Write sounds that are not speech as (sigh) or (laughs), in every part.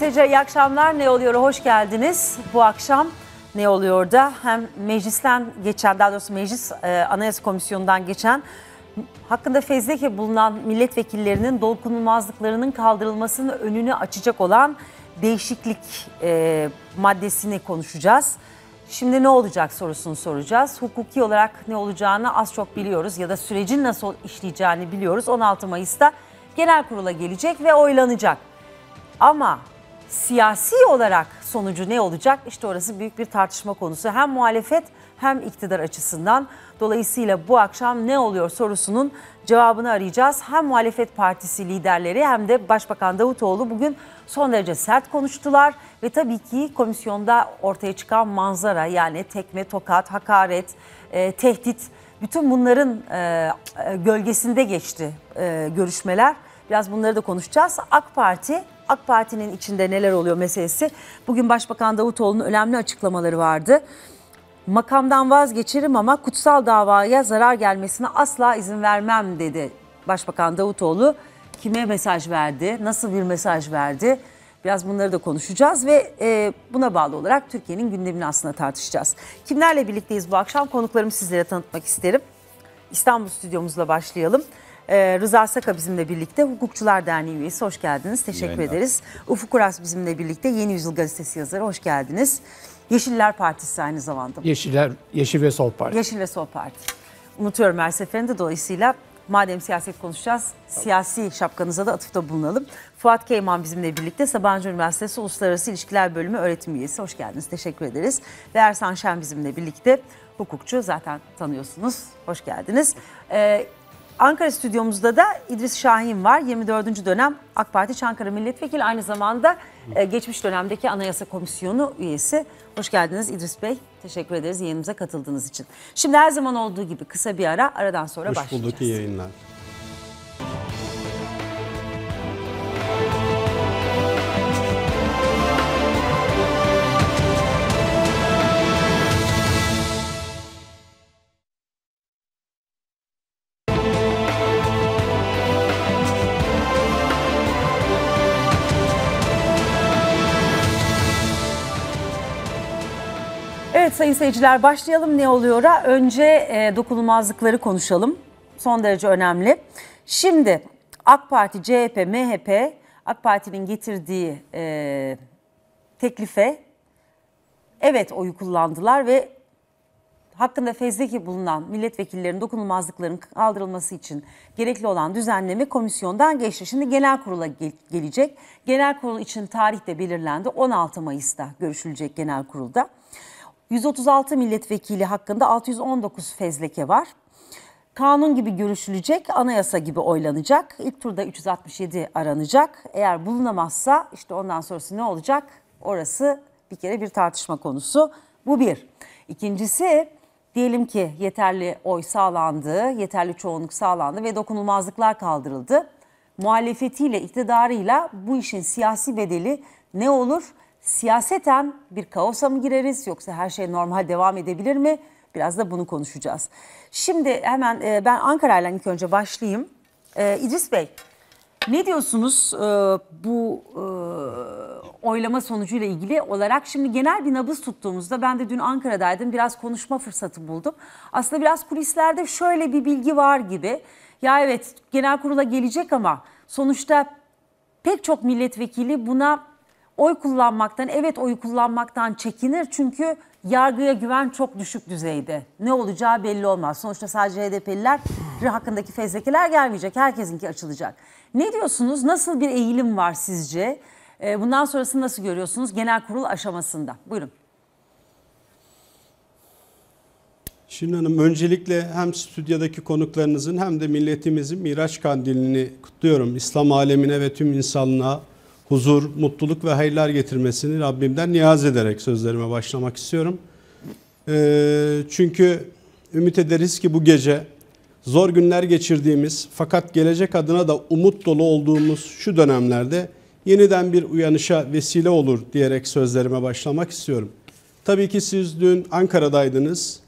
Herkese iyi akşamlar. Ne oluyor? Hoş geldiniz. Bu akşam ne oluyor da hem meclisten geçen, daha doğrusu meclis e, anayasa komisyonundan geçen hakkında fezleke bulunan milletvekillerinin dokunulmazlıklarının kaldırılmasının önünü açacak olan değişiklik e, maddesini konuşacağız. Şimdi ne olacak sorusunu soracağız. Hukuki olarak ne olacağını az çok biliyoruz ya da sürecin nasıl işleyeceğini biliyoruz. 16 Mayıs'ta genel kurula gelecek ve oylanacak. Ama siyasi olarak sonucu ne olacak? İşte orası büyük bir tartışma konusu. Hem muhalefet hem iktidar açısından. Dolayısıyla bu akşam ne oluyor sorusunun cevabını arayacağız. Hem muhalefet partisi liderleri hem de Başbakan Davutoğlu bugün son derece sert konuştular. Ve tabii ki komisyonda ortaya çıkan manzara yani tekme, tokat, hakaret, e, tehdit bütün bunların e, e gölgesinde geçti e, görüşmeler. Biraz bunları da konuşacağız. AK Parti AK Parti'nin içinde neler oluyor meselesi. Bugün Başbakan Davutoğlu'nun önemli açıklamaları vardı. Makamdan vazgeçerim ama kutsal davaya zarar gelmesine asla izin vermem dedi Başbakan Davutoğlu. Kime mesaj verdi? Nasıl bir mesaj verdi? Biraz bunları da konuşacağız ve e, buna bağlı olarak Türkiye'nin gündemini aslında tartışacağız. Kimlerle birlikteyiz bu akşam? Konuklarımı sizlere tanıtmak isterim. İstanbul stüdyomuzla başlayalım. Ee, Rıza Saka bizimle birlikte Hukukçular Derneği üyesi. Hoş geldiniz. Teşekkür Yayınlar. ederiz. Ufuk Uras bizimle birlikte Yeni Yüzyıl Gazetesi yazarı. Hoş geldiniz. Yeşiller Partisi aynı zamanda. Yeşiller, Yeşil ve Sol Parti. Yeşil ve Sol Parti. Unutuyorum her seferinde dolayısıyla madem siyaset konuşacağız siyasi şapkanıza da atıfta bulunalım. Fuat Keyman bizimle birlikte Sabancı Üniversitesi Uluslararası İlişkiler Bölümü öğretim üyesi. Hoş geldiniz. Teşekkür ederiz. Ve Ersan Şen bizimle birlikte hukukçu zaten tanıyorsunuz. Hoş geldiniz. Ee, Ankara stüdyomuzda da İdris Şahin var. 24. dönem AK Parti Çankara Milletvekili aynı zamanda e, geçmiş dönemdeki Anayasa Komisyonu üyesi. Hoş geldiniz İdris Bey. Teşekkür ederiz yayınımıza katıldığınız için. Şimdi her zaman olduğu gibi kısa bir ara aradan sonra Hoş başlayacağız. Hoş bulduk iyi yayınlar. Evet sayın seyirciler başlayalım ne oluyor? Önce e, dokunulmazlıkları konuşalım. Son derece önemli. Şimdi AK Parti, CHP, MHP AK Parti'nin getirdiği e, teklife evet oyu kullandılar ve hakkında fezleke bulunan milletvekillerinin dokunulmazlıkların kaldırılması için gerekli olan düzenleme komisyondan geçti. Şimdi genel kurula gel gelecek. Genel kurul için tarih de belirlendi. 16 Mayıs'ta görüşülecek genel kurulda. 136 milletvekili hakkında 619 fezleke var. Kanun gibi görüşülecek, anayasa gibi oylanacak. İlk turda 367 aranacak. Eğer bulunamazsa işte ondan sonrası ne olacak? Orası bir kere bir tartışma konusu. Bu bir. İkincisi diyelim ki yeterli oy sağlandı, yeterli çoğunluk sağlandı ve dokunulmazlıklar kaldırıldı. Muhalefetiyle, iktidarıyla bu işin siyasi bedeli ne olur? siyaseten bir kaosa mı gireriz yoksa her şey normal devam edebilir mi? Biraz da bunu konuşacağız. Şimdi hemen e, ben Ankara'yla ilk önce başlayayım. E, İdris Bey ne diyorsunuz e, bu e, oylama sonucuyla ilgili olarak? Şimdi genel bir nabız tuttuğumuzda ben de dün Ankara'daydım biraz konuşma fırsatı buldum. Aslında biraz kulislerde şöyle bir bilgi var gibi. Ya evet genel kurula gelecek ama sonuçta pek çok milletvekili buna oy kullanmaktan, evet oy kullanmaktan çekinir çünkü yargıya güven çok düşük düzeyde. Ne olacağı belli olmaz. Sonuçta sadece HDP'liler hakkındaki fezlekeler gelmeyecek. Herkesinki açılacak. Ne diyorsunuz? Nasıl bir eğilim var sizce? Ee, bundan sonrasını nasıl görüyorsunuz genel kurul aşamasında? Buyurun. Şirin Hanım öncelikle hem stüdyodaki konuklarınızın hem de milletimizin Miraç Kandilini kutluyorum. İslam alemine ve tüm insanlığa huzur, mutluluk ve hayırlar getirmesini Rabbimden niyaz ederek sözlerime başlamak istiyorum. Ee, çünkü ümit ederiz ki bu gece zor günler geçirdiğimiz fakat gelecek adına da umut dolu olduğumuz şu dönemlerde yeniden bir uyanışa vesile olur diyerek sözlerime başlamak istiyorum. Tabii ki siz dün Ankara'daydınız.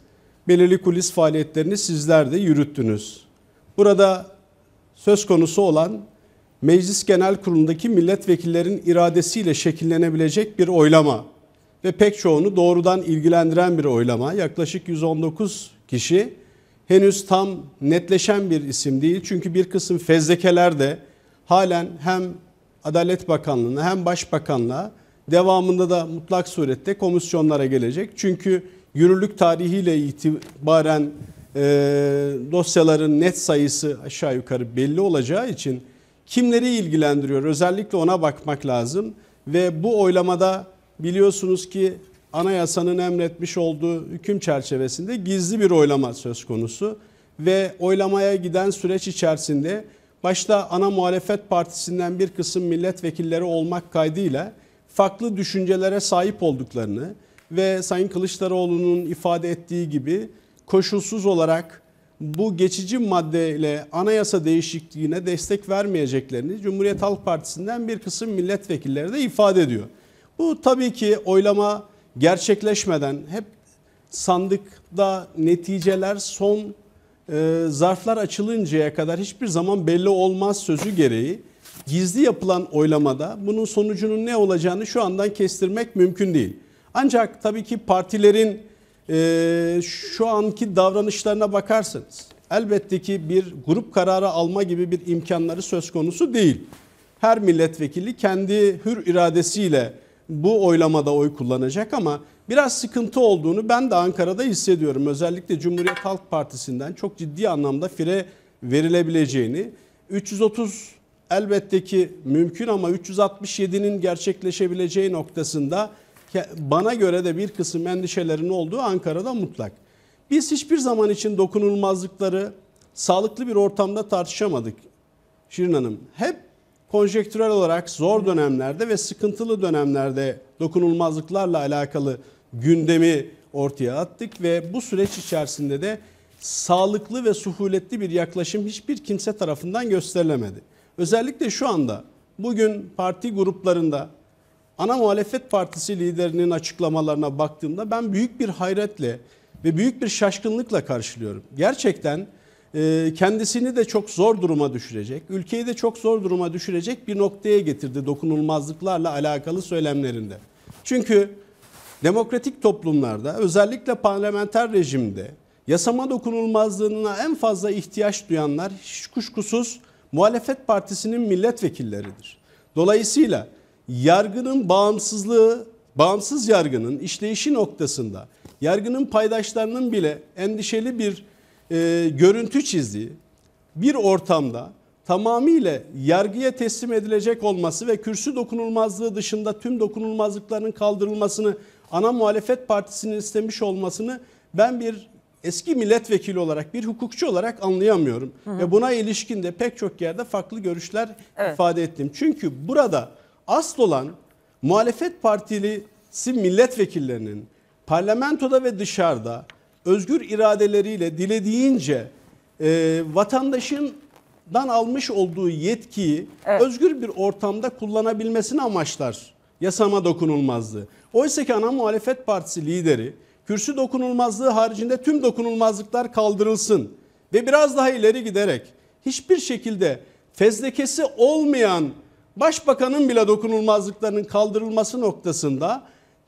Belirli kulis faaliyetlerini sizler de yürüttünüz. Burada söz konusu olan Meclis Genel Kurulu'ndaki milletvekillerin iradesiyle şekillenebilecek bir oylama ve pek çoğunu doğrudan ilgilendiren bir oylama. Yaklaşık 119 kişi henüz tam netleşen bir isim değil. Çünkü bir kısım fezlekeler de halen hem Adalet Bakanlığı'na hem Başbakanlığa devamında da mutlak surette komisyonlara gelecek. Çünkü yürürlük tarihiyle itibaren e, dosyaların net sayısı aşağı yukarı belli olacağı için kimleri ilgilendiriyor? Özellikle ona bakmak lazım ve bu oylamada biliyorsunuz ki anayasanın emretmiş olduğu hüküm çerçevesinde gizli bir oylama söz konusu ve oylamaya giden süreç içerisinde başta ana muhalefet partisinden bir kısım milletvekilleri olmak kaydıyla farklı düşüncelere sahip olduklarını ve Sayın Kılıçdaroğlu'nun ifade ettiği gibi koşulsuz olarak bu geçici maddeyle anayasa değişikliğine destek vermeyeceklerini Cumhuriyet Halk Partisi'nden bir kısım milletvekilleri de ifade ediyor. Bu tabii ki oylama gerçekleşmeden hep sandıkta neticeler son e, zarflar açılıncaya kadar hiçbir zaman belli olmaz sözü gereği gizli yapılan oylamada bunun sonucunun ne olacağını şu andan kestirmek mümkün değil. Ancak tabii ki partilerin e, şu anki davranışlarına bakarsınız, elbette ki bir grup kararı alma gibi bir imkanları söz konusu değil. Her milletvekili kendi hür iradesiyle bu oylamada oy kullanacak ama biraz sıkıntı olduğunu ben de Ankara'da hissediyorum. Özellikle Cumhuriyet Halk Partisi'nden çok ciddi anlamda fire verilebileceğini 330 elbette ki mümkün ama 367'nin gerçekleşebileceği noktasında bana göre de bir kısım endişelerin olduğu Ankara'da mutlak. Biz hiçbir zaman için dokunulmazlıkları sağlıklı bir ortamda tartışamadık. Şirin Hanım hep konjektürel olarak zor dönemlerde ve sıkıntılı dönemlerde dokunulmazlıklarla alakalı gündemi ortaya attık ve bu süreç içerisinde de sağlıklı ve suhuletli bir yaklaşım hiçbir kimse tarafından gösterilemedi. Özellikle şu anda bugün parti gruplarında ana muhalefet partisi liderinin açıklamalarına baktığımda ben büyük bir hayretle ve büyük bir şaşkınlıkla karşılıyorum. Gerçekten e, kendisini de çok zor duruma düşürecek, ülkeyi de çok zor duruma düşürecek bir noktaya getirdi dokunulmazlıklarla alakalı söylemlerinde. Çünkü demokratik toplumlarda özellikle parlamenter rejimde yasama dokunulmazlığına en fazla ihtiyaç duyanlar hiç kuşkusuz muhalefet partisinin milletvekilleridir. Dolayısıyla yargının bağımsızlığı, bağımsız yargının işleyişi noktasında yargının paydaşlarının bile endişeli bir e, görüntü çizdiği bir ortamda tamamıyla yargıya teslim edilecek olması ve kürsü dokunulmazlığı dışında tüm dokunulmazlıkların kaldırılmasını ana muhalefet partisinin istemiş olmasını ben bir eski milletvekili olarak bir hukukçu olarak anlayamıyorum. Hı hı. Ve buna ilişkin de pek çok yerde farklı görüşler evet. ifade ettim. Çünkü burada Asıl olan muhalefet partilisi milletvekillerinin parlamentoda ve dışarıda özgür iradeleriyle dilediğince e, vatandaşın dan almış olduğu yetkiyi evet. özgür bir ortamda kullanabilmesini amaçlar yasama dokunulmazlığı. Oysa ki ana muhalefet partisi lideri kürsü dokunulmazlığı haricinde tüm dokunulmazlıklar kaldırılsın ve biraz daha ileri giderek hiçbir şekilde fezlekesi olmayan başbakanın bile dokunulmazlıklarının kaldırılması noktasında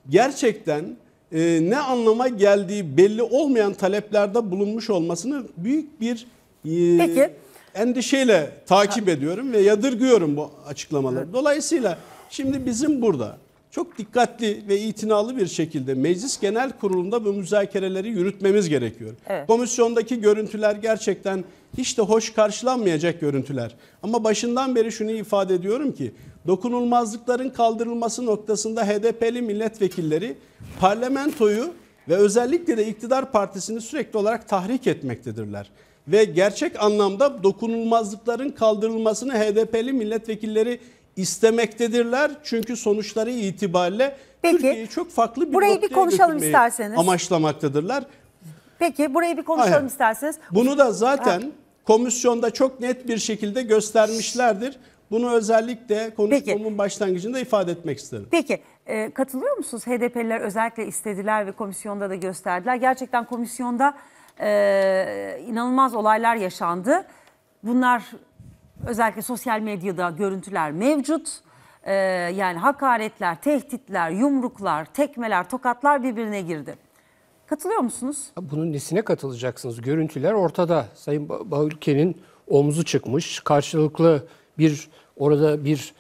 gerçekten e, ne anlama geldiği belli olmayan taleplerde bulunmuş olmasını büyük bir e, Peki. endişeyle takip ediyorum ve yadırgıyorum bu açıklamaları. Dolayısıyla şimdi bizim burada çok dikkatli ve itinalı bir şekilde meclis genel kurulunda bu müzakereleri yürütmemiz gerekiyor. Evet. Komisyondaki görüntüler gerçekten hiç de hoş karşılanmayacak görüntüler. Ama başından beri şunu ifade ediyorum ki dokunulmazlıkların kaldırılması noktasında HDP'li milletvekilleri parlamentoyu ve özellikle de iktidar partisini sürekli olarak tahrik etmektedirler. Ve gerçek anlamda dokunulmazlıkların kaldırılmasını HDP'li milletvekilleri istemektedirler. Çünkü sonuçları itibariyle Türkiye'yi çok farklı bir burayı bir konuşalım isterseniz. amaçlamaktadırlar. Peki burayı bir konuşalım Aynen. isterseniz. Bunu da zaten ha. komisyonda çok net bir şekilde göstermişlerdir. Bunu özellikle konuşmamın Peki. başlangıcında ifade etmek isterim. Peki e, katılıyor musunuz? HDP'liler özellikle istediler ve komisyonda da gösterdiler. Gerçekten komisyonda e, inanılmaz olaylar yaşandı. Bunlar Özellikle sosyal medyada görüntüler mevcut. Ee, yani hakaretler, tehditler, yumruklar, tekmeler, tokatlar birbirine girdi. Katılıyor musunuz? Bunun nesine katılacaksınız? Görüntüler ortada. Sayın Bahülke'nin omzu çıkmış. Karşılıklı bir orada bir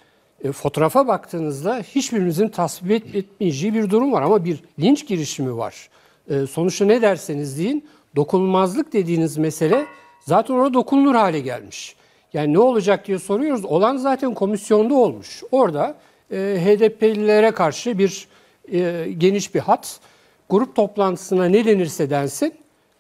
e, fotoğrafa baktığınızda hiçbirimizin tasvip etmeyeceği bir durum var ama bir linç girişimi var. E, sonuçta ne derseniz deyin dokunulmazlık dediğiniz mesele zaten orada dokunulur hale gelmiş. Yani ne olacak diye soruyoruz. Olan zaten komisyonda olmuş. Orada e, HDP'lilere karşı bir e, geniş bir hat. Grup toplantısına ne denirse densin,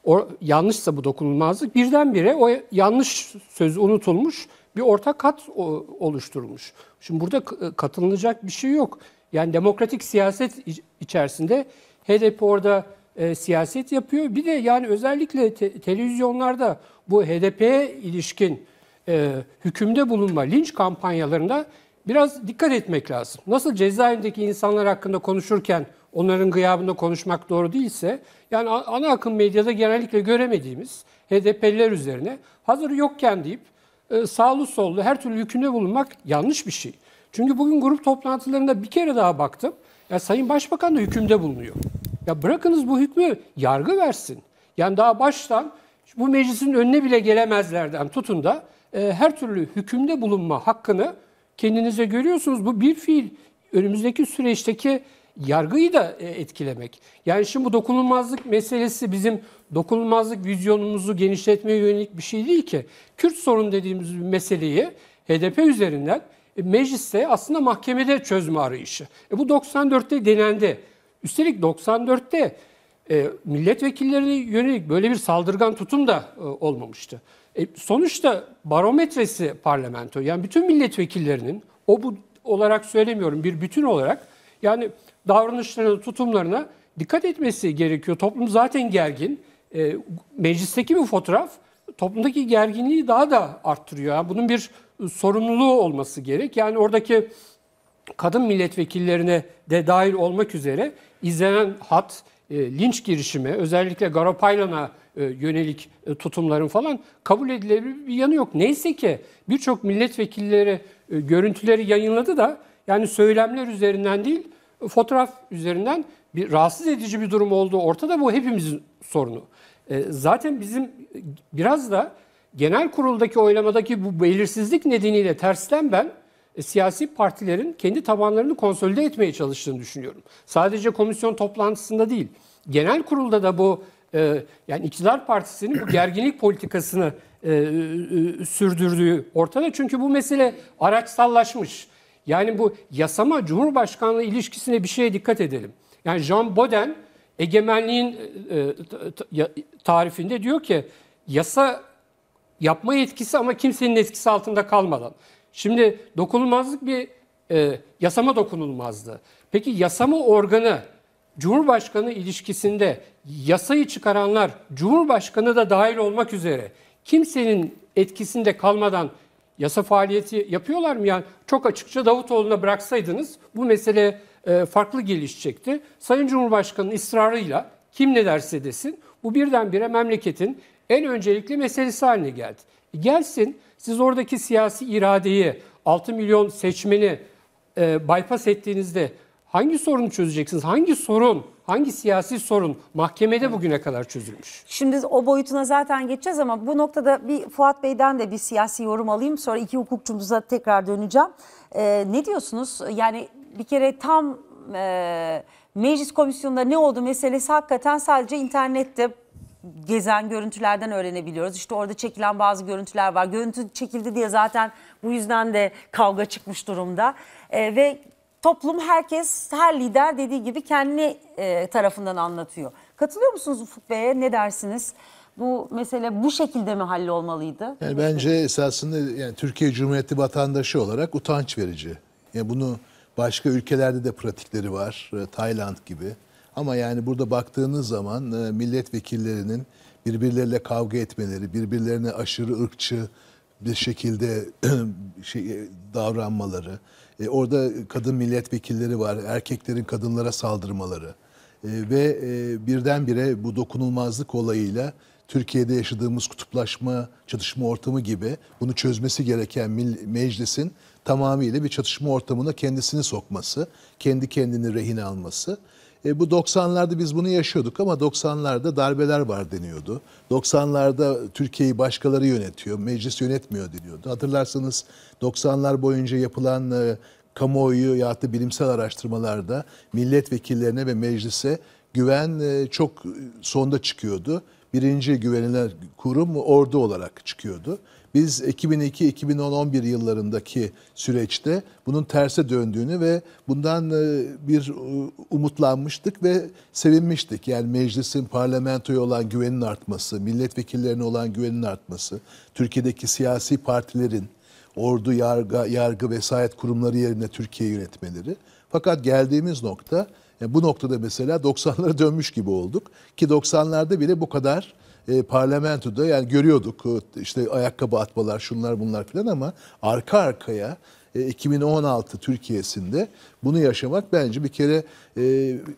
o, yanlışsa bu dokunulmazlık birdenbire o yanlış söz unutulmuş bir ortak hat o, oluşturulmuş. Şimdi burada e, katılınacak bir şey yok. Yani demokratik siyaset içerisinde HDP orada e, siyaset yapıyor. Bir de yani özellikle te, televizyonlarda bu HDP'ye ilişkin e, hükümde bulunma linç kampanyalarında biraz dikkat etmek lazım. Nasıl cezaevindeki insanlar hakkında konuşurken onların gıyabında konuşmak doğru değilse, yani ana akım medyada genellikle göremediğimiz HDP'liler üzerine hazır yokken deyip e, sağlı sollu her türlü hükümde bulunmak yanlış bir şey. Çünkü bugün grup toplantılarında bir kere daha baktım. Ya Sayın Başbakan da hükümde bulunuyor. Ya bırakınız bu hükmü yargı versin. Yani daha baştan bu meclisin önüne bile gelemezlerden tutun da e, her türlü hükümde bulunma hakkını kendinize görüyorsunuz. Bu bir fiil önümüzdeki süreçteki yargıyı da e, etkilemek. Yani şimdi bu dokunulmazlık meselesi bizim dokunulmazlık vizyonumuzu genişletmeye yönelik bir şey değil ki. Kürt sorun dediğimiz bir meseleyi HDP üzerinden e, mecliste aslında mahkemede çözme arayışı. E bu 94'te denendi. Üstelik 94'te e, milletvekillerine yönelik böyle bir saldırgan tutum da olmamıştı. E, sonuçta barometresi parlamento. Yani bütün milletvekillerinin o bu olarak söylemiyorum bir bütün olarak yani davranışlarına, tutumlarına dikkat etmesi gerekiyor. Toplum zaten gergin. E, meclisteki bu fotoğraf toplumdaki gerginliği daha da arttırıyor. Yani bunun bir sorumluluğu olması gerek. Yani oradaki kadın milletvekillerine de dahil olmak üzere izlenen hat, e, linç girişimi, özellikle Garopaylan'a e, yönelik e, tutumların falan kabul edilebilir bir yanı yok. Neyse ki birçok milletvekilleri e, görüntüleri yayınladı da yani söylemler üzerinden değil fotoğraf üzerinden bir rahatsız edici bir durum olduğu ortada bu hepimizin sorunu. Zaten bizim biraz da genel kuruldaki oylamadaki bu belirsizlik nedeniyle tersten ben siyasi partilerin kendi tabanlarını konsolide etmeye çalıştığını düşünüyorum. Sadece komisyon toplantısında değil, genel kurulda da bu e, yani iktidar partisinin bu gerginlik politikasını e, e, e, sürdürdüğü ortada. Çünkü bu mesele araçsallaşmış. Yani bu yasama Cumhurbaşkanlığı ilişkisine bir şeye dikkat edelim. Yani Jean Baudin egemenliğin e, e tarifinde diyor ki yasa yapma yetkisi ama kimsenin etkisi altında kalmadan. Şimdi dokunulmazlık bir e, yasama dokunulmazdı. Peki yasama organı Cumhurbaşkanı ilişkisinde yasayı çıkaranlar Cumhurbaşkanı da dahil olmak üzere kimsenin etkisinde kalmadan yasa faaliyeti yapıyorlar mı? Yani çok açıkça Davutoğlu'na bıraksaydınız bu mesele e, farklı gelişecekti. Sayın Cumhurbaşkanı'nın ısrarıyla kim ne derse desin bu birdenbire memleketin en öncelikli meselesi haline geldi. E, gelsin siz oradaki siyasi iradeyi 6 milyon seçmeni e, bypass ettiğinizde hangi sorunu çözeceksiniz? Hangi sorun, hangi siyasi sorun mahkemede bugüne kadar çözülmüş? Şimdi o boyutuna zaten geçeceğiz ama bu noktada bir Fuat Bey'den de bir siyasi yorum alayım. Sonra iki hukukçumuza tekrar döneceğim. Ee, ne diyorsunuz? Yani bir kere tam e, meclis komisyonunda ne oldu meselesi hakikaten sadece internette gezen görüntülerden öğrenebiliyoruz. İşte orada çekilen bazı görüntüler var. Görüntü çekildi diye zaten bu yüzden de kavga çıkmış durumda. E, ve toplum herkes, her lider dediği gibi kendi e, tarafından anlatıyor. Katılıyor musunuz Ufuk Bey'e? Ne dersiniz? Bu mesele bu şekilde mi hallolmalıydı? Yani bence esasında yani Türkiye Cumhuriyeti vatandaşı olarak utanç verici. Yani bunu başka ülkelerde de pratikleri var. E, Tayland gibi. Ama yani burada baktığınız zaman e, milletvekillerinin birbirleriyle kavga etmeleri, birbirlerine aşırı ırkçı bir şekilde (clears throat) şey, e, davranmaları, e, orada kadın milletvekilleri var, erkeklerin kadınlara saldırmaları e, ve e, birdenbire bu dokunulmazlık olayıyla Türkiye'de yaşadığımız kutuplaşma, çatışma ortamı gibi bunu çözmesi gereken meclisin tamamıyla bir çatışma ortamına kendisini sokması, kendi kendini rehin alması e, bu 90'larda biz bunu yaşıyorduk ama 90'larda darbeler var deniyordu. 90'larda Türkiye'yi başkaları yönetiyor, meclis yönetmiyor deniyordu. Hatırlarsanız 90'lar boyunca yapılan e, kamuoyu ya da bilimsel araştırmalarda milletvekillerine ve meclise güven e, çok sonda çıkıyordu. Birinci güvenilen kurum ordu olarak çıkıyordu. Biz 2002-2011 yıllarındaki süreçte bunun terse döndüğünü ve bundan e, bir e, umutlanmıştık ve sevinmiştik. Yani meclisin parlamentoya olan güvenin artması, milletvekillerine olan güvenin artması, Türkiye'deki siyasi partilerin ordu, yargı, yargı vesayet kurumları yerine Türkiye yönetmeleri. Fakat geldiğimiz nokta yani e, bu noktada mesela 90'lara dönmüş gibi olduk ki 90'larda bile bu kadar e, parlamentoda yani görüyorduk e, işte ayakkabı atmalar şunlar bunlar filan ama arka arkaya 2016 e, Türkiye'sinde bunu yaşamak bence bir kere e,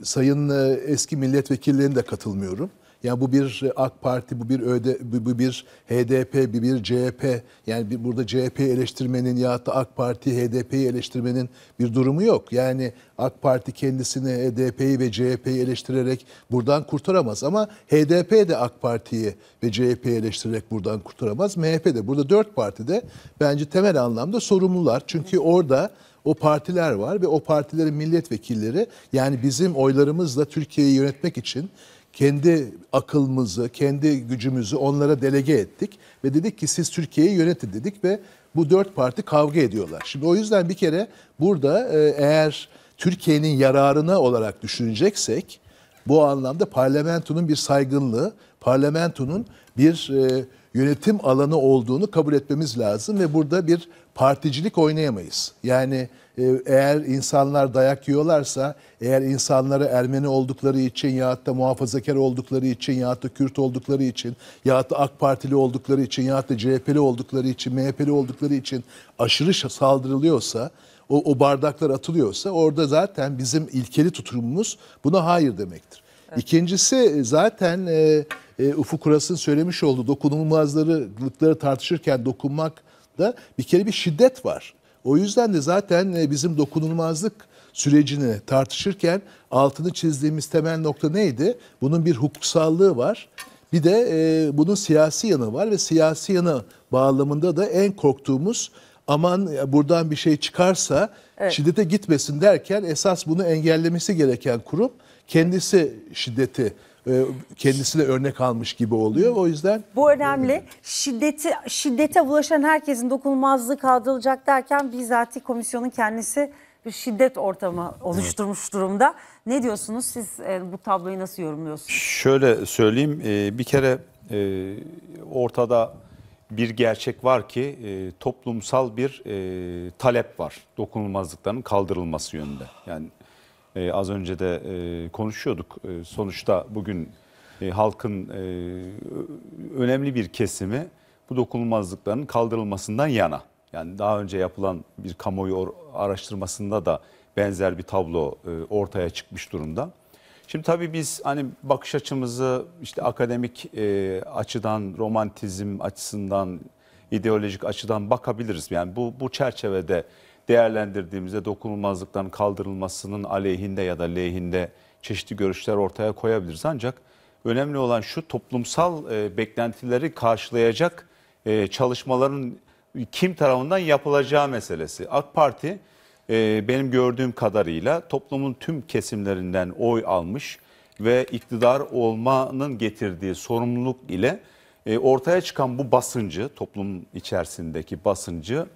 sayın e, eski milletvekillerine de katılmıyorum. Yani bu bir AK Parti, bu bir ÖD, bu bir HDP, bu bir CHP. Yani bir, burada CHP eleştirmenin ya da AK Parti, HDP'yi eleştirmenin bir durumu yok. Yani AK Parti kendisini HDP'yi ve CHP'yi eleştirerek buradan kurtaramaz. Ama HDP de AK Parti'yi ve CHP'yi eleştirerek buradan kurtaramaz. MHP de. Burada dört parti de bence temel anlamda sorumlular. Çünkü orada o partiler var ve o partilerin milletvekilleri yani bizim oylarımızla Türkiye'yi yönetmek için kendi akılımızı, kendi gücümüzü onlara delege ettik ve dedik ki siz Türkiye'yi yönetin dedik ve bu dört parti kavga ediyorlar. Şimdi o yüzden bir kere burada e, eğer Türkiye'nin yararına olarak düşüneceksek bu anlamda parlamentonun bir saygınlığı, parlamentonun bir e, yönetim alanı olduğunu kabul etmemiz lazım ve burada bir particilik oynayamayız. Yani ee, eğer insanlar dayak yiyorlarsa, eğer insanları Ermeni oldukları için yahut da muhafazakar oldukları için yahut da Kürt oldukları için yahut da AK Partili oldukları için yahut da CHP'li oldukları için, MHP'li oldukları için aşırı saldırılıyorsa, o, o bardaklar atılıyorsa orada zaten bizim ilkeli tutumumuz buna hayır demektir. Evet. İkincisi e, zaten e, e, Ufuk Kuras'ın söylemiş olduğu dokunulmazlıkları tartışırken dokunmak da bir kere bir şiddet var. O yüzden de zaten e, bizim dokunulmazlık sürecini tartışırken altını çizdiğimiz temel nokta neydi? Bunun bir hukuksallığı var. Bir de e, bunun siyasi yanı var ve siyasi yanı bağlamında da en korktuğumuz aman e, buradan bir şey çıkarsa evet. şiddete gitmesin derken esas bunu engellemesi gereken kurum kendisi şiddeti e, kendisi örnek almış gibi oluyor. O yüzden bu önemli. Şiddeti şiddete bulaşan herkesin dokunulmazlığı kaldırılacak derken bizatihi komisyonun kendisi bir şiddet ortamı oluşturmuş evet. durumda. Ne diyorsunuz siz e, bu tabloyu nasıl yorumluyorsunuz? Şöyle söyleyeyim e, bir kere ortada bir gerçek var ki e, toplumsal bir e, talep var dokunulmazlıkların kaldırılması yönünde. Yani e, az önce de e, konuşuyorduk. E, sonuçta bugün e, halkın e, önemli bir kesimi bu dokunulmazlıkların kaldırılmasından yana. Yani daha önce yapılan bir kamuoyu araştırmasında da benzer bir tablo e, ortaya çıkmış durumda. Şimdi tabii biz hani bakış açımızı işte akademik e, açıdan, romantizm açısından, ideolojik açıdan bakabiliriz. Yani bu bu çerçevede değerlendirdiğimizde dokunulmazlıktan kaldırılmasının aleyhinde ya da lehinde çeşitli görüşler ortaya koyabiliriz. Ancak önemli olan şu toplumsal e, beklentileri karşılayacak e, çalışmaların kim tarafından yapılacağı meselesi. AK Parti e, benim gördüğüm kadarıyla toplumun tüm kesimlerinden oy almış ve iktidar olmanın getirdiği sorumluluk ile e, ortaya çıkan bu basıncı, toplum içerisindeki basıncı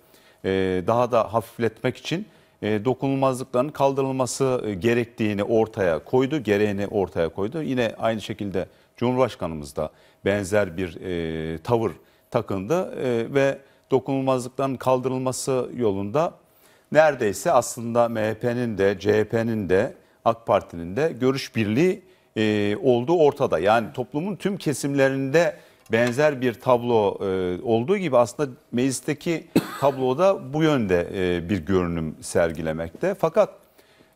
e, daha da hafifletmek için e, dokunulmazlıkların kaldırılması e, gerektiğini ortaya koydu, gereğini ortaya koydu. Yine aynı şekilde Cumhurbaşkanımız da benzer bir tavır takındı ve dokunulmazlıkların kaldırılması yolunda neredeyse aslında MHP'nin de CHP'nin de AK Parti'nin de görüş birliği olduğu ortada. Yani toplumun tüm kesimlerinde benzer bir tablo e, olduğu gibi aslında meclisteki tabloda bu yönde e, bir görünüm sergilemekte. Fakat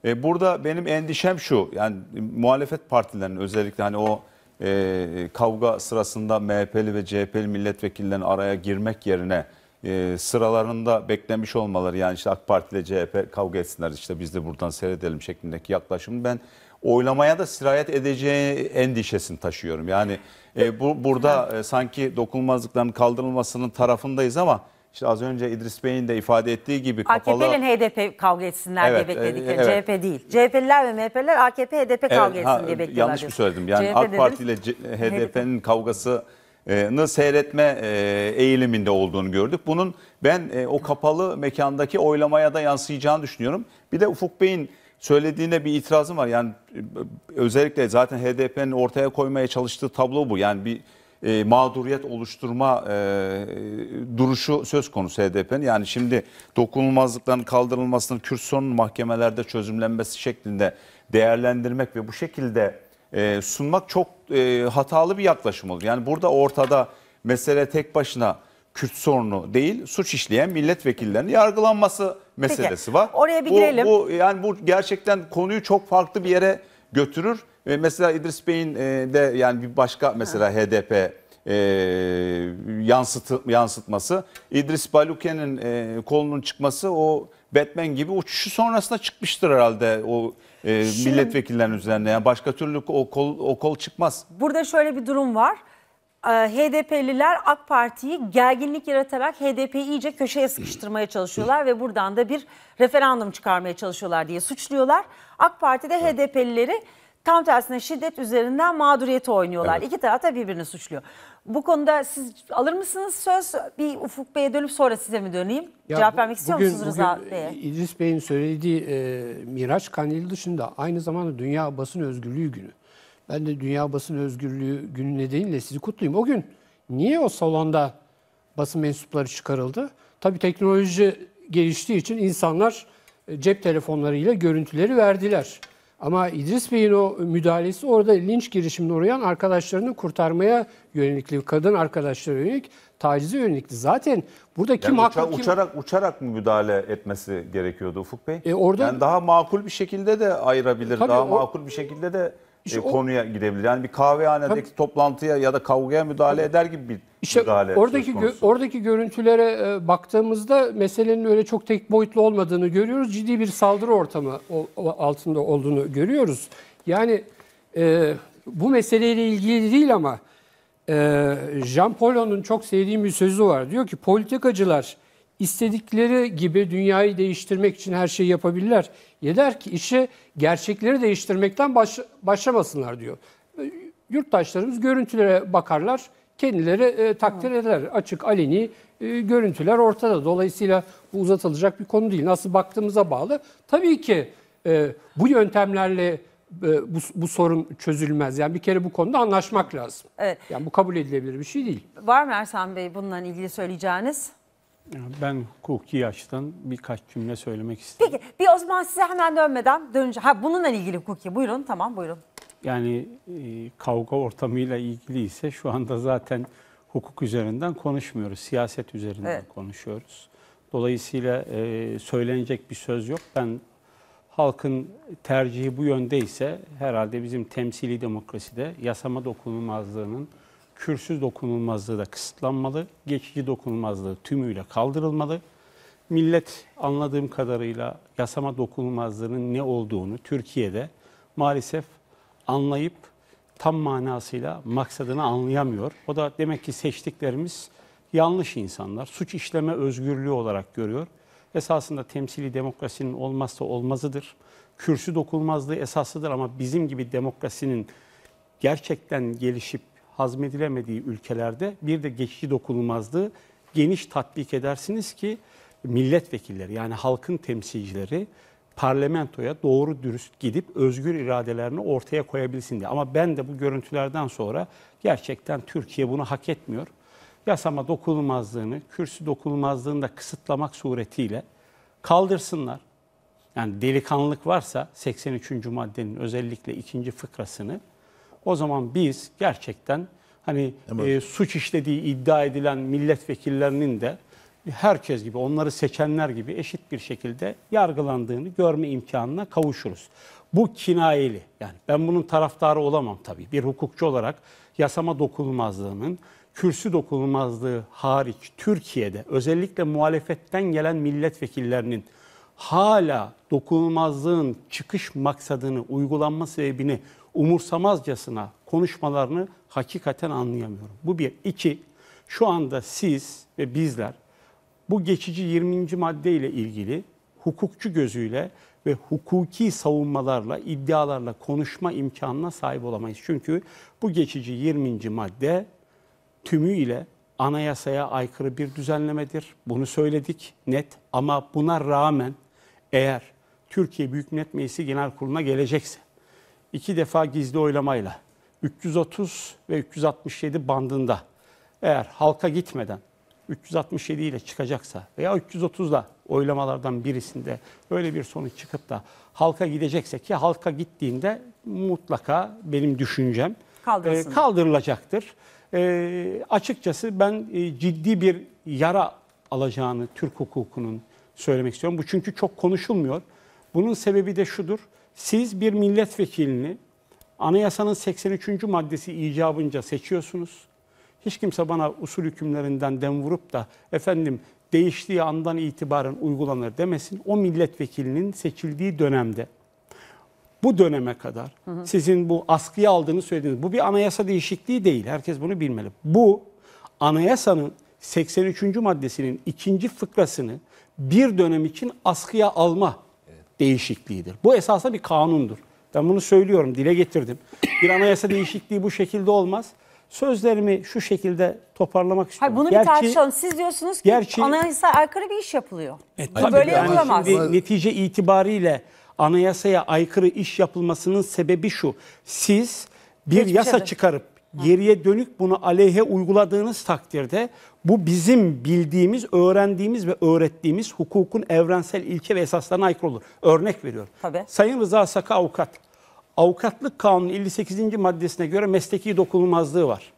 e, burada benim endişem şu yani muhalefet partilerinin özellikle hani o e, kavga sırasında MHP'li ve CHP'li milletvekillerinin araya girmek yerine e, sıralarında beklemiş olmaları yani işte AK Parti ile CHP kavga etsinler işte biz de buradan seyredelim şeklindeki yaklaşımı ben oylamaya da sirayet edeceği endişesini taşıyorum. Yani e, bu burada e, sanki dokunulmazlıkların kaldırılmasının tarafındayız ama işte az önce İdris Bey'in de ifade ettiği gibi kapalı... AKP'nin HDP kavga etsinler evet, diye bekledikleri evet. CHP değil. CHP'liler ve MHP'ler AKP HDP evet, etsin ha, diye bekliyorlar. Yanlış mı söyledim? Yani CHP AK Parti ile HDP'nin HDP. kavgası nı seyretme e, eğiliminde olduğunu gördük. Bunun ben e, o kapalı mekandaki oylamaya da yansıyacağını düşünüyorum. Bir de Ufuk Bey'in söylediğine bir itirazım var. Yani e, özellikle zaten HDP'nin ortaya koymaya çalıştığı tablo bu. Yani bir e, mağduriyet oluşturma e, duruşu söz konusu HDP'nin. Yani şimdi dokunulmazlıkların kaldırılmasının kürsünün mahkemelerde çözümlenmesi şeklinde değerlendirmek ve bu şekilde e, sunmak çok e, hatalı bir yaklaşım olur. Yani burada ortada mesele tek başına Kürt sorunu değil, suç işleyen milletvekillerinin yargılanması meselesi Peki, var. Oraya bir bu, girelim. Bu, yani bu gerçekten konuyu çok farklı bir yere götürür. E, mesela İdris Bey'in e, de yani bir başka mesela ha. HDP e, yansıtı, yansıtması, İdris Baluke'nin e, kolunun çıkması o Batman gibi uçuşu sonrasında çıkmıştır herhalde o e, milletvekillerinin üzerine. Yani başka türlü o kol, o kol çıkmaz. Burada şöyle bir durum var. E, HDP'liler AK Parti'yi gerginlik yaratarak HDP'yi iyice köşeye sıkıştırmaya çalışıyorlar ve buradan da bir referandum çıkarmaya çalışıyorlar diye suçluyorlar. AK Parti de HDP'lileri tam tersine şiddet üzerinden mağduriyeti oynuyorlar. Evet. İki taraf da birbirini suçluyor. Bu konuda siz alır mısınız söz? Bir Ufuk Bey'e dönüp sonra size mi döneyim? Ya Cevap bu, vermek istiyor bugün, musunuz Rıza Bey'e? İdris Bey'in söylediği e, Miraç Kandili dışında aynı zamanda Dünya Basın Özgürlüğü Günü. Ben de Dünya Basın Özgürlüğü günü nedeniyle sizi kutluyum. O gün niye o salonda basın mensupları çıkarıldı? Tabii teknoloji geliştiği için insanlar e, cep telefonlarıyla görüntüleri verdiler. Ama İdris Bey'in o müdahalesi orada linç girişimine uğrayan arkadaşlarını kurtarmaya yönelikli, kadın arkadaşlara yönelik, tacize yönelikli. Zaten burada yani kim uça, haklı kim... Uçarak, uçarak mı müdahale etmesi gerekiyordu Ufuk Bey? E orada... Yani daha makul bir şekilde de ayırabilir, Tabii daha o... makul bir şekilde de işte e, konuya o, gidebilir. Yani bir kahvehanedeki tabii, toplantıya ya da kavgaya müdahale tabii. eder gibi bir işte müdahale oradaki gö, oradaki görüntülere e, baktığımızda meselenin öyle çok tek boyutlu olmadığını görüyoruz. Ciddi bir saldırı ortamı o, o, altında olduğunu görüyoruz. Yani e, bu meseleyle ilgili değil ama e, Jean Paul'un çok sevdiğim bir sözü var. Diyor ki politikacılar istedikleri gibi dünyayı değiştirmek için her şeyi yapabilirler. Yeter ki işe gerçekleri değiştirmekten baş, başlamasınlar diyor. E, yurttaşlarımız görüntülere bakarlar, kendileri e, takdir ederler. Açık, aleni e, görüntüler ortada. Dolayısıyla bu uzatılacak bir konu değil. Nasıl baktığımıza bağlı. Tabii ki e, bu yöntemlerle e, bu, bu sorun çözülmez. Yani bir kere bu konuda anlaşmak lazım. Evet. Yani bu kabul edilebilir bir şey değil. Var mı Ersan Bey bununla ilgili söyleyeceğiniz? Ben hukuki yaştan birkaç cümle söylemek istiyorum. Peki bir o zaman size hemen dönmeden dönünce ha bununla ilgili hukuki buyurun tamam buyurun. Yani e, kavga ortamıyla ilgili ise şu anda zaten hukuk üzerinden konuşmuyoruz. Siyaset üzerinden evet. konuşuyoruz. Dolayısıyla e, söylenecek bir söz yok. Ben halkın tercihi bu yönde ise herhalde bizim temsili demokraside yasama dokunulmazlığının kürsüz dokunulmazlığı da kısıtlanmalı, geçici dokunulmazlığı tümüyle kaldırılmalı. Millet anladığım kadarıyla yasama dokunulmazlığının ne olduğunu Türkiye'de maalesef anlayıp tam manasıyla maksadını anlayamıyor. O da demek ki seçtiklerimiz yanlış insanlar. Suç işleme özgürlüğü olarak görüyor. Esasında temsili demokrasinin olmazsa olmazıdır. Kürsü dokunulmazlığı esasıdır ama bizim gibi demokrasinin gerçekten gelişip hazmedilemediği ülkelerde bir de geçici dokunulmazlığı geniş tatbik edersiniz ki milletvekilleri yani halkın temsilcileri parlamentoya doğru dürüst gidip özgür iradelerini ortaya koyabilsin diye. Ama ben de bu görüntülerden sonra gerçekten Türkiye bunu hak etmiyor. Yasama dokunulmazlığını, kürsü dokunulmazlığını da kısıtlamak suretiyle kaldırsınlar. Yani delikanlılık varsa 83. maddenin özellikle ikinci fıkrasını o zaman biz gerçekten hani e, suç işlediği iddia edilen milletvekillerinin de herkes gibi onları seçenler gibi eşit bir şekilde yargılandığını görme imkanına kavuşuruz. Bu kinayeli yani ben bunun taraftarı olamam tabii bir hukukçu olarak yasama dokunulmazlığının kürsü dokunulmazlığı hariç Türkiye'de özellikle muhalefetten gelen milletvekillerinin hala dokunulmazlığın çıkış maksadını, uygulanma sebebini umursamazcasına konuşmalarını hakikaten anlayamıyorum. Bu bir. iki şu anda siz ve bizler bu geçici 20. madde ile ilgili hukukçu gözüyle ve hukuki savunmalarla, iddialarla konuşma imkanına sahip olamayız. Çünkü bu geçici 20. madde tümüyle anayasaya aykırı bir düzenlemedir. Bunu söyledik net ama buna rağmen eğer Türkiye Büyük Millet Meclisi Genel Kurulu'na gelecekse iki defa gizli oylamayla 330 ve 367 bandında eğer halka gitmeden 367 ile çıkacaksa veya 330'la oylamalardan birisinde böyle bir sonuç çıkıp da halka gidecekse ki halka gittiğinde mutlaka benim düşüncem e, kaldırılacaktır. E, açıkçası ben e, ciddi bir yara alacağını Türk hukukunun söylemek istiyorum. Bu çünkü çok konuşulmuyor. Bunun sebebi de şudur. Siz bir milletvekilini anayasanın 83. maddesi icabınca seçiyorsunuz. Hiç kimse bana usul hükümlerinden dem vurup da efendim değiştiği andan itibaren uygulanır demesin. O milletvekilinin seçildiği dönemde bu döneme kadar hı hı. sizin bu askıya aldığını söylediniz. Bu bir anayasa değişikliği değil. Herkes bunu bilmeli. Bu anayasanın 83. maddesinin ikinci fıkrasını bir dönem için askıya alma değişikliğidir. Bu esasında bir kanundur. Ben bunu söylüyorum, dile getirdim. Bir anayasa değişikliği bu şekilde olmaz. Sözlerimi şu şekilde toparlamak istiyorum. Hayır, bunu gerçi, bir tartışalım. Siz diyorsunuz ki gerçi, anayasa aykırı bir iş yapılıyor. E, tabii, Böyle yani yapılamaz. Şimdi, netice itibariyle anayasaya aykırı iş yapılmasının sebebi şu. Siz bir Hiçbir yasa şey çıkarıp geriye dönük bunu aleyhe uyguladığınız takdirde bu bizim bildiğimiz, öğrendiğimiz ve öğrettiğimiz hukukun evrensel ilke ve esaslarına aykırı olur. Örnek veriyorum. Tabii. Sayın Rıza Saka avukat. Avukatlık Kanunu 58. maddesine göre mesleki dokunulmazlığı var.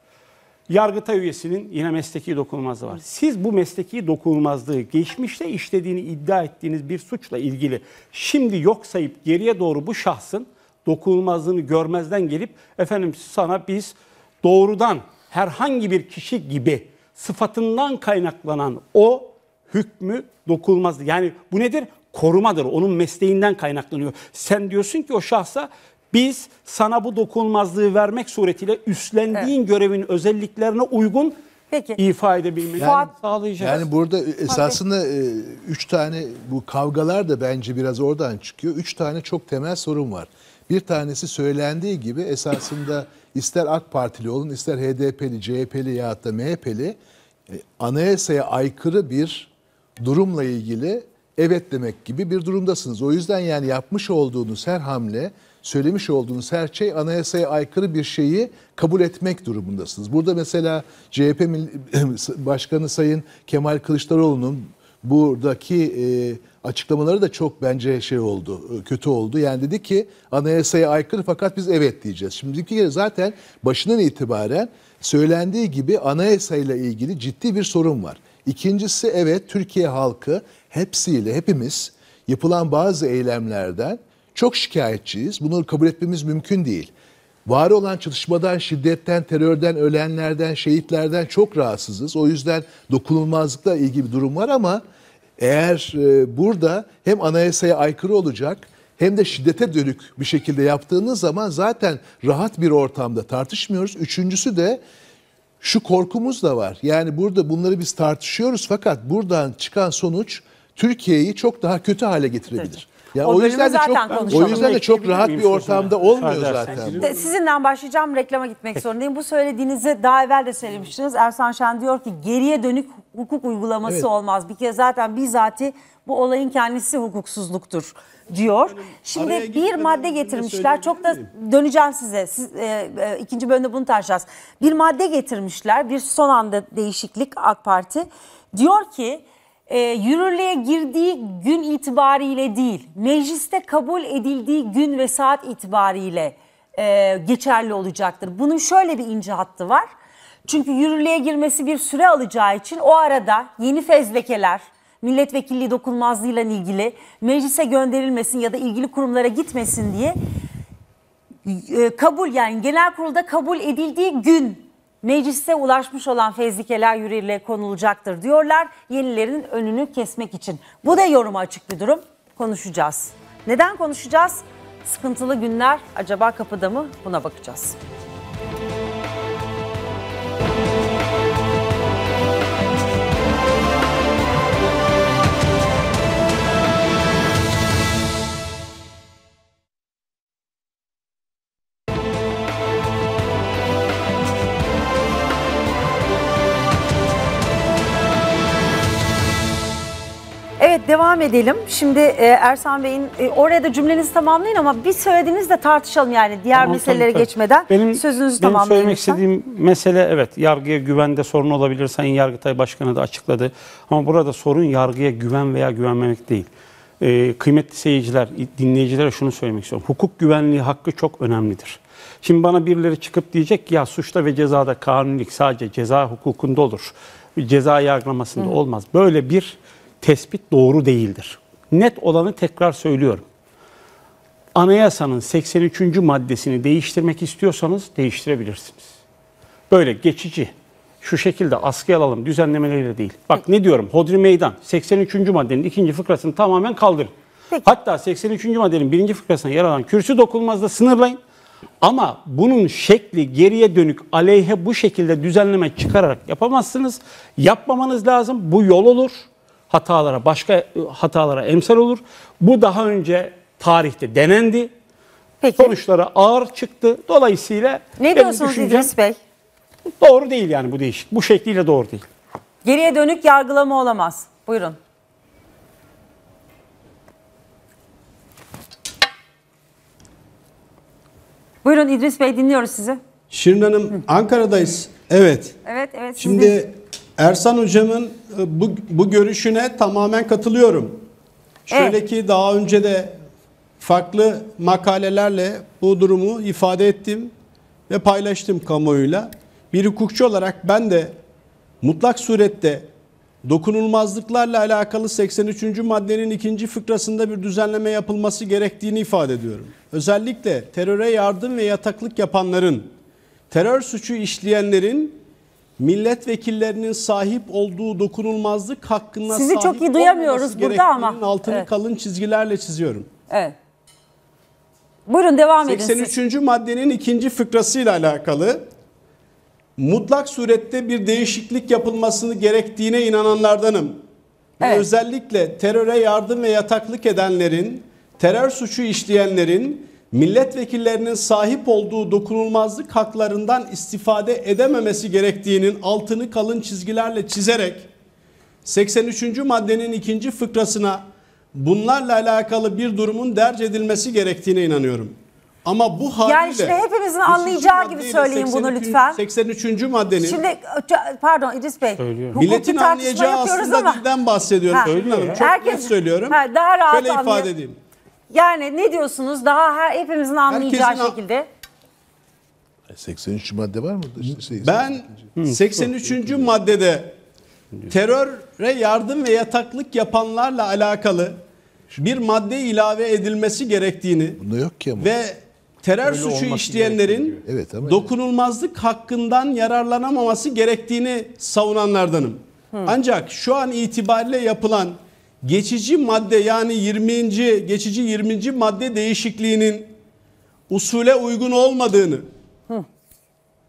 Yargıtay üyesinin yine mesleki dokunulmazlığı var. Siz bu mesleki dokunulmazlığı geçmişte işlediğini iddia ettiğiniz bir suçla ilgili şimdi yok sayıp geriye doğru bu şahsın dokunulmazlığını görmezden gelip efendim sana biz doğrudan herhangi bir kişi gibi sıfatından kaynaklanan o hükmü dokunmaz. Yani bu nedir? Korumadır. Onun mesleğinden kaynaklanıyor. Sen diyorsun ki o şahsa biz sana bu dokunmazlığı vermek suretiyle üstlendiğin evet. görevin özelliklerine uygun Peki. ifa edebilmeni yani, sağlayacağız. Yani burada esasında e, üç tane bu kavgalar da bence biraz oradan çıkıyor. Üç tane çok temel sorun var. Bir tanesi söylendiği gibi esasında ister AK Partili olun, ister HDP'li, CHP'li ya da MHP'li e, anayasaya aykırı bir durumla ilgili evet demek gibi bir durumdasınız. O yüzden yani yapmış olduğunuz her hamle, söylemiş olduğunuz her şey anayasaya aykırı bir şeyi kabul etmek durumundasınız. Burada mesela CHP (clears throat) Başkanı Sayın Kemal Kılıçdaroğlu'nun buradaki e, açıklamaları da çok bence şey oldu, e, kötü oldu. Yani dedi ki anayasaya aykırı fakat biz evet diyeceğiz. Şimdi iki kere zaten başından itibaren söylendiği gibi anayasayla ilgili ciddi bir sorun var. İkincisi evet Türkiye halkı hepsiyle hepimiz yapılan bazı eylemlerden çok şikayetçiyiz. Bunu kabul etmemiz mümkün değil. Var olan çatışmadan, şiddetten, terörden, ölenlerden, şehitlerden çok rahatsızız. O yüzden dokunulmazlıkla ilgili bir durum var ama eğer e, burada hem anayasaya aykırı olacak hem de şiddete dönük bir şekilde yaptığınız zaman zaten rahat bir ortamda tartışmıyoruz. Üçüncüsü de şu korkumuz da var. Yani burada bunları biz tartışıyoruz fakat buradan çıkan sonuç Türkiye'yi çok daha kötü hale getirebilir. Evet. Ya o, o yüzden de zaten çok, konuşalım. O yüzden de çok rahat bir ortamda olmuyor zaten. De, sizinden başlayacağım reklama gitmek zorundayım. Bu söylediğinizi daha evvel de söylemiştiniz. Ersan Şen diyor ki geriye dönük hukuk uygulaması evet. olmaz. Bir kez zaten bizatihi bu olayın kendisi hukuksuzluktur diyor. Şimdi bir madde şey getirmişler. Çok da döneceğim size. Siz, e, e, ikinci bölümde bunu tartışacağız. Bir madde getirmişler. Bir son anda değişiklik AK Parti. Diyor ki e, yürürlüğe girdiği gün itibariyle değil, mecliste kabul edildiği gün ve saat itibariyle e, geçerli olacaktır. Bunun şöyle bir ince hattı var. Çünkü yürürlüğe girmesi bir süre alacağı için o arada yeni fezlekeler, milletvekilliği dokunmazlığıyla ilgili meclise gönderilmesin ya da ilgili kurumlara gitmesin diye e, kabul yani genel kurulda kabul edildiği gün meclise ulaşmış olan fezlikeler yürürlüğe konulacaktır diyorlar. Yenilerin önünü kesmek için. Bu da yoruma açık bir durum. Konuşacağız. Neden konuşacağız? Sıkıntılı günler acaba kapıda mı? Buna bakacağız. devam edelim. Şimdi e, Ersan Bey'in e, oraya da cümlenizi tamamlayın ama bir söylediğiniz de tartışalım yani diğer tamam, meselelere tabii, geçmeden benim, sözünüzü benim tamamlayın. Benim söylemek istediğim mesele evet yargıya güvende sorun olabilir. Sayın Yargıtay Başkanı da açıkladı. Ama burada sorun yargıya güven veya güvenmemek değil. E, kıymetli seyirciler, dinleyicilere şunu söylemek istiyorum. Hukuk güvenliği hakkı çok önemlidir. Şimdi bana birileri çıkıp diyecek ki ya suçta ve cezada kanunilik sadece ceza hukukunda olur. Ceza yargılamasında Hı. olmaz. Böyle bir tespit doğru değildir. Net olanı tekrar söylüyorum. Anayasanın 83. maddesini değiştirmek istiyorsanız değiştirebilirsiniz. Böyle geçici, şu şekilde askıya alalım düzenlemeleriyle değil. Bak ne diyorum hodri meydan 83. maddenin ikinci fıkrasını tamamen kaldırın. Peki. Hatta 83. maddenin birinci fıkrasına yer alan kürsü dokunulmazda sınırlayın. Ama bunun şekli geriye dönük aleyhe bu şekilde düzenleme çıkararak yapamazsınız. Yapmamanız lazım. Bu yol olur hatalara, başka hatalara emsal olur. Bu daha önce tarihte denendi. Peki. Sonuçları ağır çıktı. Dolayısıyla ne diyorsunuz İdris Bey? Doğru değil yani bu değişik. Bu şekliyle doğru değil. Geriye dönük yargılama olamaz. Buyurun. Buyurun İdris Bey dinliyoruz sizi. Şirin Hanım Ankara'dayız. Evet. Evet evet. Şimdi Ersan Hocam'ın e, bu, bu görüşüne tamamen katılıyorum. Şöyle evet. ki daha önce de farklı makalelerle bu durumu ifade ettim ve paylaştım kamuoyuyla. Bir hukukçu olarak ben de mutlak surette dokunulmazlıklarla alakalı 83. maddenin ikinci fıkrasında bir düzenleme yapılması gerektiğini ifade ediyorum. Özellikle teröre yardım ve yataklık yapanların, terör suçu işleyenlerin milletvekillerinin sahip olduğu dokunulmazlık hakkına Sizi sahip çok iyi duyamıyoruz burada ama. altını evet. kalın çizgilerle çiziyorum. Evet. Buyurun devam 83. edin. 83. maddenin ikinci fıkrasıyla alakalı mutlak surette bir değişiklik yapılmasını gerektiğine inananlardanım. Evet. özellikle teröre yardım ve yataklık edenlerin, terör suçu işleyenlerin milletvekillerinin sahip olduğu dokunulmazlık haklarından istifade edememesi gerektiğinin altını kalın çizgilerle çizerek 83. maddenin ikinci fıkrasına bunlarla alakalı bir durumun derc edilmesi gerektiğine inanıyorum. Ama bu haliyle... Yani şimdi hepimizin anlayacağı gibi söyleyin 83, bunu lütfen. 83. maddenin... Şimdi pardon İdris Bey. Söylüyorum. Milletin anlayacağı aslında ama. dilden bahsediyorum. Ha, söylüyorum. Çok Herkes, net söylüyorum. Ha, daha rahat Şöyle anlıyor. ifade edeyim. Yani ne diyorsunuz? Daha her hepimizin anlayacağı Herkesin şekilde. 83. E, madde var mı? Ben 83. maddede teröre yardım ve yataklık yapanlarla alakalı bir madde ilave edilmesi gerektiğini Bunda yok ki ama. ve terör Öyle suçu işleyenlerin Evet ama- dokunulmazlık hakkından yararlanamaması gerektiğini savunanlardanım. Ancak şu an itibariyle yapılan geçici madde yani 20. geçici 20. madde değişikliğinin usule uygun olmadığını Hı.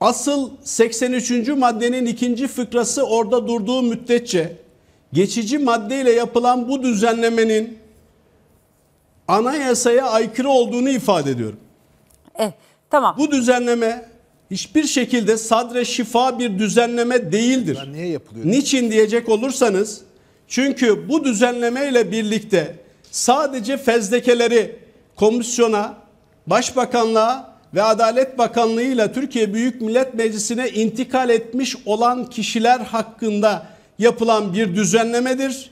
asıl 83. maddenin ikinci fıkrası orada durduğu müddetçe geçici maddeyle yapılan bu düzenlemenin anayasaya aykırı olduğunu ifade ediyorum. E, tamam. Bu düzenleme hiçbir şekilde sadre şifa bir düzenleme değildir. Ya niye yapılıyor? Niçin diyecek olursanız çünkü bu düzenleme ile birlikte sadece fezlekeleri komisyona, başbakanlığa ve Adalet Bakanlığı ile Türkiye Büyük Millet Meclisi'ne intikal etmiş olan kişiler hakkında yapılan bir düzenlemedir.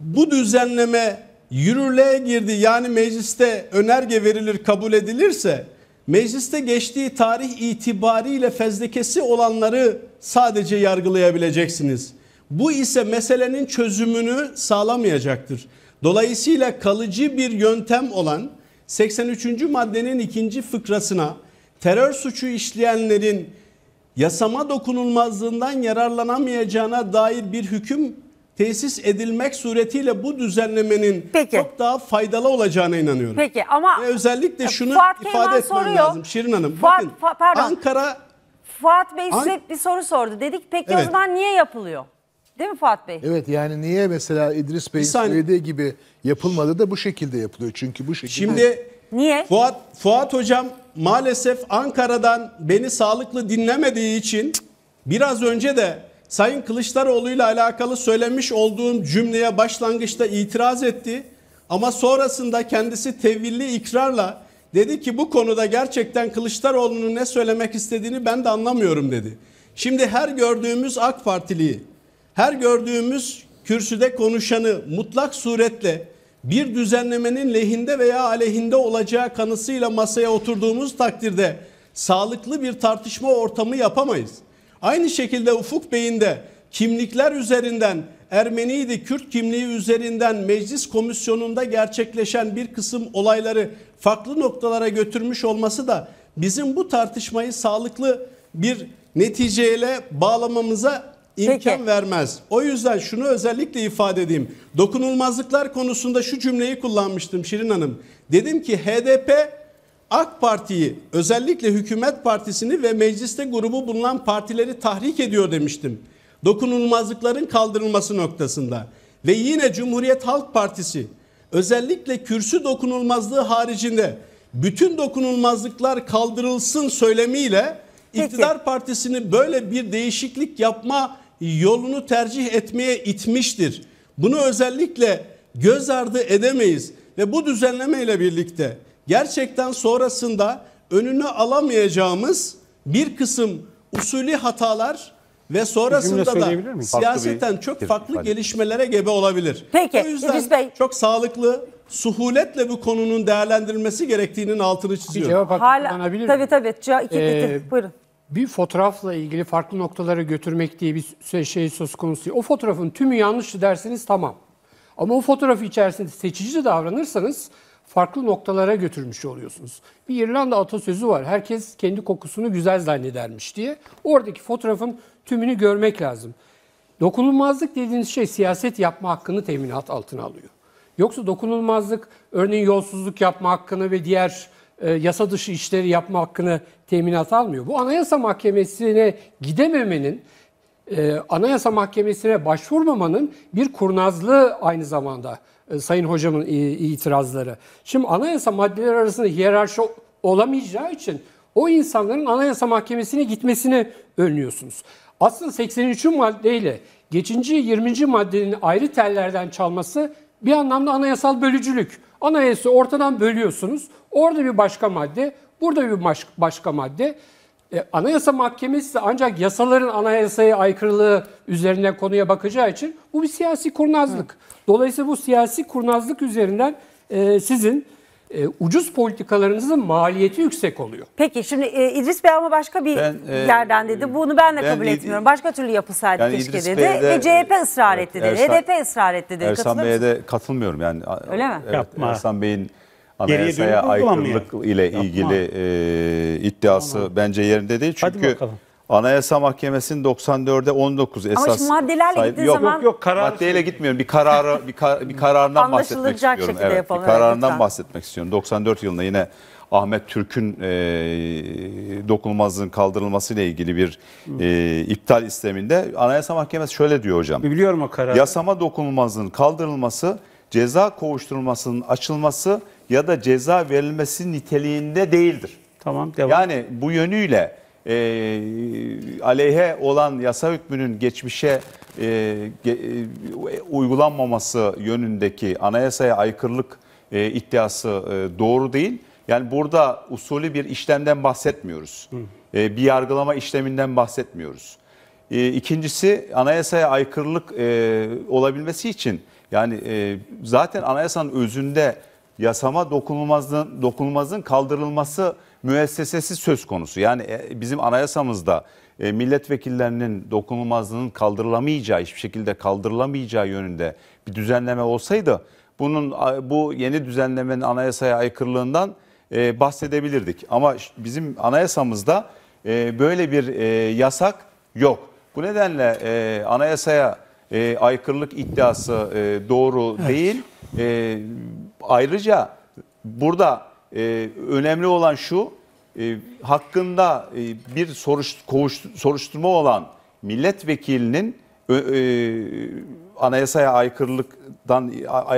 Bu düzenleme yürürlüğe girdi yani mecliste önerge verilir kabul edilirse mecliste geçtiği tarih itibariyle fezlekesi olanları sadece yargılayabileceksiniz.'' Bu ise meselenin çözümünü sağlamayacaktır. Dolayısıyla kalıcı bir yöntem olan 83. maddenin ikinci fıkrasına terör suçu işleyenlerin yasama dokunulmazlığından yararlanamayacağına dair bir hüküm tesis edilmek suretiyle bu düzenlemenin Peki. çok daha faydalı olacağına inanıyorum. Peki ama Ve özellikle şunu Fuat ifade etmem soruyor. lazım Şirin Hanım. Fuat, bakın fa pardon. Ankara Fuat Bey size An bir soru sordu. Dedik peki evet. o zaman niye yapılıyor? Değil mi Fuat Bey? Evet yani niye mesela İdris Bey'in saniye. söylediği gibi yapılmadı da bu şekilde yapılıyor. Çünkü bu şekilde... Şimdi niye? Fuat, Fuat Hocam maalesef Ankara'dan beni sağlıklı dinlemediği için biraz önce de Sayın Kılıçdaroğlu ile alakalı söylemiş olduğum cümleye başlangıçta itiraz etti. Ama sonrasında kendisi tevilli ikrarla dedi ki bu konuda gerçekten Kılıçdaroğlu'nun ne söylemek istediğini ben de anlamıyorum dedi. Şimdi her gördüğümüz AK Partiliyi her gördüğümüz kürsüde konuşanı mutlak suretle bir düzenlemenin lehinde veya aleyhinde olacağı kanısıyla masaya oturduğumuz takdirde sağlıklı bir tartışma ortamı yapamayız. Aynı şekilde Ufuk Bey'in de kimlikler üzerinden Ermeniydi Kürt kimliği üzerinden meclis komisyonunda gerçekleşen bir kısım olayları farklı noktalara götürmüş olması da bizim bu tartışmayı sağlıklı bir neticeyle bağlamamıza imkan Peki. vermez. O yüzden şunu özellikle ifade edeyim. Dokunulmazlıklar konusunda şu cümleyi kullanmıştım Şirin Hanım. Dedim ki HDP AK Parti'yi özellikle hükümet partisini ve mecliste grubu bulunan partileri tahrik ediyor demiştim. Dokunulmazlıkların kaldırılması noktasında ve yine Cumhuriyet Halk Partisi özellikle kürsü dokunulmazlığı haricinde bütün dokunulmazlıklar kaldırılsın söylemiyle Peki. iktidar partisini böyle bir değişiklik yapma yolunu tercih etmeye itmiştir. Bunu özellikle göz ardı edemeyiz ve bu düzenlemeyle birlikte gerçekten sonrasında önünü alamayacağımız bir kısım usulü hatalar ve sonrasında da siyaseten çok farklı ifade. gelişmelere gebe olabilir. Peki, o yüzden İdris Bey. çok sağlıklı, suhuletle bu konunun değerlendirilmesi gerektiğinin altını çiziyor. Bir cevap hakkı Hala, Tabii tabii. Cevap, iki, ee, bitir. Buyurun bir fotoğrafla ilgili farklı noktalara götürmek diye bir şey söz konusu. O fotoğrafın tümü yanlış derseniz tamam. Ama o fotoğraf içerisinde seçici davranırsanız farklı noktalara götürmüş oluyorsunuz. Bir İrlanda atasözü var. Herkes kendi kokusunu güzel zannedermiş diye. Oradaki fotoğrafın tümünü görmek lazım. Dokunulmazlık dediğiniz şey siyaset yapma hakkını teminat altına alıyor. Yoksa dokunulmazlık örneğin yolsuzluk yapma hakkını ve diğer e, yasa dışı işleri yapma hakkını teminat almıyor. Bu Anayasa Mahkemesi'ne gidememenin, e, Anayasa Mahkemesi'ne başvurmamanın bir kurnazlığı aynı zamanda e, Sayın Hocam'ın itirazları. Şimdi anayasa maddeleri arasında hiyerarşi olamayacağı için o insanların Anayasa Mahkemesi'ne gitmesini önlüyorsunuz. Aslında 83. maddeyle geçinci 20. maddenin ayrı tellerden çalması bir anlamda anayasal bölücülük. Anayasayı ortadan bölüyorsunuz. Orada bir başka madde, burada bir baş, başka madde. E, Anayasa Mahkemesi de ancak yasaların anayasaya aykırılığı üzerine konuya bakacağı için bu bir siyasi kurnazlık. Hı. Dolayısıyla bu siyasi kurnazlık üzerinden e, sizin e, ucuz politikalarınızın maliyeti yüksek oluyor. Peki şimdi e, İdris Bey ama başka bir ben, e, yerden dedi. Bunu ben de ben kabul İd- etmiyorum. Başka türlü yapılsaydı yani keşke İdris dedi. de Ve CHP ısrar etti dedi. Ersan, HDP ısrar etti dedi. Ersan Bey'e de katılmıyorum. yani. Öyle mi? Evet, Yapma. Ersan Bey'in anayasaya aykırılık ile Yapma. ilgili e, iddiası tamam. bence yerinde değil. Çünkü Anayasa Mahkemesi'nin 94'e 19 esas. Ama şimdi maddelerle sahibi. gittiği yok, zaman... Yok yok karar... Maddeyle şey- gitmiyorum. Bir kararı bir, kar, bir (laughs) kararından bahsetmek istiyorum. şekilde evet, yapalım. Bir kararından evet, bahsetmek istiyorum. 94 yılında yine Ahmet Türk'ün e, dokunulmazlığın kaldırılmasıyla ilgili bir e, iptal isteminde Anayasa Mahkemesi şöyle diyor hocam. Biliyorum o kararı. Yasama dokunulmazlığın kaldırılması, ceza kovuşturulmasının açılması ya da ceza verilmesi niteliğinde değildir. Tamam devam. Yani bu yönüyle e, aleyhe olan yasa hükmünün geçmişe e, ge, e, uygulanmaması yönündeki anayasaya aykırılık e, iddiası e, doğru değil. Yani burada usulü bir işlemden bahsetmiyoruz. E, bir yargılama işleminden bahsetmiyoruz. E, ikincisi anayasaya aykırılık e, olabilmesi için yani e, zaten anayasanın özünde yasama dokunulmazlığın, dokunulmazlığın kaldırılması müessesesi söz konusu. Yani e, bizim anayasamızda e, milletvekillerinin dokunulmazlığının kaldırılamayacağı, hiçbir şekilde kaldırılamayacağı yönünde bir düzenleme olsaydı bunun bu yeni düzenlemenin anayasaya aykırılığından e, bahsedebilirdik. Ama bizim anayasamızda böyle bir yasak yok. Bu nedenle anayasaya aykırılık iddiası doğru evet. değil. Ayrıca burada e, önemli olan şu e, hakkında e, bir soruş, kovuş, soruşturma olan milletvekilinin e, anayasaya aykırılıktan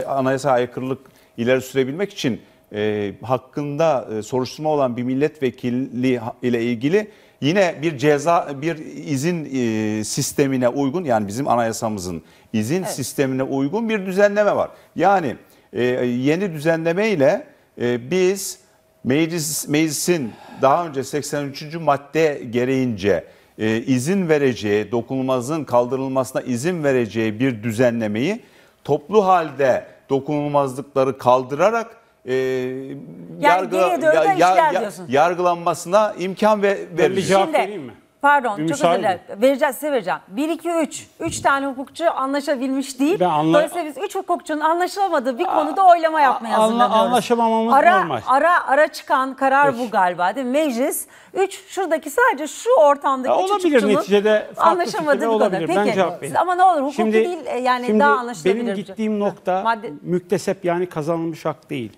anayasaya aykırılık ileri sürebilmek için e, hakkında e, soruşturma olan bir milletvekili ile ilgili yine bir ceza bir izin e, sistemine uygun yani bizim anayasamızın izin evet. sistemine uygun bir düzenleme var. Yani e, yeni düzenleme ile ee, biz meclis, meclisin daha önce 83. madde gereğince e, izin vereceği, dokunulmazlığın kaldırılmasına izin vereceği bir düzenlemeyi toplu halde dokunulmazlıkları kaldırarak e, yani yargı, ya, ya, yargılanmasına imkan ve, veriyor. Ben bir cevap vereyim mi? Pardon çok özür dilerim. Vereceğiz size vereceğim. 1, 2, 3. 3 tane hukukçu anlaşabilmiş değil. Ben anla... Dolayısıyla biz 3 hukukçunun anlaşılamadığı bir konuda oylama yapmaya hazırlanıyoruz. anlaşamamamız ara, normal. Ara, ara çıkan karar Peki. bu galiba değil mi? Meclis 3 şuradaki sadece şu ortamdaki ya, olabilir neticede anlaşamadığı bir olabilir. Peki, ben cevap vereyim. Ama ne olur hukuki şimdi, değil e, yani şimdi daha anlaşılabilir. Benim gittiğim şey. nokta Madde... müktesep yani kazanılmış hak değil.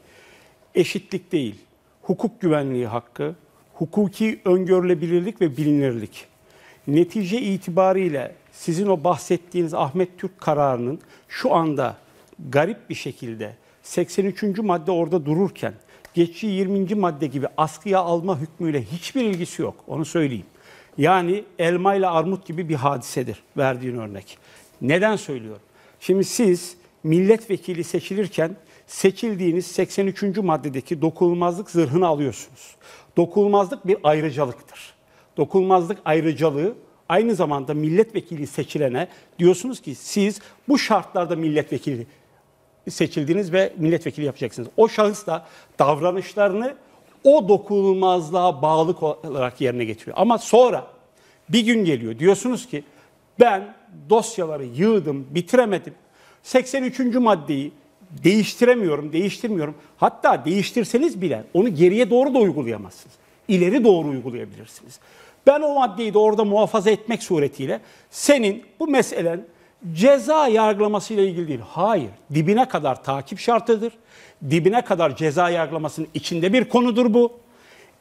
Eşitlik değil. Hukuk güvenliği hakkı hukuki öngörülebilirlik ve bilinirlik. Netice itibariyle sizin o bahsettiğiniz Ahmet Türk kararının şu anda garip bir şekilde 83. madde orada dururken geçici 20. madde gibi askıya alma hükmüyle hiçbir ilgisi yok. Onu söyleyeyim. Yani elma ile armut gibi bir hadisedir verdiğin örnek. Neden söylüyorum? Şimdi siz milletvekili seçilirken seçildiğiniz 83. maddedeki dokunulmazlık zırhını alıyorsunuz. Dokunulmazlık bir ayrıcalıktır. Dokunulmazlık ayrıcalığı aynı zamanda milletvekili seçilene diyorsunuz ki siz bu şartlarda milletvekili seçildiniz ve milletvekili yapacaksınız. O şahıs da davranışlarını o dokunulmazlığa bağlı olarak yerine getiriyor. Ama sonra bir gün geliyor diyorsunuz ki ben dosyaları yığdım, bitiremedim. 83. maddeyi değiştiremiyorum, değiştirmiyorum. Hatta değiştirseniz bile onu geriye doğru da uygulayamazsınız. İleri doğru uygulayabilirsiniz. Ben o maddeyi de orada muhafaza etmek suretiyle senin bu meselen ceza yargılamasıyla ilgili değil. Hayır, dibine kadar takip şartıdır. Dibine kadar ceza yargılamasının içinde bir konudur bu.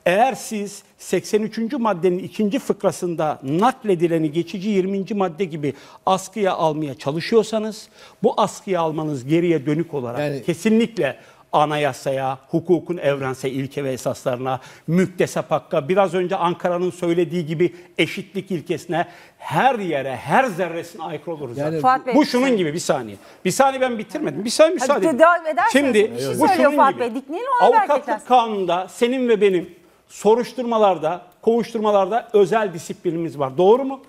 Eğer siz 83. maddenin ikinci fıkrasında nakledileni geçici 20. madde gibi askıya almaya çalışıyorsanız bu askıya almanız geriye dönük olarak yani, kesinlikle anayasaya, hukukun evrensel ilke ve esaslarına, müktesep hakka, biraz önce Ankara'nın söylediği gibi eşitlik ilkesine her yere, her zerresine aykırı oluruz. Yani, zaten. bu şunun gibi bir saniye. Bir saniye ben bitirmedim. Bir saniye müsaade edin. Şimdi şey bu şunun gibi. avukatlık kanunda senin ve benim soruşturmalarda, kovuşturmalarda özel disiplinimiz var. Doğru mu?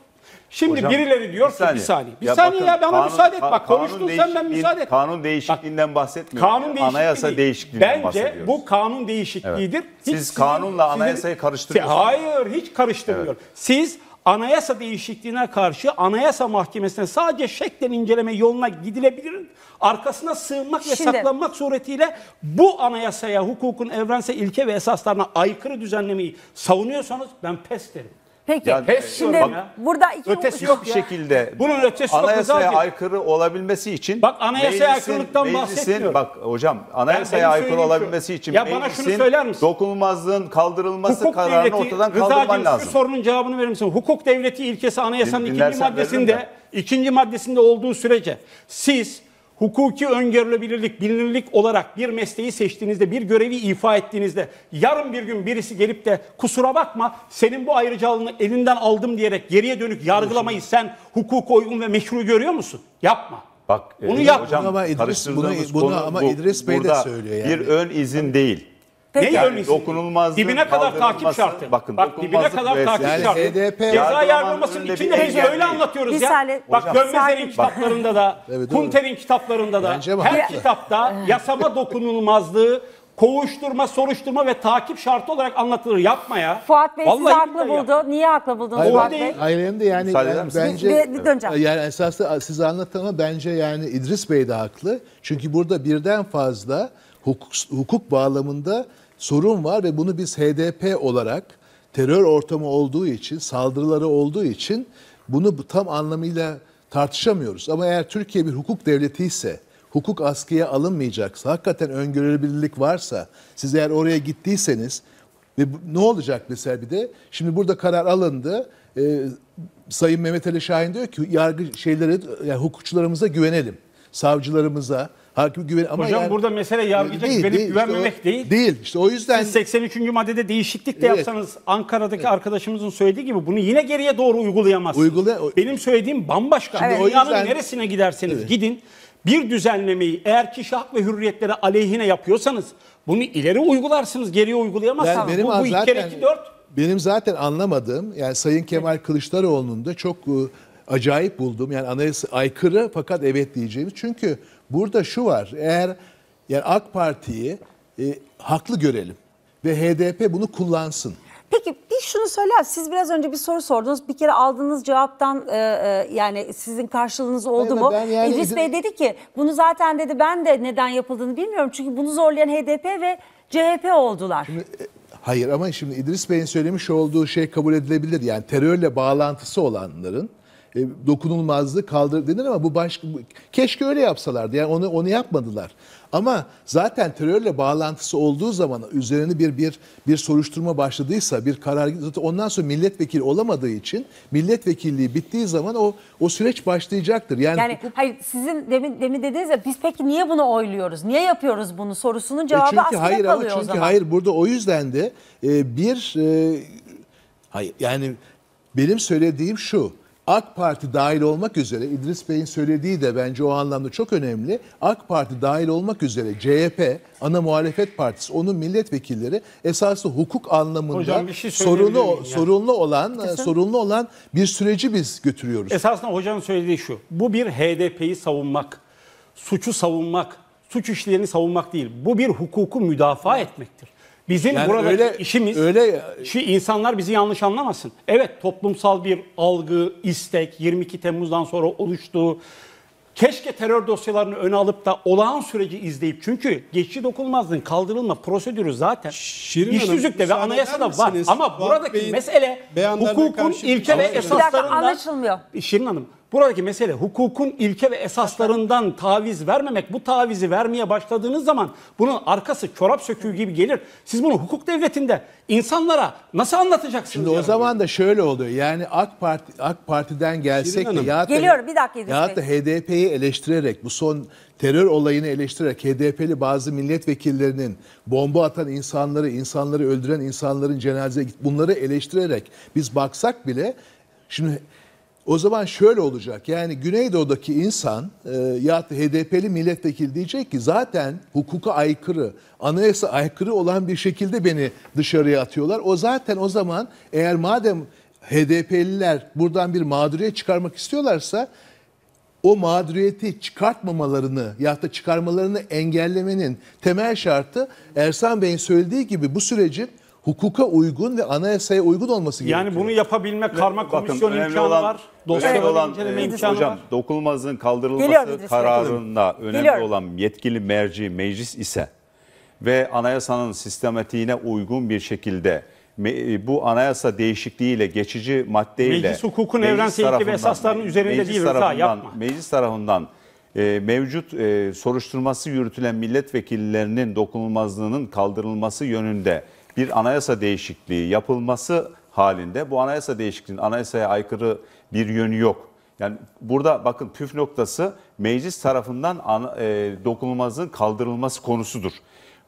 Şimdi Hocam, birileri diyor bir ki bir saniye. Bir ya saniye bakın, ya bana kanun, müsaade et. Bak konuştun sen ben müsaade et. Kanun değişikliğinden bahsetmiyorum. Kanun değişikliği Anayasa değişikliğinden Bence bahsediyoruz. Bence bu kanun değişikliğidir. Evet. Siz sizin, kanunla sizin, anayasayı karıştırıyorsunuz. Hayır hiç karıştırmıyor. Evet. Siz anayasa değişikliğine karşı anayasa mahkemesine sadece şeklen inceleme yoluna gidilebilir. Arkasına sığınmak ve Şimdi, saklanmak suretiyle bu anayasaya, hukukun evrensel ilke ve esaslarına aykırı düzenlemeyi savunuyorsanız ben pes derim. Peki. Yani, Pes şimdi bak, burada iki ötesi yok bir şekilde. Bunun ötesi Anayasaya zaten. aykırı olabilmesi için. Bak anayasaya aykırılıktan meclisin, bahsetmiyorum. Bak hocam anayasaya aykırı olabilmesi için ya meclisin bana şunu söyler misin? dokunulmazlığın kaldırılması Hukuk kararını devleti, ortadan kaldırman lazım. şu sorunun cevabını verir misin? Hukuk devleti ilkesi anayasanın Din, ikinci maddesinde ikinci maddesinde olduğu sürece siz hukuki öngörülebilirlik, bilinirlik olarak bir mesleği seçtiğinizde, bir görevi ifa ettiğinizde yarın bir gün birisi gelip de kusura bakma senin bu ayrıcalığını elinden aldım diyerek geriye dönük yargılamayı sen hukuk uygun ve meşru görüyor musun? Yapma. Bak bunu e, yapma. Hocam, bunu ama İdris, bunu, bunu ama bu, İdris Bey de söylüyor yani. Bir ön izin hani değil. Peki. Neyi yani dokunulmazlığı dibine kadar takip şartı. Bakın, Bak dibine kadar takip yani şartı. HDP Ceza yargılamasının içinde biz öyle anlatıyoruz Risale, ya. Bak Gömmezer'in kitaplarında da, evet, Kunter'in kitaplarında da, her kitapta yasama dokunulmazlığı kovuşturma, soruşturma ve takip şartı olarak anlatılır. Yapma ya. Fuat Bey Vallahi siz haklı buldu. Ya. Niye haklı buldunuz Hayır, Fuat Bey? Hayır de yani, yani bence... Bir, bir döneceğim. Yani esasında siz anlatana bence yani İdris Bey de haklı. Çünkü burada birden fazla hukuk, hukuk bağlamında sorun var ve bunu biz HDP olarak terör ortamı olduğu için, saldırıları olduğu için bunu tam anlamıyla tartışamıyoruz. Ama eğer Türkiye bir hukuk devleti ise, hukuk askıya alınmayacaksa, hakikaten öngörülebilirlik varsa, siz eğer oraya gittiyseniz ve ne olacak mesela bir de? Şimdi burada karar alındı. E, Sayın Mehmet Ali Şahin diyor ki yargı şeyleri yani hukukçularımıza güvenelim. Savcılarımıza, Hakim güven ama Hocam yani, burada mesele yargıca değil, güvenip değil, güvenmemek işte o, değil. Değil. İşte o yüzden Siz 83. maddede değişiklik de evet. yapsanız Ankara'daki evet. arkadaşımızın söylediği gibi bunu yine geriye doğru uygulayamazsınız. Uygula Benim söylediğim bambaşka. Şimdi evet. Dünyanın yüzden, neresine giderseniz evet. gidin bir düzenlemeyi eğer kişi hak ve hürriyetleri aleyhine yapıyorsanız bunu ileri uygularsınız, geriye uygulayamazsınız. Ben, benim bu, bu zaten, kere iki dört. Benim zaten anlamadığım yani Sayın Kemal Kılıçdaroğlu'nun da çok e, acayip buldum. Yani anayasa aykırı fakat evet diyeceğimiz. Çünkü Burada şu var. Eğer yani AK Parti'yi e, haklı görelim ve HDP bunu kullansın. Peki bir şunu söyler siz biraz önce bir soru sordunuz bir kere aldığınız cevaptan e, e, yani sizin karşılığınız oldu mu? Yani İdris Bey dedi ki bunu zaten dedi ben de neden yapıldığını bilmiyorum çünkü bunu zorlayan HDP ve CHP oldular. Şimdi, e, Hayır ama şimdi İdris Bey'in söylemiş olduğu şey kabul edilebilir. Yani terörle bağlantısı olanların e, dokunulmazlığı kaldır denir ama bu başka keşke öyle yapsalardı. Yani onu onu yapmadılar. Ama zaten terörle bağlantısı olduğu zaman üzerine bir bir bir soruşturma başladıysa bir karar zaten ondan sonra milletvekili olamadığı için milletvekilliği bittiği zaman o o süreç başlayacaktır. Yani, yani hukuk... hayır sizin demin demin dediniz ya biz peki niye bunu oyluyoruz? Niye yapıyoruz bunu sorusunun e cevabı e çünkü hayır, kalıyor çünkü Hayır burada o yüzden de e, bir e, hayır yani benim söylediğim şu. AK Parti dahil olmak üzere İdris Bey'in söylediği de bence o anlamda çok önemli. AK Parti dahil olmak üzere CHP, ana muhalefet partisi, onun milletvekilleri esaslı hukuk anlamında hocam, bir şey sorunu yani. sorunlu olan Kesin. sorunlu olan bir süreci biz götürüyoruz. Esasında hocanın söylediği şu. Bu bir HDP'yi savunmak, suçu savunmak, suç işlerini savunmak değil. Bu bir hukuku müdafaa etmektir. Bizim yani buradaki öyle, işimiz, öyle şu insanlar bizi yanlış anlamasın. Evet toplumsal bir algı, istek 22 Temmuz'dan sonra oluştu. Keşke terör dosyalarını öne alıp da olağan süreci izleyip çünkü geçici dokunulmazlığın kaldırılma prosedürü zaten Şirin iş tüzükte ve anayasada var. Ama buradaki Bey'in mesele hukukun ilke ve esaslarında... Bir dakika anlaşılmıyor. Şirin Hanım Buradaki mesele hukukun ilke ve esaslarından taviz vermemek. Bu tavizi vermeye başladığınız zaman bunun arkası çorap söküğü gibi gelir. Siz bunu hukuk devletinde insanlara nasıl anlatacaksınız? Şimdi o zaman da şöyle oluyor. Yani AK Parti AK Parti'den gelsek de ya da, Geliyorum bir dakika. Ya da HDP'yi eleştirerek bu son terör olayını eleştirerek HDP'li bazı milletvekillerinin bomba atan insanları, insanları öldüren insanların cenaze bunları eleştirerek biz baksak bile şimdi o zaman şöyle olacak yani Güneydoğu'daki insan e, ya HDP'li milletvekili diyecek ki zaten hukuka aykırı, anayasa aykırı olan bir şekilde beni dışarıya atıyorlar. O zaten o zaman eğer madem HDP'liler buradan bir mağduriyet çıkarmak istiyorlarsa o mağduriyeti çıkartmamalarını ya da çıkarmalarını engellemenin temel şartı Ersan Bey'in söylediği gibi bu sürecin hukuka uygun ve anayasaya uygun olması gerekiyor. Yani bunu yapabilme karma Bakın, komisyon imkanı olan, var. Dosyaları olan, e, imkanı hocam, var. Dokunulmazlığın kaldırılması kararında önemli Geliyorum. olan yetkili merci meclis ise ve anayasanın sistematiğine uygun bir şekilde e, bu anayasa değişikliğiyle geçici maddeyle meclis hukukun evrensellik ve esaslarının üzerinde meclis değil tarafından, yapma. Meclis tarafından e, mevcut e, soruşturması yürütülen milletvekillerinin dokunulmazlığının kaldırılması yönünde bir anayasa değişikliği yapılması halinde bu anayasa değişikliğinin anayasaya aykırı bir yönü yok. Yani burada bakın püf noktası meclis tarafından ana, e, dokunulmazlığın kaldırılması konusudur.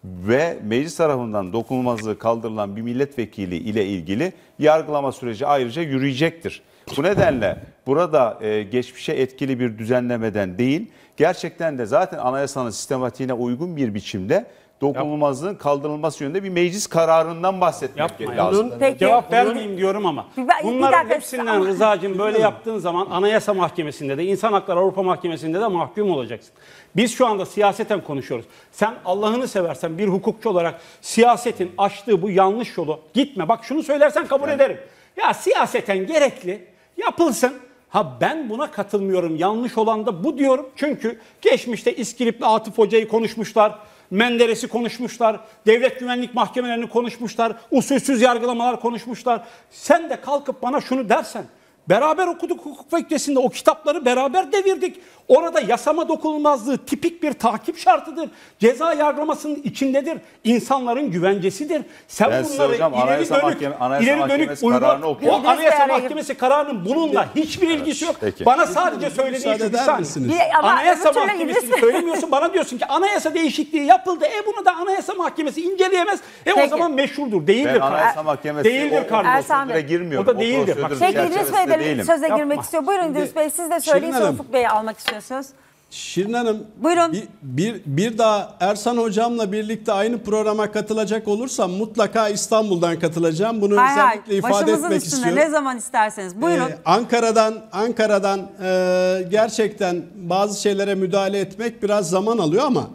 Ve meclis tarafından dokunulmazlığı kaldırılan bir milletvekili ile ilgili yargılama süreci ayrıca yürüyecektir. Bu nedenle burada e, geçmişe etkili bir düzenlemeden değil, gerçekten de zaten anayasanın sistematiğine uygun bir biçimde dokunulmazlığın Yap. kaldırılması yönünde bir meclis kararından bahsetmek Yapmayın. lazım. Bunun, Peki. Cevap vermeyeyim diyorum ama. Bir, bunların hepsinden Rıza'cığım böyle yaptığın zaman Anayasa Mahkemesi'nde de İnsan Hakları Avrupa Mahkemesi'nde de mahkum olacaksın. Biz şu anda siyaseten konuşuyoruz. Sen Allah'ını seversen bir hukukçu olarak siyasetin açtığı bu yanlış yolu gitme. Bak şunu söylersen kabul ederim. Ya siyaseten gerekli yapılsın. Ha ben buna katılmıyorum. Yanlış olan da bu diyorum. Çünkü geçmişte İskilip'le Atıf Hoca'yı konuşmuşlar. Menderes'i konuşmuşlar, devlet güvenlik mahkemelerini konuşmuşlar, usulsüz yargılamalar konuşmuşlar. Sen de kalkıp bana şunu dersen, beraber okuduk hukuk fakültesinde, o kitapları beraber devirdik. Orada yasama dokunulmazlığı tipik bir takip şartıdır. Ceza yargılamasının içindedir. İnsanların güvencesidir. Sen ben bunları hocam, ileri anayasa dönük, mahkeme, anayasa ileri dönük uygun. O anayasa mahkemesi kararının bununla hiçbir ilgisi yok. Peki. Bana sadece söylediğin şu bir saniye. Anayasa mahkemesini (laughs) söylemiyorsun. Bana diyorsun ki anayasa değişikliği yapıldı. E bunu da anayasa mahkemesi inceleyemez. E Peki. o zaman meşhurdur. Değildir. Ben anayasa mahkemesi değildir o, Ersan Bey. girmiyor. O da değildir. Peki İdris Bey de söze girmek istiyor. Buyurun İdris Bey siz de söyleyin. Ufuk Bey'i almak istiyorum. Bey'e söz. Şirin Hanım Buyurun. Bir, bir, bir daha Ersan hocamla birlikte aynı programa katılacak olursam mutlaka İstanbul'dan katılacağım. Bunu hay özellikle hay. ifade etmek üstünde, istiyorum. Ne zaman isterseniz buyurun. Ee, Ankara'dan Ankara'dan e, gerçekten bazı şeylere müdahale etmek biraz zaman alıyor ama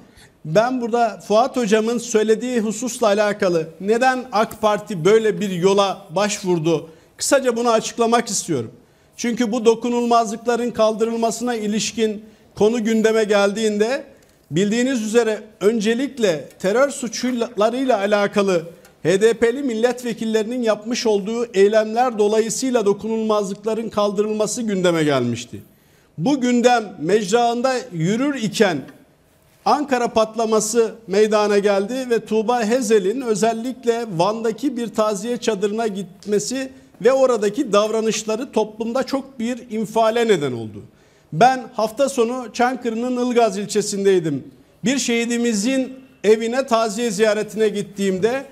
ben burada Fuat hocamın söylediği hususla alakalı neden AK Parti böyle bir yola başvurdu kısaca bunu açıklamak istiyorum. Çünkü bu dokunulmazlıkların kaldırılmasına ilişkin konu gündeme geldiğinde bildiğiniz üzere öncelikle terör suçlarıyla alakalı HDP'li milletvekillerinin yapmış olduğu eylemler dolayısıyla dokunulmazlıkların kaldırılması gündeme gelmişti. Bu gündem mecraında yürür iken Ankara patlaması meydana geldi ve Tuğba Hezel'in özellikle Van'daki bir taziye çadırına gitmesi ve oradaki davranışları toplumda çok bir infiale neden oldu. Ben hafta sonu Çankırı'nın Ilgaz ilçesindeydim. Bir şehidimizin evine taziye ziyaretine gittiğimde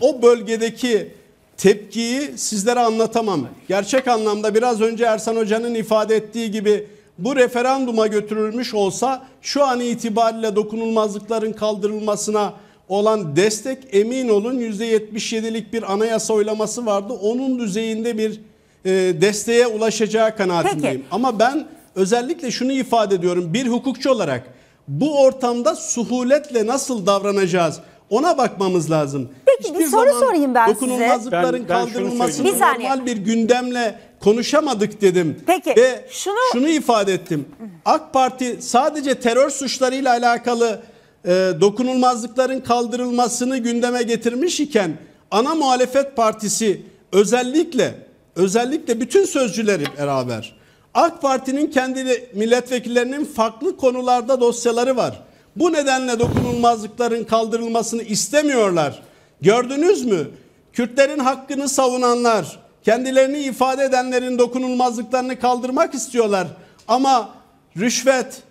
o bölgedeki tepkiyi sizlere anlatamam. Gerçek anlamda biraz önce Ersan Hoca'nın ifade ettiği gibi bu referanduma götürülmüş olsa şu an itibariyle dokunulmazlıkların kaldırılmasına olan destek emin olun %77'lik bir anayasa oylaması vardı. Onun düzeyinde bir e, desteğe ulaşacağı kanaatindeyim. Peki. Ama ben özellikle şunu ifade ediyorum. Bir hukukçu olarak bu ortamda suhuletle nasıl davranacağız? Ona bakmamız lazım. Peki Hiçbir bir soru sorayım ben dokunulmazlıkların size. kaldırılması bir normal bir gündemle konuşamadık dedim. Peki, Ve şunu... şunu ifade ettim. AK Parti sadece terör suçlarıyla alakalı e, dokunulmazlıkların kaldırılmasını gündeme getirmiş iken ana muhalefet partisi özellikle özellikle bütün sözcüleri beraber AK Parti'nin kendi milletvekillerinin farklı konularda dosyaları var. Bu nedenle dokunulmazlıkların kaldırılmasını istemiyorlar. Gördünüz mü? Kürtlerin hakkını savunanlar, kendilerini ifade edenlerin dokunulmazlıklarını kaldırmak istiyorlar. Ama rüşvet,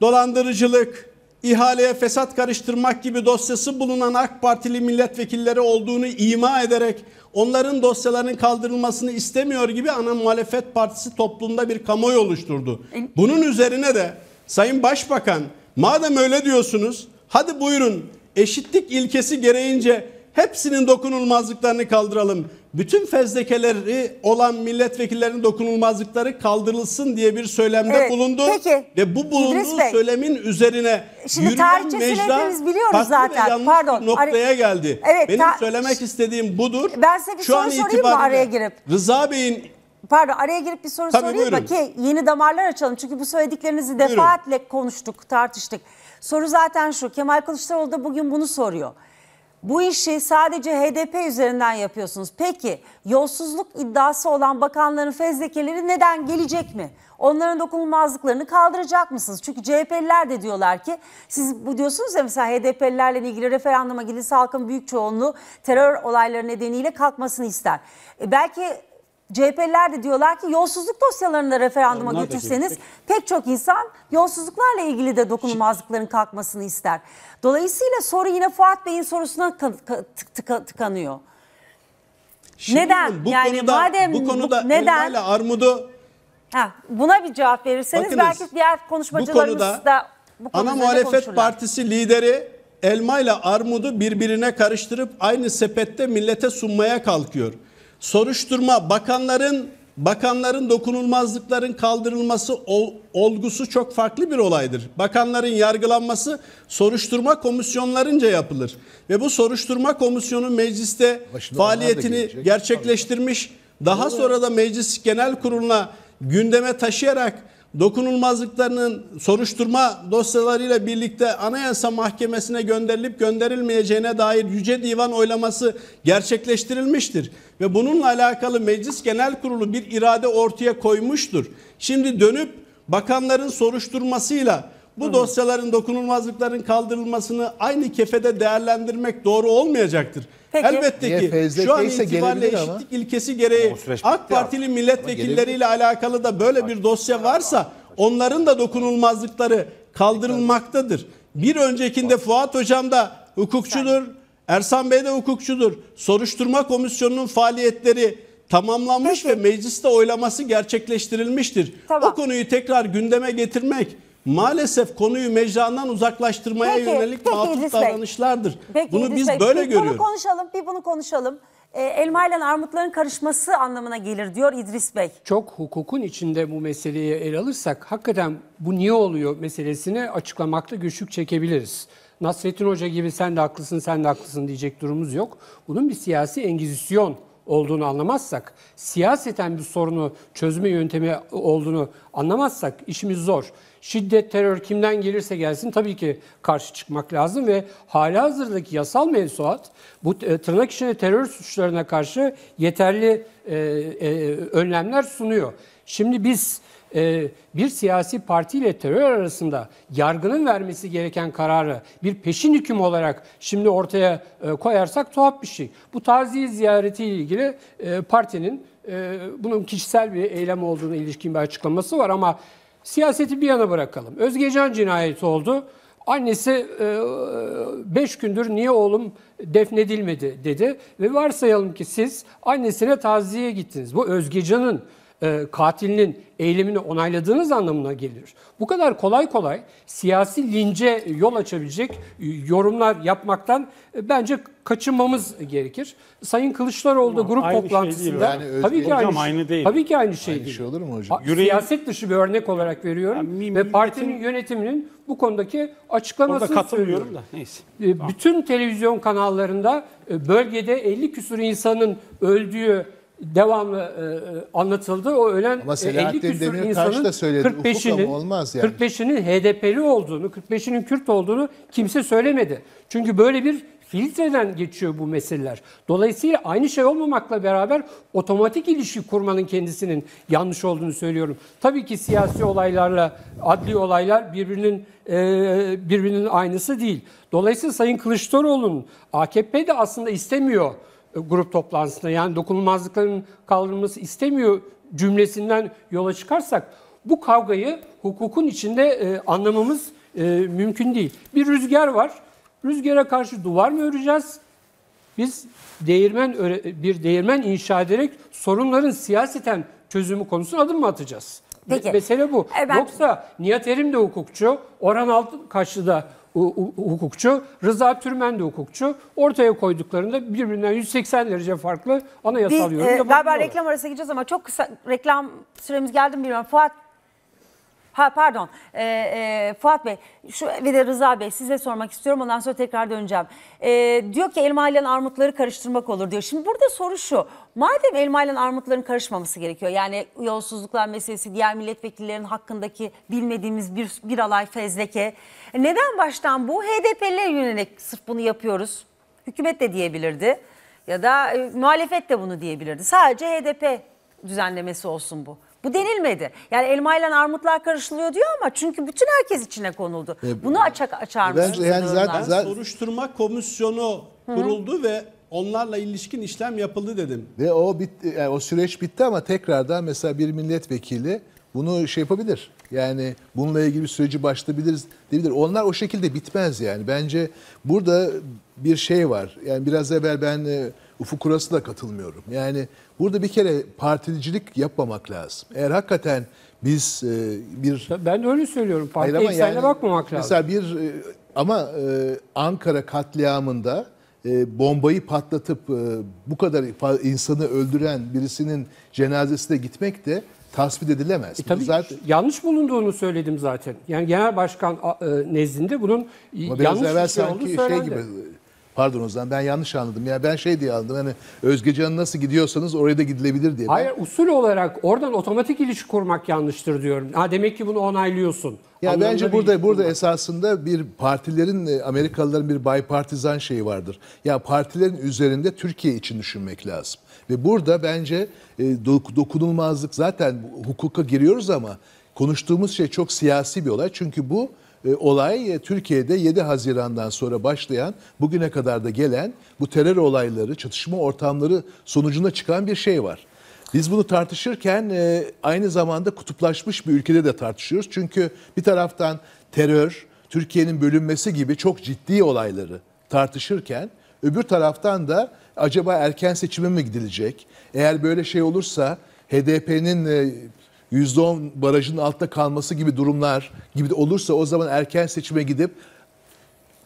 dolandırıcılık, ihaleye fesat karıştırmak gibi dosyası bulunan AK Partili milletvekilleri olduğunu ima ederek onların dosyalarının kaldırılmasını istemiyor gibi ana muhalefet partisi toplumda bir kamuoyu oluşturdu. E, Bunun üzerine de Sayın Başbakan madem öyle diyorsunuz hadi buyurun eşitlik ilkesi gereğince hepsinin dokunulmazlıklarını kaldıralım. Bütün fezlekeleri olan milletvekillerinin dokunulmazlıkları kaldırılsın diye bir söylemde Evet, bulundu. peki. Ve bu bulunduğu Bey, söylemin üzerine şimdi yürüyen mecra biliyoruz zaten. Pardon, bir hani noktaya geldi. Evet, Benim söylemek istediğim budur. Ben size bir Şu soru an sorayım mı itibariyle araya girip? Rıza Bey'in Pardon araya girip bir soru Tabii, sorayım da ki yeni damarlar açalım. Çünkü bu söylediklerinizi defaatle konuştuk, tartıştık. Soru zaten şu. Kemal Kılıçdaroğlu da bugün bunu soruyor. Bu işi sadece HDP üzerinden yapıyorsunuz. Peki yolsuzluk iddiası olan bakanların fezlekeleri neden gelecek mi? Onların dokunulmazlıklarını kaldıracak mısınız? Çünkü CHP'liler de diyorlar ki siz bu diyorsunuz ya mesela HDP'lilerle ilgili referanduma gidilse halkın büyük çoğunluğu terör olayları nedeniyle kalkmasını ister. E belki CHP'liler de diyorlar ki yolsuzluk dosyalarını da referanduma Onlar götürseniz gelecek. pek çok insan yolsuzluklarla ilgili de dokunulmazlıkların kalkmasını ister. Dolayısıyla soru yine Fuat Bey'in sorusuna tıkanıyor. Şimdi Neden? Bu Yani konuda, madem bu konuda neden? neden? armudu Ha, buna bir cevap verirseniz Bakınız, belki diğer konuşmacılarımız da bu konuda ana muhalefet partisi lideri elma ile armudu birbirine karıştırıp aynı sepette millete sunmaya kalkıyor soruşturma bakanların bakanların dokunulmazlıkların kaldırılması ol, olgusu çok farklı bir olaydır. Bakanların yargılanması soruşturma komisyonlarınca yapılır ve bu soruşturma komisyonu mecliste Başına faaliyetini gerçekleştirmiş. Daha sonra da meclis genel kuruluna gündeme taşıyarak dokunulmazlıklarının soruşturma dosyalarıyla birlikte Anayasa Mahkemesi'ne gönderilip gönderilmeyeceğine dair Yüce Divan oylaması gerçekleştirilmiştir. Ve bununla alakalı Meclis Genel Kurulu bir irade ortaya koymuştur. Şimdi dönüp bakanların soruşturmasıyla bu Hı. dosyaların dokunulmazlıkların kaldırılmasını aynı kefede değerlendirmek doğru olmayacaktır. Peki. Elbette ki Niye? şu an PZT'yse itibariyle eşitlik ama. ilkesi gereği AK bitti Partili milletvekilleriyle alakalı da böyle bir dosya varsa şey. onların da dokunulmazlıkları kaldırılmaktadır. Bir öncekinde Fuat Hocam da hukukçudur, Ersan Bey de hukukçudur. Soruşturma komisyonunun faaliyetleri tamamlanmış Peki. ve mecliste oylaması gerçekleştirilmiştir. Tamam. O konuyu tekrar gündeme getirmek maalesef konuyu mecrandan uzaklaştırmaya peki, yönelik peki davranışlardır. Peki, bunu biz böyle bir görüyoruz. Bunu konuşalım, bir bunu konuşalım. E, elma ile armutların karışması anlamına gelir diyor İdris Bey. Çok hukukun içinde bu meseleyi ele alırsak hakikaten bu niye oluyor meselesini açıklamakta güçlük çekebiliriz. Nasrettin Hoca gibi sen de haklısın, sen de haklısın diyecek durumumuz yok. Bunun bir siyasi engizisyon olduğunu anlamazsak, siyaseten bir sorunu çözme yöntemi olduğunu anlamazsak işimiz zor. Şiddet, terör kimden gelirse gelsin tabii ki karşı çıkmak lazım ve hala hazırdaki yasal mevzuat bu e, tırnak içinde terör suçlarına karşı yeterli e, e, önlemler sunuyor. Şimdi biz ee, bir siyasi parti ile terör arasında yargının vermesi gereken kararı bir peşin hüküm olarak şimdi ortaya e, koyarsak tuhaf bir şey. Bu taziye ziyareti ile ilgili e, partinin e, bunun kişisel bir eylem olduğuna ilişkin bir açıklaması var ama siyaseti bir yana bırakalım. Özgecan cinayeti oldu. Annesi 5 gündür niye oğlum defnedilmedi dedi ve varsayalım ki siz annesine taziye gittiniz. Bu Özgecan'ın e, katilinin eylemini onayladığınız anlamına gelir. Bu kadar kolay kolay siyasi lince yol açabilecek e, yorumlar yapmaktan e, bence kaçınmamız gerekir. Sayın Kılıçdaroğlu da grup aynı şey toplantısında şey yani tabii ki aynı, şey- aynı değil. Tabii ki aynı şey aynı değil. Şey olur mu hocam? Yüreğim... Siyaset dışı bir örnek olarak veriyorum yani, ve partinin yönetiminin bu konudaki açıklamasını katılmıyorum da neyse. Bütün televizyon kanallarında bölgede 50 küsur insanın öldüğü devamlı e, e, anlatıldı. O ölen Ama e, Selahattin 50 küsur Demirtaş insanın da söyledi. 45'inin olmaz yani. 45'inin HDP'li olduğunu, 45'inin Kürt olduğunu kimse söylemedi. Çünkü böyle bir filtreden geçiyor bu meseleler. Dolayısıyla aynı şey olmamakla beraber otomatik ilişki kurmanın kendisinin yanlış olduğunu söylüyorum. Tabii ki siyasi olaylarla adli olaylar birbirinin e, birbirinin aynısı değil. Dolayısıyla Sayın Kılıçdaroğlu'nun AKP de aslında istemiyor grup toplantısında yani dokunulmazlıkların kaldırılması istemiyor cümlesinden yola çıkarsak bu kavgayı hukukun içinde e, anlamamız e, mümkün değil. Bir rüzgar var. Rüzgara karşı duvar mı öreceğiz? Biz değirmen bir değirmen inşa ederek sorunların siyaseten çözümü konusuna adım mı atacağız? Peki. Mesele bu. E Yoksa Nihat Erim de hukukçu, Orhan Altınkaşlı da hukukçu, Rıza Türmen de hukukçu. Ortaya koyduklarında birbirinden 180 derece farklı anayasal yorumda e, Galiba reklam arası gideceğiz ama çok kısa reklam süremiz geldi mi bilmiyorum. Fuat Ha pardon ee, e, Fuat Bey şu ve de Rıza Bey size sormak istiyorum ondan sonra tekrar döneceğim. Ee, diyor ki elma ile armutları karıştırmak olur diyor. Şimdi burada soru şu madem elma ile armutların karışmaması gerekiyor yani yolsuzluklar meselesi diğer milletvekillerinin hakkındaki bilmediğimiz bir, bir alay fezleke. Neden baştan bu HDP'lere yönelik sırf bunu yapıyoruz hükümet de diyebilirdi ya da e, muhalefet de bunu diyebilirdi sadece HDP düzenlemesi olsun bu. Bu denilmedi. Yani elma ile armutlar karışılıyor diyor ama çünkü bütün herkes içine konuldu. E, Bunu açak açar ben, mısınız? Yani zaten, zaten... Soruşturma komisyonu kuruldu Hı-hı. ve onlarla ilişkin işlem yapıldı dedim. Ve o bitti, yani e, o süreç bitti ama tekrardan mesela bir milletvekili bunu şey yapabilir. Yani bununla ilgili bir süreci başlatabiliriz diyebilir. Onlar o şekilde bitmez yani. Bence burada bir şey var. Yani biraz evvel ben e, Ufuk Kuras'ı da katılmıyorum. Yani burada bir kere partilicilik yapmamak lazım. Eğer hakikaten biz e, bir... Ben öyle söylüyorum. Parti Hayır yani, bakmamak lazım. Mesela bir e, ama Ankara katliamında bombayı patlatıp bu kadar insanı öldüren birisinin cenazesine gitmek de tasvip edilemez. E, tabii zaten... yanlış bulunduğunu söyledim zaten. Yani genel başkan e, nezdinde bunun Ama biraz yanlış evvel bir şey sanki olduğu söylendi. şey gibi Pardon o zaman ben yanlış anladım. ya ben şey diye anladım. Hani Özge Özgecan'ı nasıl gidiyorsanız oraya da gidilebilir diye. Hayır ben... usul olarak oradan otomatik ilişki kurmak yanlıştır diyorum. Ha demek ki bunu onaylıyorsun. Ya bence burada burada var. esasında bir partilerin e, Amerikalıların bir bipartisan şeyi vardır. Ya partilerin üzerinde Türkiye için düşünmek lazım. Ve burada bence e, dokunulmazlık zaten hukuka giriyoruz ama konuştuğumuz şey çok siyasi bir olay. Çünkü bu e, olay e, Türkiye'de 7 Haziran'dan sonra başlayan bugüne kadar da gelen bu terör olayları, çatışma ortamları sonucunda çıkan bir şey var. Biz bunu tartışırken e, aynı zamanda kutuplaşmış bir ülkede de tartışıyoruz. Çünkü bir taraftan terör, Türkiye'nin bölünmesi gibi çok ciddi olayları tartışırken öbür taraftan da acaba erken seçime mi gidilecek? Eğer böyle şey olursa HDP'nin %10 barajın altta kalması gibi durumlar gibi de olursa o zaman erken seçime gidip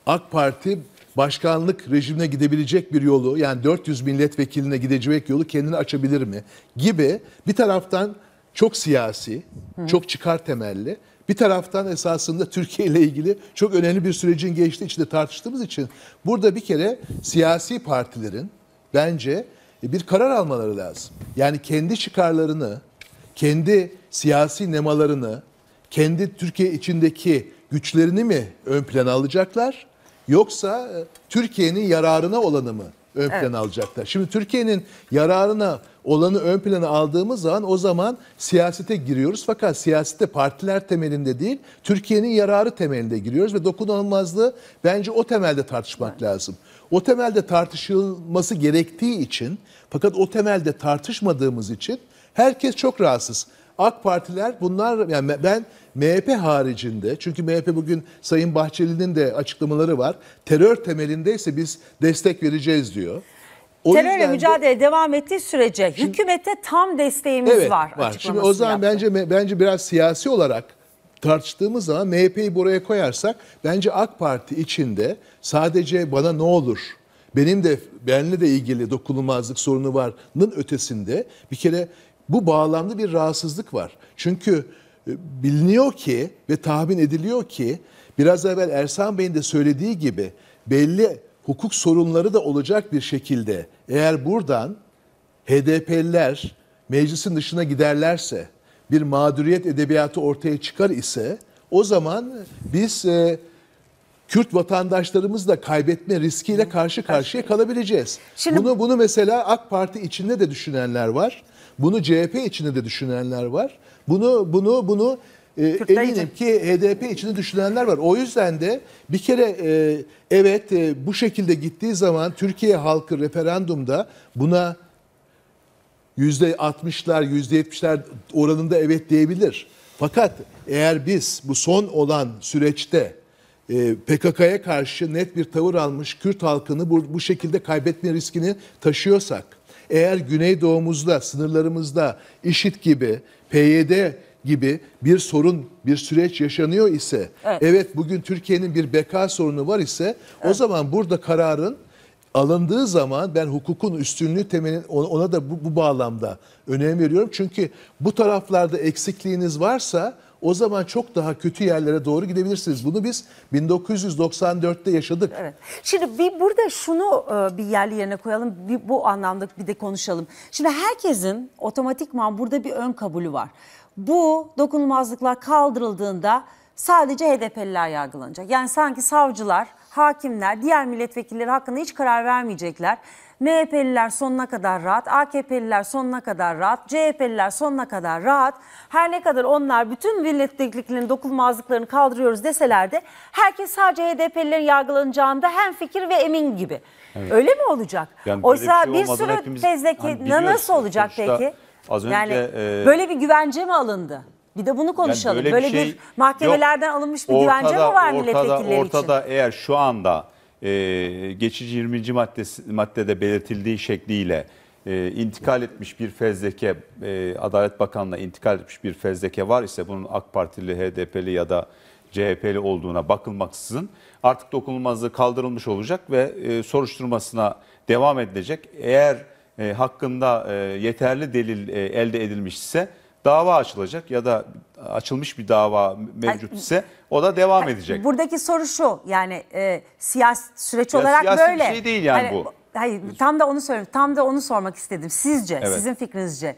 AK Parti başkanlık rejimine gidebilecek bir yolu yani 400 milletvekiline gidecek yolu kendini açabilir mi gibi bir taraftan çok siyasi, çok çıkar temelli bir taraftan esasında Türkiye ile ilgili çok önemli bir sürecin geçtiği içinde tartıştığımız için burada bir kere siyasi partilerin bence bir karar almaları lazım. Yani kendi çıkarlarını kendi siyasi nemalarını, kendi Türkiye içindeki güçlerini mi ön plana alacaklar? Yoksa e, Türkiye'nin yararına olanı mı ön plana evet. alacaklar? Şimdi Türkiye'nin yararına olanı ön plana aldığımız zaman o zaman siyasete giriyoruz. Fakat siyasette partiler temelinde değil, Türkiye'nin yararı temelinde giriyoruz ve dokunulmazlığı bence o temelde tartışmak evet. lazım. O temelde tartışılması gerektiği için fakat o temelde tartışmadığımız için Herkes çok rahatsız. AK Partiler bunlar yani ben MHP haricinde çünkü MHP bugün Sayın Bahçeli'nin de açıklamaları var. Terör temelindeyse biz destek vereceğiz diyor. O Terörle mücadele de, devam ettiği sürece şimdi, hükümete tam desteğimiz evet, var. var. Şimdi o zaman yaptı. bence bence biraz siyasi olarak tartıştığımız zaman MHP'yi buraya koyarsak bence AK Parti içinde sadece bana ne olur benim de benle de ilgili dokunulmazlık sorunu varın ötesinde bir kere bu bağlamda bir rahatsızlık var. Çünkü e, biliniyor ki ve tahmin ediliyor ki biraz evvel Ersan Bey'in de söylediği gibi belli hukuk sorunları da olacak bir şekilde eğer buradan HDP'liler meclisin dışına giderlerse bir mağduriyet edebiyatı ortaya çıkar ise o zaman biz e, Kürt vatandaşlarımız da kaybetme riskiyle karşı karşıya kalabileceğiz. Şimdi, bunu bunu mesela AK Parti içinde de düşünenler var. Bunu CHP içinde de düşünenler var. Bunu bunu bunu e, eminim ki HDP içinde düşünenler var. O yüzden de bir kere e, evet e, bu şekilde gittiği zaman Türkiye halkı referandumda buna %60'lar, %70'ler oranında evet diyebilir. Fakat eğer biz bu son olan süreçte e, PKK'ya karşı net bir tavır almış Kürt halkını bu, bu şekilde kaybetme riskini taşıyorsak eğer Güneydoğumuzda, sınırlarımızda IŞİD gibi, PYD gibi bir sorun, bir süreç yaşanıyor ise, evet, evet bugün Türkiye'nin bir beka sorunu var ise evet. o zaman burada kararın alındığı zaman ben hukukun üstünlüğü temelin ona da bu, bu bağlamda önem veriyorum. Çünkü bu taraflarda eksikliğiniz varsa o zaman çok daha kötü yerlere doğru gidebilirsiniz. Bunu biz 1994'te yaşadık. Evet. Şimdi bir burada şunu e, bir yerli yerine koyalım. Bir, bu anlamda bir de konuşalım. Şimdi herkesin otomatikman burada bir ön kabulü var. Bu dokunulmazlıklar kaldırıldığında sadece HDP'liler yargılanacak. Yani sanki savcılar, hakimler, diğer milletvekilleri hakkında hiç karar vermeyecekler MHP'liler sonuna kadar rahat, AKP'liler sonuna kadar rahat, CHP'liler sonuna kadar rahat. Her ne kadar onlar bütün milletvekillerinin dokunmazlıklarını kaldırıyoruz deseler de herkes sadece HDP'lilerin yargılanacağında hem fikir ve emin gibi. Evet. Öyle mi olacak? Yani Oysa bir, şey bir sürü hepimiz, tezleki hani nasıl olacak peki? Az önce, yani e, böyle bir güvence mi alındı? Bir de bunu konuşalım. Yani böyle böyle bir, şey, bir mahkemelerden yok, alınmış bir ortada, güvence mi var ortada, milletvekilleri ortada için? Ortada eğer şu anda e, geçici 20. Maddesi, maddede belirtildiği şekliyle e, intikal etmiş bir fezleke, e, Adalet Bakanı'na intikal etmiş bir fezleke var ise bunun AK Partili, HDP'li ya da CHP'li olduğuna bakılmaksızın artık dokunulmazlığı kaldırılmış olacak ve e, soruşturmasına devam edilecek. Eğer e, hakkında e, yeterli delil e, elde edilmişse dava açılacak ya da açılmış bir dava mevcut ise o da devam edecek. Buradaki soru şu yani e, siyasi süreç ya olarak siyasi böyle. Siyasi bir şey değil yani hani, bu. Hayır tam da onu söylüyorum Tam da onu sormak istedim. Sizce, evet. sizin fikrinizce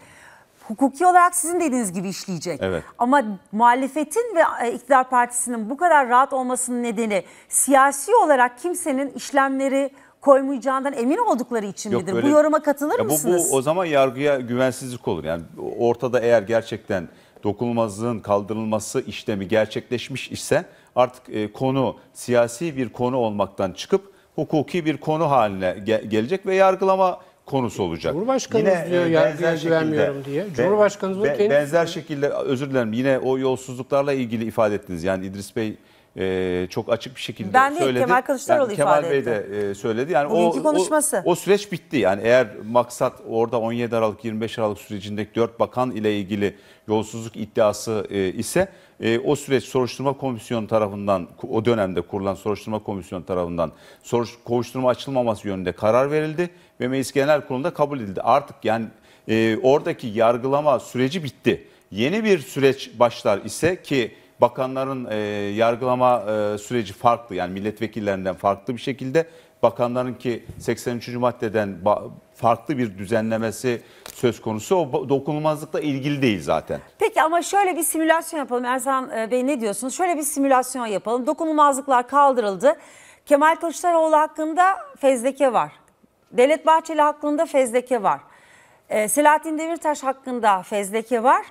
hukuki olarak sizin dediğiniz gibi işleyecek. Evet. Ama muhalefetin ve e, iktidar partisinin bu kadar rahat olmasının nedeni siyasi olarak kimsenin işlemleri koymayacağından emin oldukları için Yok, midir? Böyle, bu yoruma katılır ya mısınız? Bu, bu o zaman yargıya güvensizlik olur. Yani ortada eğer gerçekten dokunulmazlığın kaldırılması işlemi gerçekleşmiş ise artık e, konu siyasi bir konu olmaktan çıkıp hukuki bir konu haline ge gelecek ve yargılama konusu olacak. Cumhurbaşkanımız yine, diyor e, yargıya güvenmiyorum şekilde, diye. Cumhurbaşkanımız ben, kendisi... Benzer şekilde özür dilerim yine o yolsuzluklarla ilgili ifade ettiniz. Yani İdris Bey e, çok açık bir şekilde ben değil, söyledi. Kemal Kılıçdaroğlu yani ifade Bey etti. de e, söyledi. Yani Bugünkü o, konuşması. O, o süreç bitti. Yani eğer maksat orada 17 Aralık 25 Aralık sürecindeki 4 bakan ile ilgili yolsuzluk iddiası e, ise e, o süreç soruşturma komisyonu tarafından o dönemde kurulan soruşturma komisyonu tarafından soruş, kovuşturma açılmaması yönünde karar verildi ve Meclis Genel Kurulu'nda kabul edildi. Artık yani e, oradaki yargılama süreci bitti. Yeni bir süreç başlar ise ki bakanların e, yargılama e, süreci farklı yani milletvekillerinden farklı bir şekilde bakanların ki 83. maddeden farklı bir düzenlemesi söz konusu o dokunulmazlıkla ilgili değil zaten. Peki ama şöyle bir simülasyon yapalım Ersan e, Bey ne diyorsunuz? Şöyle bir simülasyon yapalım. Dokunulmazlıklar kaldırıldı. Kemal Kılıçdaroğlu hakkında fezleke var. Devlet Bahçeli hakkında fezleke var. E, Selahattin Demirtaş hakkında fezleke var.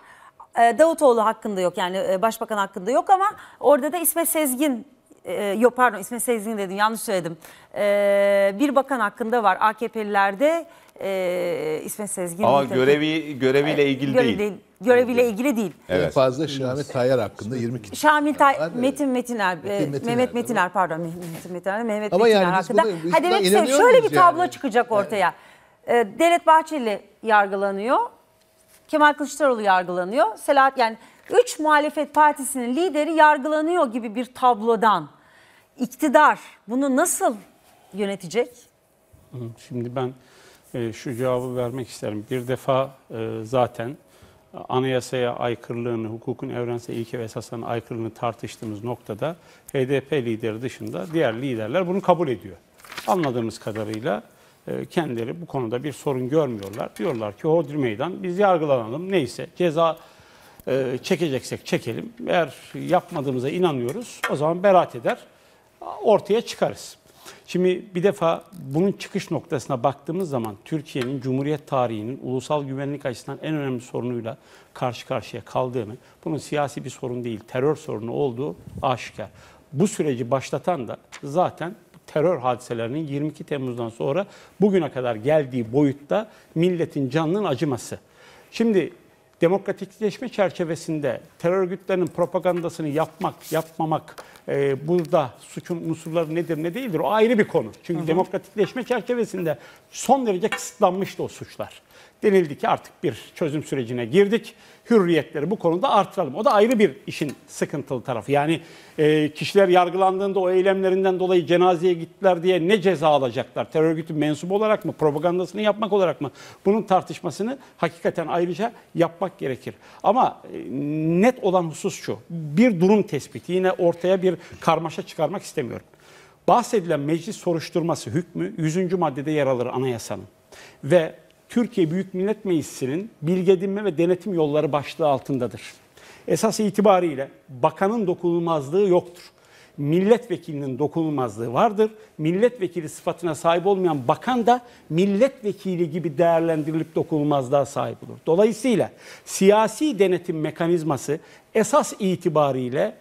Ee, Davutoğlu hakkında yok yani e, başbakan hakkında yok ama orada da İsmet Sezgin e, yok pardon İsmet Sezgin dedim yanlış söyledim. Ee, bir bakan hakkında var AKP'lilerde e, İsmet Sezgin. Ama görevi, göreviyle ilgili görevi değil. değil. Göreviyle ilgili değil. Evet. fazla Şamil Tayyar hakkında 22 Şamil Tayyar, Metin Metiner, Mehmet Metiner pardon Metin Metiner, Mehmet Metiner hakkında. Buna, Hadi demek şey, şöyle bir tablo çıkacak ortaya. Evet. Devlet Bahçeli yargılanıyor. Kemal Kılıçdaroğlu yargılanıyor. Selahat yani 3 muhalefet partisinin lideri yargılanıyor gibi bir tablodan iktidar bunu nasıl yönetecek? Şimdi ben e, şu cevabı vermek isterim. Bir defa e, zaten anayasaya aykırılığını, hukukun evrensel ilke ve esaslarına aykırılığını tartıştığımız noktada HDP lideri dışında diğer liderler bunu kabul ediyor. Anladığımız kadarıyla ee, kendileri bu konuda bir sorun görmüyorlar. Diyorlar ki hodri meydan biz yargılanalım neyse ceza e, çekeceksek çekelim. Eğer yapmadığımıza inanıyoruz o zaman beraat eder ortaya çıkarız. Şimdi bir defa bunun çıkış noktasına baktığımız zaman Türkiye'nin Cumhuriyet tarihinin ulusal güvenlik açısından en önemli sorunuyla karşı karşıya kaldığını, bunun siyasi bir sorun değil, terör sorunu olduğu aşikar. Bu süreci başlatan da zaten terör hadiselerinin 22 Temmuz'dan sonra bugüne kadar geldiği boyutta milletin canının acıması. Şimdi demokratikleşme çerçevesinde terör örgütlerinin propagandasını yapmak, yapmamak, e, burada suçun unsurları nedir ne değildir o ayrı bir konu. Çünkü hı hı. demokratikleşme çerçevesinde son derece kısıtlanmıştı o suçlar denildi ki artık bir çözüm sürecine girdik. Hürriyetleri bu konuda artıralım. O da ayrı bir işin sıkıntılı tarafı. Yani e, kişiler yargılandığında o eylemlerinden dolayı cenazeye gittiler diye ne ceza alacaklar? Terör örgütü mensubu olarak mı? Propagandasını yapmak olarak mı? Bunun tartışmasını hakikaten ayrıca yapmak gerekir. Ama e, net olan husus şu. Bir durum tespiti. Yine ortaya bir karmaşa çıkarmak istemiyorum. Bahsedilen meclis soruşturması hükmü 100. maddede yer alır anayasanın. Ve Türkiye Büyük Millet Meclisi'nin bilgedinme ve denetim yolları başlığı altındadır. Esas itibariyle bakanın dokunulmazlığı yoktur. Milletvekilinin dokunulmazlığı vardır. Milletvekili sıfatına sahip olmayan bakan da milletvekili gibi değerlendirilip dokunulmazlığa sahip olur. Dolayısıyla siyasi denetim mekanizması esas itibariyle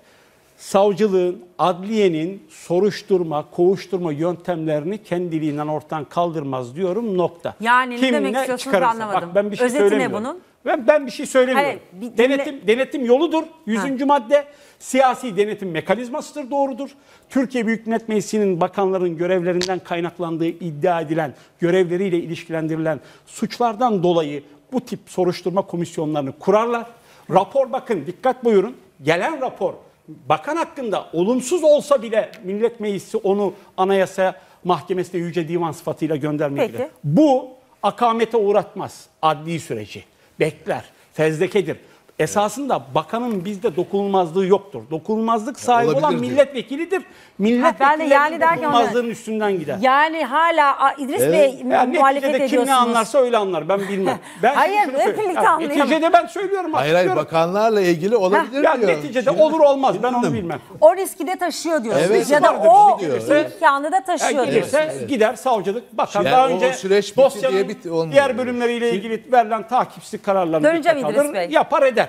savcılığın, adliyenin soruşturma, kovuşturma yöntemlerini kendiliğinden ortadan kaldırmaz diyorum nokta. Yani Kim ne demek istiyorsunuz çıkarırsa. anlamadım. Bak ben bir şey Özeti söylemiyorum. ne bunun? Ben, ben bir şey söylemiyorum. Hayır, bir dinle... Denetim denetim yoludur. Yüzüncü madde siyasi denetim mekanizmasıdır doğrudur. Türkiye Büyük Millet Meclisi'nin bakanların görevlerinden kaynaklandığı iddia edilen, görevleriyle ilişkilendirilen suçlardan dolayı bu tip soruşturma komisyonlarını kurarlar. Rapor bakın dikkat buyurun. Gelen rapor bakan hakkında olumsuz olsa bile Millet Meclisi onu Anayasa Mahkemesi'ne Yüce Divan sıfatıyla göndermeyebilir. Bu akamete uğratmaz adli süreci. Bekler, fezlekedir. Esasında bakanın bizde dokunulmazlığı yoktur. Dokunulmazlık sahibi Olabilir olan diyor. milletvekilidir. ben de Milletvekili yani derken dokunulmazlığın üstünden gider. Yani hala a, İdris Bey mu- Yani muhalefet neticede kim ne anlarsa öyle anlar. Ben bilmem. (laughs) Ben Hayır, birlikte Ha, anlayalım. Neticede ben söylüyorum. Hayır hayır bakanlarla ilgili olabilir Ya diyor. neticede Şimdi- olur olmaz ben onu bilmem. O riski de taşıyor diyorsunuz. Evet, ya da o riski diyor. imkanı da taşıyor diyorsunuz. gelirse gider savcılık bakan Yani daha önce süreç bitti dosyanın diye bitti, diğer bölümleriyle ilgili verilen takipsiz kararlarını Döneceğim dikkate İdris alır, Bey. yapar eder.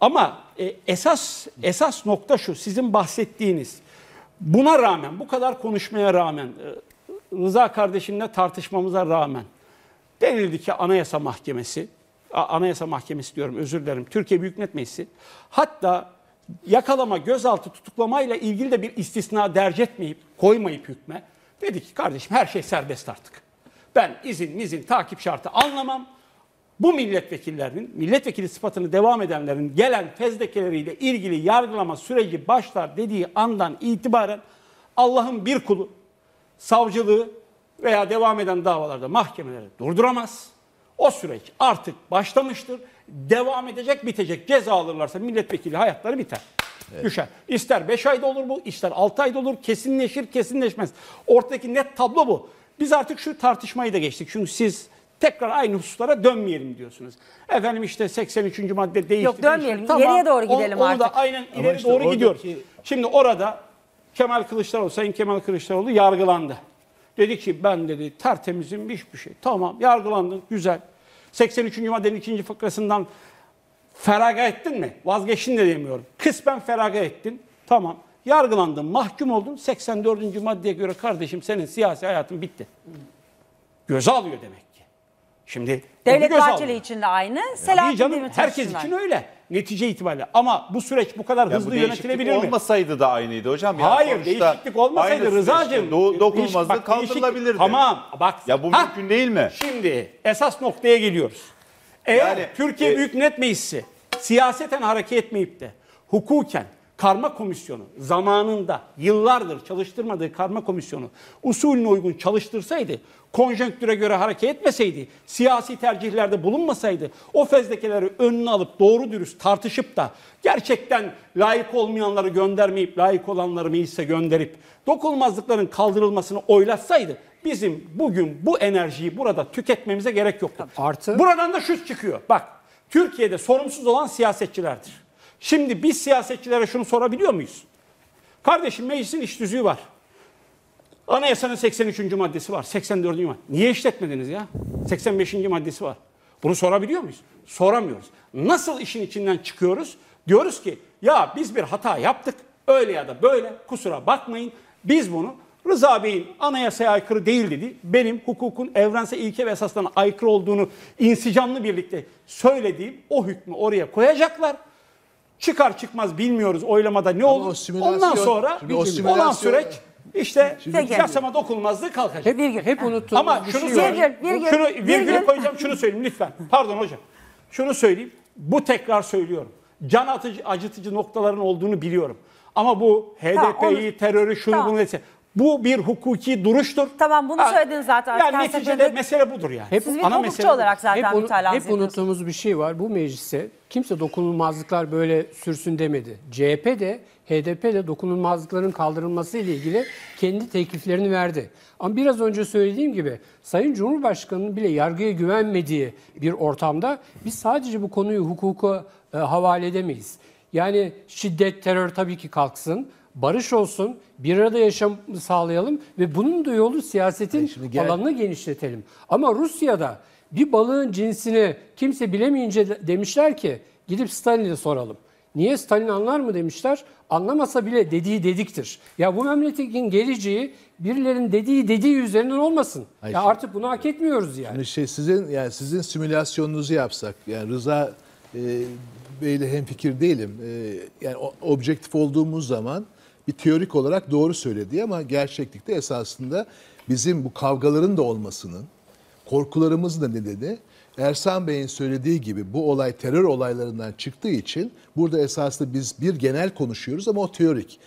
Ama e, esas esas nokta şu sizin bahsettiğiniz. Buna rağmen bu kadar konuşmaya rağmen e, Rıza kardeşimle tartışmamıza rağmen denildi ki Anayasa Mahkemesi Anayasa Mahkemesi diyorum özür dilerim Türkiye Büyük Millet Meclisi hatta yakalama gözaltı tutuklamayla ilgili de bir istisna derc etmeyip koymayıp hükme dedi ki kardeşim her şey serbest artık. Ben izin izin takip şartı anlamam bu milletvekillerinin, milletvekili sıfatını devam edenlerin gelen fezlekeleriyle ilgili yargılama süreci başlar dediği andan itibaren Allah'ın bir kulu savcılığı veya devam eden davalarda mahkemeleri durduramaz. O süreç artık başlamıştır. Devam edecek, bitecek. Ceza alırlarsa milletvekili hayatları biter. Evet. Düşer. İster 5 ayda olur bu, ister 6 ayda olur. Kesinleşir, kesinleşmez. Ortadaki net tablo bu. Biz artık şu tartışmayı da geçtik. Çünkü siz tekrar aynı hususlara dönmeyelim diyorsunuz. Efendim işte 83. madde değişti. Yok dönmeyelim. Tamam, İleriye doğru gidelim onu, artık. Onu da aynen ileri işte doğru oradaki... gidiyor. Şimdi orada Kemal Kılıçdaroğlu, Sayın Kemal Kılıçdaroğlu yargılandı. Dedi ki ben dedi tertemizim hiçbir şey. Tamam yargılandın güzel. 83. maddenin ikinci fıkrasından feraga ettin mi? Vazgeçin de demiyorum. Kısmen feraga ettin. Tamam. Yargılandın, mahkum oldun. 84. maddeye göre kardeşim senin siyasi hayatın bitti. Göze alıyor demek. Şimdi Devlet Bahçeli için de aynı. Selahattin canım, Demirtaş herkes için, için öyle. Netice itibariyle. Ama bu süreç bu kadar ya hızlı bu yönetilebilir mi? olmasaydı da aynıydı hocam. Yani Hayır değişiklik olmasaydı Rıza'cığım. Do dokunmazlık kaldırılabilirdi. Tamam bak. Ya bu ha, mümkün değil mi? Şimdi esas noktaya geliyoruz. Eğer yani, Türkiye e, Büyük net Meclisi siyaseten hareket etmeyip de hukuken karma komisyonu zamanında yıllardır çalıştırmadığı karma komisyonu usulüne uygun çalıştırsaydı konjonktüre göre hareket etmeseydi, siyasi tercihlerde bulunmasaydı, o fezlekeleri önüne alıp doğru dürüst tartışıp da gerçekten layık olmayanları göndermeyip layık olanları meclise gönderip dokunulmazlıkların kaldırılmasını oylatsaydı bizim bugün bu enerjiyi burada tüketmemize gerek yoktu. Artı... Buradan da şu çıkıyor. Bak Türkiye'de sorumsuz olan siyasetçilerdir. Şimdi biz siyasetçilere şunu sorabiliyor muyuz? Kardeşim meclisin iş düzüğü var. Anayasanın 83. maddesi var. 84. maddesi. Niye işletmediniz ya? 85. maddesi var. Bunu sorabiliyor muyuz? Soramıyoruz. Nasıl işin içinden çıkıyoruz? Diyoruz ki ya biz bir hata yaptık. Öyle ya da böyle kusura bakmayın. Biz bunu Rıza Bey'in anayasaya aykırı değil dedi. Benim hukukun evrensel ilke ve esaslarına aykırı olduğunu insicamlı birlikte söylediğim o hükmü oraya koyacaklar. Çıkar çıkmaz bilmiyoruz oylamada ne Ama olur. Ondan sonra olan süreç işte yasama dokunmazlığı kalkacak. Hep, bir virgül. hep unuttuğumuz Ama şunu şey var. Virgül, virgül, şunu, bir virgül koyacağım şunu söyleyeyim lütfen. Pardon hocam. Şunu söyleyeyim. Bu tekrar söylüyorum. Can atıcı, acıtıcı noktaların olduğunu biliyorum. Ama bu HDP'yi, tamam, terörü, şunu tamam. bunu neyse. Bu bir hukuki duruştur. Tamam bunu ha, söylediniz zaten. Yani Kanser neticede dedik. mesele budur yani. Hep, Siz bir hukukçu olarak zaten hep, mütalaza Hep unuttuğumuz bir şey var. Bu meclise kimse dokunulmazlıklar böyle sürsün demedi. CHP de HDP de dokunulmazlıkların kaldırılması ile ilgili kendi tekliflerini verdi. Ama biraz önce söylediğim gibi Sayın Cumhurbaşkanı'nın bile yargıya güvenmediği bir ortamda biz sadece bu konuyu hukuka e, havale edemeyiz. Yani şiddet, terör tabii ki kalksın barış olsun, bir arada yaşam sağlayalım ve bunun da yolu siyasetin yani gel... alanını genişletelim. Ama Rusya'da bir balığın cinsini kimse bilemeyince demişler ki gidip Stalin'e soralım. Niye Stalin anlar mı demişler? Anlamasa bile dediği dediktir. Ya bu memleketin geleceği birilerinin dediği dediği üzerinden olmasın. Hayır, ya artık bunu hak etmiyoruz yani. Şimdi şey sizin yani sizin simülasyonunuzu yapsak yani Rıza e, Bey'le hem fikir değilim. E, yani objektif olduğumuz zaman bir teorik olarak doğru söyledi ama gerçeklikte esasında bizim bu kavgaların da olmasının korkularımız da nedeni Ersan Bey'in söylediği gibi bu olay terör olaylarından çıktığı için burada esaslı biz bir genel konuşuyoruz ama o teorik.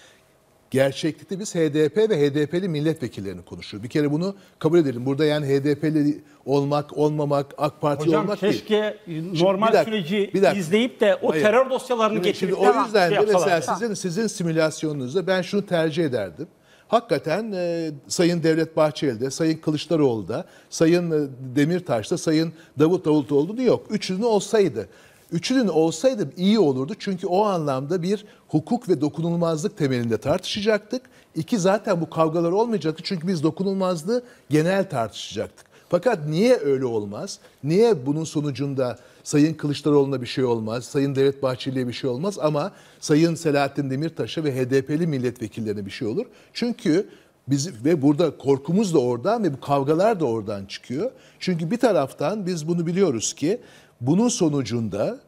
Gerçeklikte biz HDP ve HDP'li milletvekillerini konuşuyoruz. Bir kere bunu kabul edelim. Burada yani HDP'li olmak, olmamak, AK Parti Hocam, olmak değil. Hocam keşke normal şimdi, dakika, süreci dakika. izleyip de o Hayır. terör dosyalarını getirip şimdi, o yüzden de mesela sizin, sizin simülasyonunuzda ben şunu tercih ederdim hakikaten e, Sayın Devlet Bahçeli'de, Sayın Kılıçdaroğlu'da, Sayın e, Demirtaş'ta, Sayın Davut Davutoğlu'da yok. Üçünün olsaydı. Üçünün olsaydı iyi olurdu çünkü o anlamda bir hukuk ve dokunulmazlık temelinde tartışacaktık. İki zaten bu kavgalar olmayacaktı çünkü biz dokunulmazlığı genel tartışacaktık. Fakat niye öyle olmaz? Niye bunun sonucunda Sayın Kılıçdaroğlu'na bir şey olmaz, Sayın Devlet Bahçeli'ye bir şey olmaz ama Sayın Selahattin Demirtaş'a ve HDP'li milletvekillerine bir şey olur. Çünkü biz ve burada korkumuz da oradan ve bu kavgalar da oradan çıkıyor. Çünkü bir taraftan biz bunu biliyoruz ki bunun sonucunda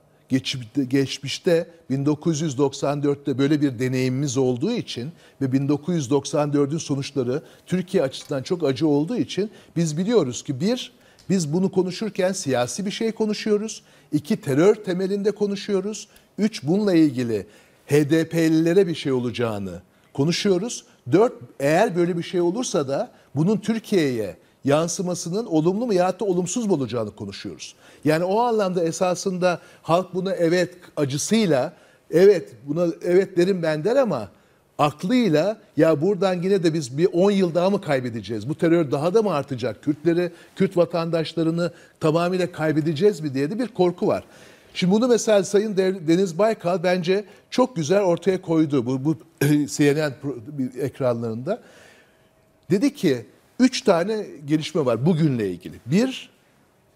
geçmişte 1994'te böyle bir deneyimimiz olduğu için ve 1994'ün sonuçları Türkiye açısından çok acı olduğu için biz biliyoruz ki bir biz bunu konuşurken siyasi bir şey konuşuyoruz. İki terör temelinde konuşuyoruz. Üç bununla ilgili HDP'lilere bir şey olacağını konuşuyoruz. Dört eğer böyle bir şey olursa da bunun Türkiye'ye yansımasının olumlu mu ya da olumsuz mu olacağını konuşuyoruz. Yani o anlamda esasında halk buna evet acısıyla evet buna evet derim ben der ama aklıyla ya buradan yine de biz bir 10 yıl daha mı kaybedeceğiz? Bu terör daha da mı artacak? Kürtleri, Kürt vatandaşlarını tamamıyla kaybedeceğiz mi diye de bir korku var. Şimdi bunu mesela Sayın Deniz Baykal bence çok güzel ortaya koydu bu, bu CNN (clears throat) ekranlarında. Dedi ki üç tane gelişme var bugünle ilgili. Bir,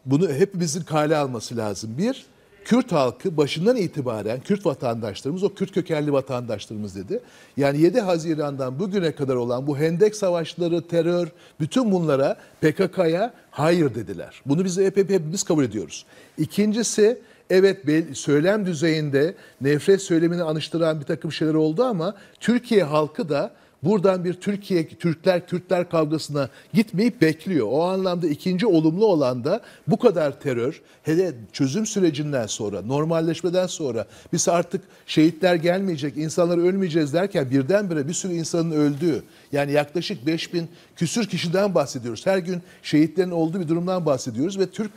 bunu hepimizin kale alması lazım. Bir, Kürt halkı başından itibaren Kürt vatandaşlarımız o Kürt kökenli vatandaşlarımız dedi. Yani 7 Haziran'dan bugüne kadar olan bu hendek savaşları, terör, bütün bunlara PKK'ya hayır dediler. Bunu biz hep, hep hepimiz kabul ediyoruz. İkincisi evet söylem düzeyinde nefret söylemini anıştıran bir takım şeyler oldu ama Türkiye halkı da buradan bir Türkiye Türkler Kürtler kavgasına gitmeyip bekliyor. O anlamda ikinci olumlu olan da bu kadar terör hele çözüm sürecinden sonra normalleşmeden sonra biz artık şehitler gelmeyecek insanlar ölmeyeceğiz derken birdenbire bir sürü insanın öldüğü yani yaklaşık 5000 küsür kişiden bahsediyoruz. Her gün şehitlerin olduğu bir durumdan bahsediyoruz ve Türk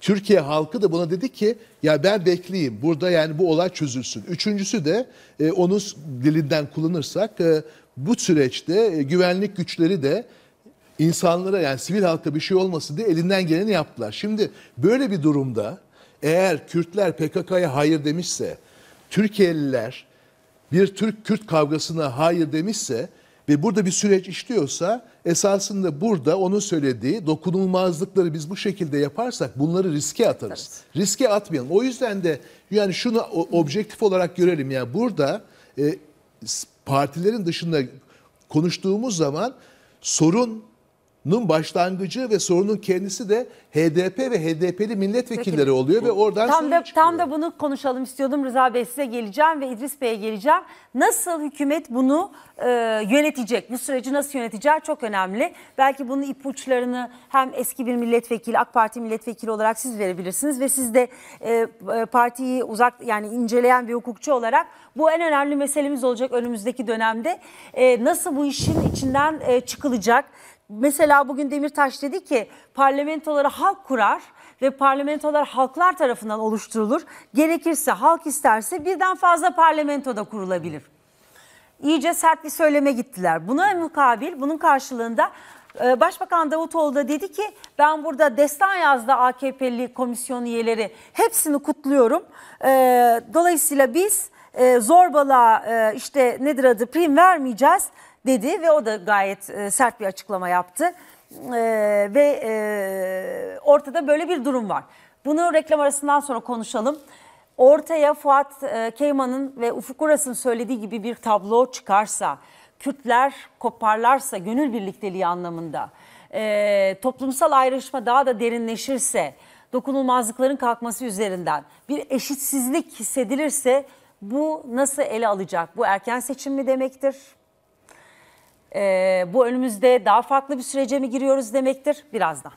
Türkiye halkı da buna dedi ki ya ben bekleyeyim burada yani bu olay çözülsün. Üçüncüsü de e, onun dilinden kullanırsak e, bu süreçte e, güvenlik güçleri de insanlara yani sivil halka bir şey olmasın diye elinden geleni yaptılar. Şimdi böyle bir durumda eğer Kürtler PKK'ya hayır demişse, Türkiye'liler bir Türk-Kürt kavgasına hayır demişse ve burada bir süreç işliyorsa esasında burada onun söylediği dokunulmazlıkları biz bu şekilde yaparsak bunları riske atarız. Evet. Riske atmayalım. O yüzden de yani şunu objektif olarak görelim ya yani burada e, partilerin dışında konuştuğumuz zaman sorun nun başlangıcı ve sorunun kendisi de HDP ve HDP'li milletvekilleri Peki. oluyor ve oradan tam da, çıkıyor. Tam da bunu konuşalım istiyordum Rıza Bey size geleceğim ve İdris Bey'e geleceğim. Nasıl hükümet bunu e, yönetecek, bu süreci nasıl yöneteceği çok önemli. Belki bunun ipuçlarını hem eski bir milletvekili, AK Parti milletvekili olarak siz verebilirsiniz ve siz de e, e partiyi uzak yani inceleyen bir hukukçu olarak bu en önemli meselemiz olacak önümüzdeki dönemde. E, nasıl bu işin içinden e, çıkılacak? Mesela bugün Demirtaş dedi ki parlamentoları halk kurar ve parlamentolar halklar tarafından oluşturulur. Gerekirse halk isterse birden fazla parlamento da kurulabilir. İyice sert bir söyleme gittiler. Buna mukabil bunun karşılığında e, Başbakan Davutoğlu da dedi ki ben burada destan yazdı AKP'li komisyon üyeleri hepsini kutluyorum. E, dolayısıyla biz e, zorbalığa işte nedir adı prim vermeyeceğiz dedi ve o da gayet e, sert bir açıklama yaptı. E, ve e, ortada böyle bir durum var. Bunu reklam arasından sonra konuşalım. Ortaya Fuat e, Keyman'ın ve Ufuk Uras'ın söylediği gibi bir tablo çıkarsa, Kürtler koparlarsa gönül birlikteliği anlamında, e, toplumsal ayrışma daha da derinleşirse, dokunulmazlıkların kalkması üzerinden bir eşitsizlik hissedilirse bu nasıl ele alacak? Bu erken seçim mi demektir? Ee, bu önümüzde daha farklı bir sürece mi giriyoruz demektir birazdan.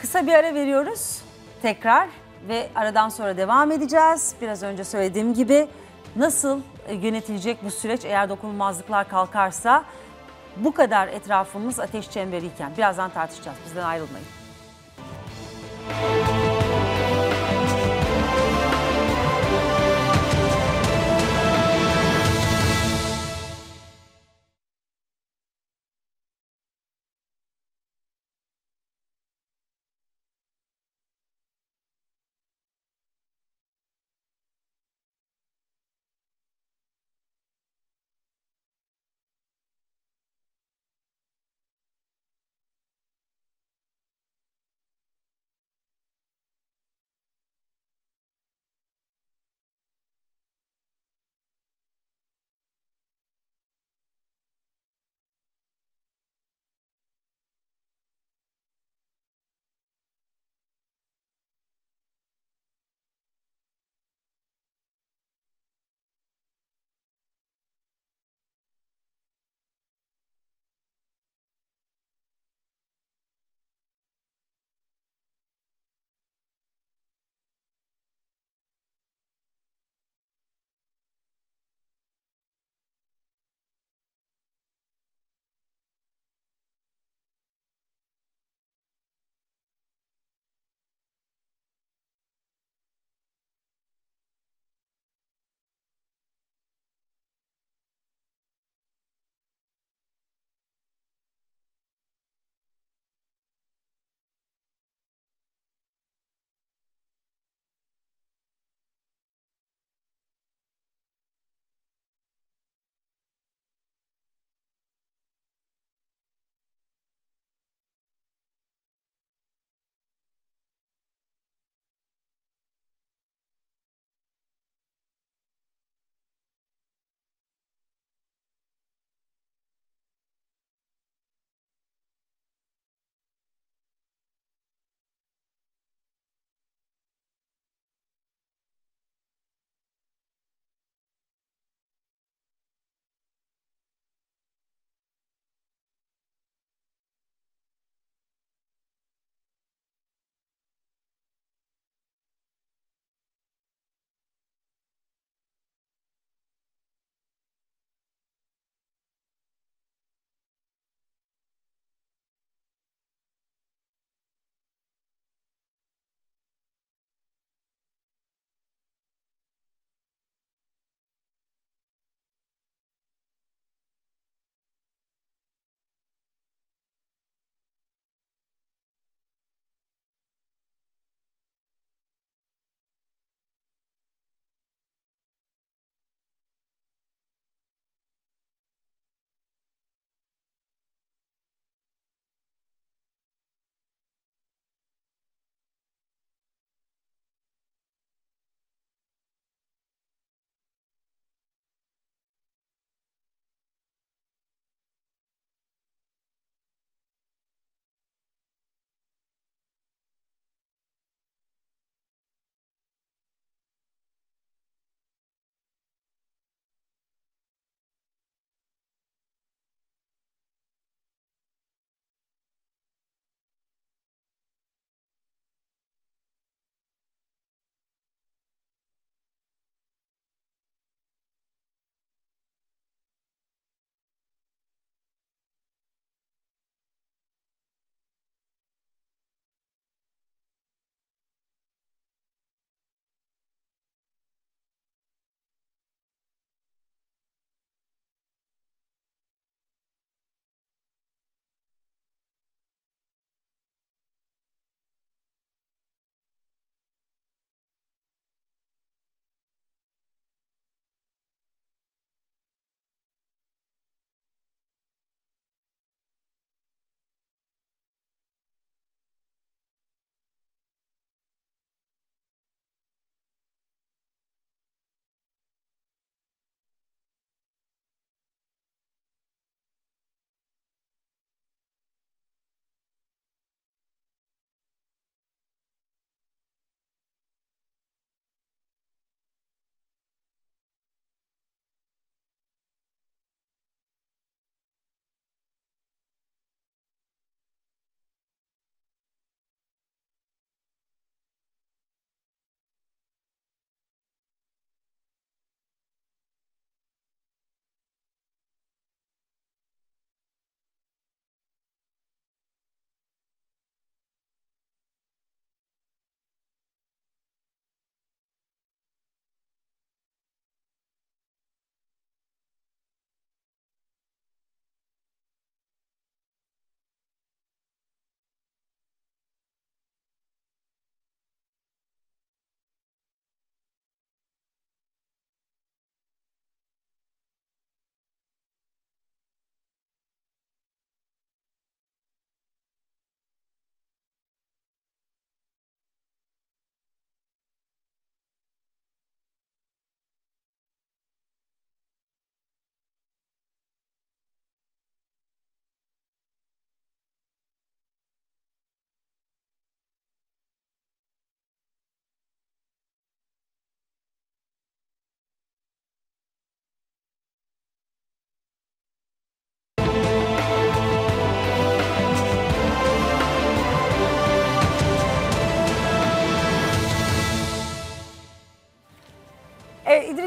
Kısa bir ara veriyoruz. Tekrar ve aradan sonra devam edeceğiz. Biraz önce söylediğim gibi nasıl e, yönetilecek bu süreç eğer dokunulmazlıklar kalkarsa bu kadar etrafımız ateş çemberiyken birazdan tartışacağız. Bizden ayrılmayın.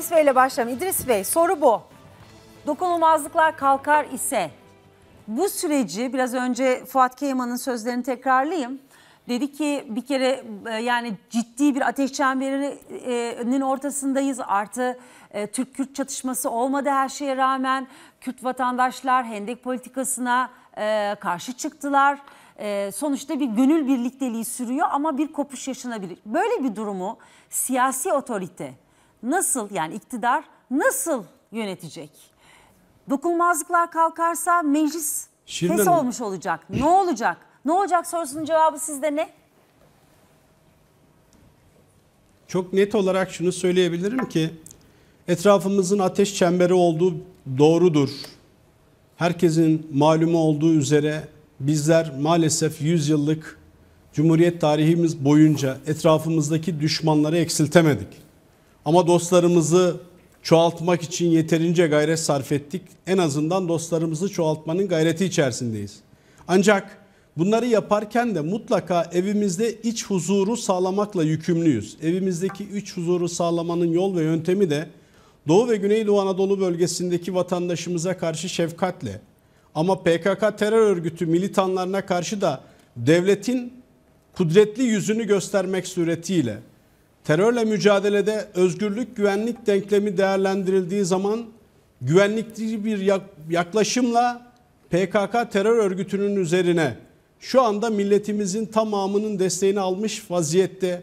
İdris Bey ile başlayalım. İdris Bey soru bu. Dokunulmazlıklar kalkar ise bu süreci biraz önce Fuat Keyman'ın sözlerini tekrarlayayım. Dedi ki bir kere e, yani ciddi bir ateş çemberinin e, ortasındayız. Artı e, Türk-Kürt çatışması olmadı her şeye rağmen. Kürt vatandaşlar hendek politikasına karşı çıktılar. Sonuçta bir gönül birlikteliği sürüyor ama bir kopuş yaşanabilir. Böyle bir durumu siyasi otorite nasıl yani iktidar nasıl yönetecek? Dokunmazlıklar kalkarsa meclis Şimdi olmuş olacak. Ne olacak? Ne olacak sorusunun cevabı sizde ne? Çok net olarak şunu söyleyebilirim ki etrafımızın ateş çemberi olduğu doğrudur. Herkesin malumu olduğu üzere bizler maalesef 100 yıllık Cumhuriyet tarihimiz boyunca etrafımızdaki düşmanları eksiltemedik. Ama dostlarımızı çoğaltmak için yeterince gayret sarf ettik. En azından dostlarımızı çoğaltmanın gayreti içerisindeyiz. Ancak bunları yaparken de mutlaka evimizde iç huzuru sağlamakla yükümlüyüz. Evimizdeki iç huzuru sağlamanın yol ve yöntemi de Doğu ve Güneydoğu Anadolu bölgesindeki vatandaşımıza karşı şefkatle ama PKK terör örgütü militanlarına karşı da devletin kudretli yüzünü göstermek suretiyle Terörle mücadelede özgürlük güvenlik denklemi değerlendirildiği zaman güvenlikli bir yaklaşımla PKK terör örgütünün üzerine şu anda milletimizin tamamının desteğini almış vaziyette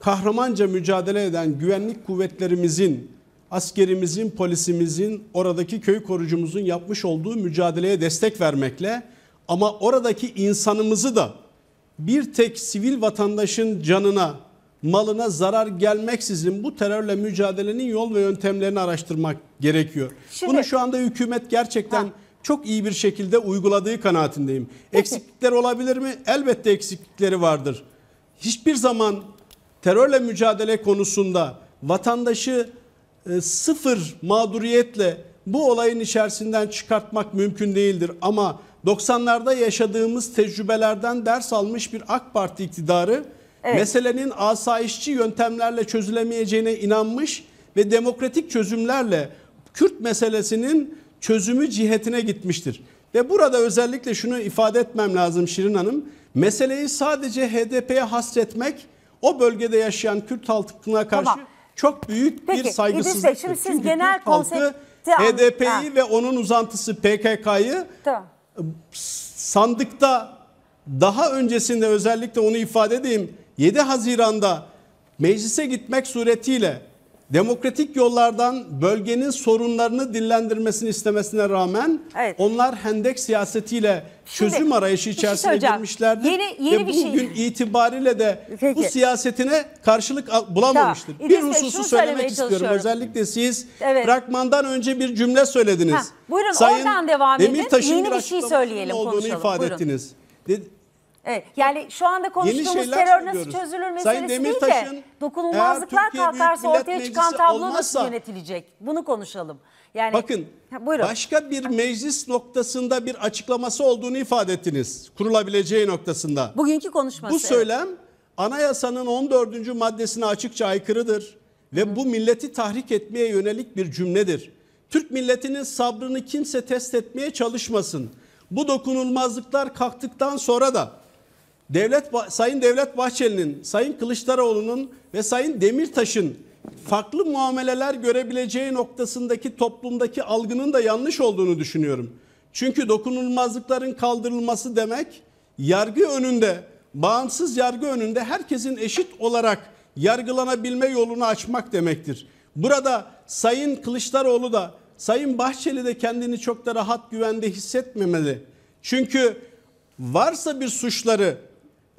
kahramanca mücadele eden güvenlik kuvvetlerimizin, askerimizin, polisimizin, oradaki köy korucumuzun yapmış olduğu mücadeleye destek vermekle ama oradaki insanımızı da bir tek sivil vatandaşın canına malına zarar gelmeksizin bu terörle mücadelenin yol ve yöntemlerini araştırmak gerekiyor. Şimdi, Bunu şu anda hükümet gerçekten ha. çok iyi bir şekilde uyguladığı kanaatindeyim. Eksiklikler olabilir mi? Elbette eksiklikleri vardır. Hiçbir zaman terörle mücadele konusunda vatandaşı e, sıfır mağduriyetle bu olayın içerisinden çıkartmak mümkün değildir. Ama 90'larda yaşadığımız tecrübelerden ders almış bir AK Parti iktidarı Evet. Meselenin asayişçi yöntemlerle çözülemeyeceğine inanmış ve demokratik çözümlerle Kürt meselesinin çözümü cihetine gitmiştir. Ve burada özellikle şunu ifade etmem lazım Şirin Hanım. Meseleyi sadece HDP'ye hasretmek o bölgede yaşayan Kürt halkına karşı tamam. çok büyük Peki, bir saygısızlık. Peki şimdi siz Çünkü genel Kürt HDP'yi ve onun uzantısı PKK'yı tamam. sandıkta daha öncesinde özellikle onu ifade edeyim 7 Haziran'da meclise gitmek suretiyle demokratik yollardan bölgenin sorunlarını dinlendirmesini istemesine rağmen evet. onlar hendek siyasetiyle çözüm Şimdi, şey arayışı içerisine şey girmişlerdi. Yeni, yeni ve bir şey. bugün şey. itibariyle de Peki. bu siyasetine karşılık bulamamıştır. Tamam. Bir hususu söylemek istiyorum. Özellikle siz evet. fragmandan önce bir cümle söylediniz. Ha, buyurun Sayın oradan devam edin. Demirtaş'ın yeni bir, şey bir şey söyleyelim olduğunu konuşalım. ifade buyurun. ettiniz. Evet, yani şu anda konuştuğumuz terör nasıl çözülür meselesi değil de dokunulmazlıklar kalkarsa ortaya çıkan tablo olmazsa, nasıl yönetilecek? Bunu konuşalım. Yani Bakın ha, başka bir meclis noktasında bir açıklaması olduğunu ifade ettiniz. Kurulabileceği noktasında. Bugünkü konuşması. Bu söylem evet. anayasanın 14. maddesine açıkça aykırıdır ve Hı. bu milleti tahrik etmeye yönelik bir cümledir. Türk milletinin sabrını kimse test etmeye çalışmasın. Bu dokunulmazlıklar kalktıktan sonra da Devlet Sayın Devlet Bahçeli'nin, Sayın Kılıçdaroğlu'nun ve Sayın Demirtaş'ın farklı muameleler görebileceği noktasındaki toplumdaki algının da yanlış olduğunu düşünüyorum. Çünkü dokunulmazlıkların kaldırılması demek yargı önünde, bağımsız yargı önünde herkesin eşit olarak yargılanabilme yolunu açmak demektir. Burada Sayın Kılıçdaroğlu da Sayın Bahçeli de kendini çok da rahat güvende hissetmemeli. Çünkü varsa bir suçları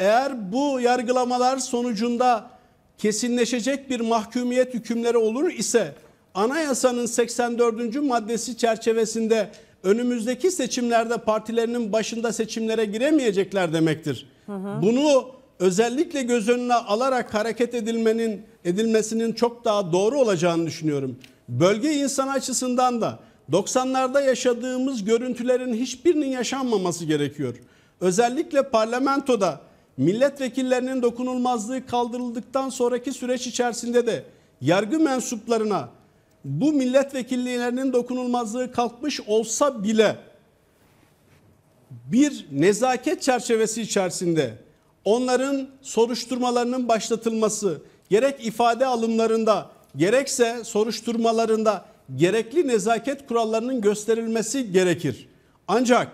eğer bu yargılamalar sonucunda kesinleşecek bir mahkumiyet hükümleri olur ise anayasanın 84. maddesi çerçevesinde önümüzdeki seçimlerde partilerinin başında seçimlere giremeyecekler demektir. Hı hı. Bunu özellikle göz önüne alarak hareket edilmenin edilmesinin çok daha doğru olacağını düşünüyorum. Bölge insan açısından da 90'larda yaşadığımız görüntülerin hiçbirinin yaşanmaması gerekiyor. Özellikle parlamentoda milletvekillerinin dokunulmazlığı kaldırıldıktan sonraki süreç içerisinde de yargı mensuplarına bu milletvekilliğinin dokunulmazlığı kalkmış olsa bile bir nezaket çerçevesi içerisinde onların soruşturmalarının başlatılması gerek ifade alımlarında gerekse soruşturmalarında gerekli nezaket kurallarının gösterilmesi gerekir. Ancak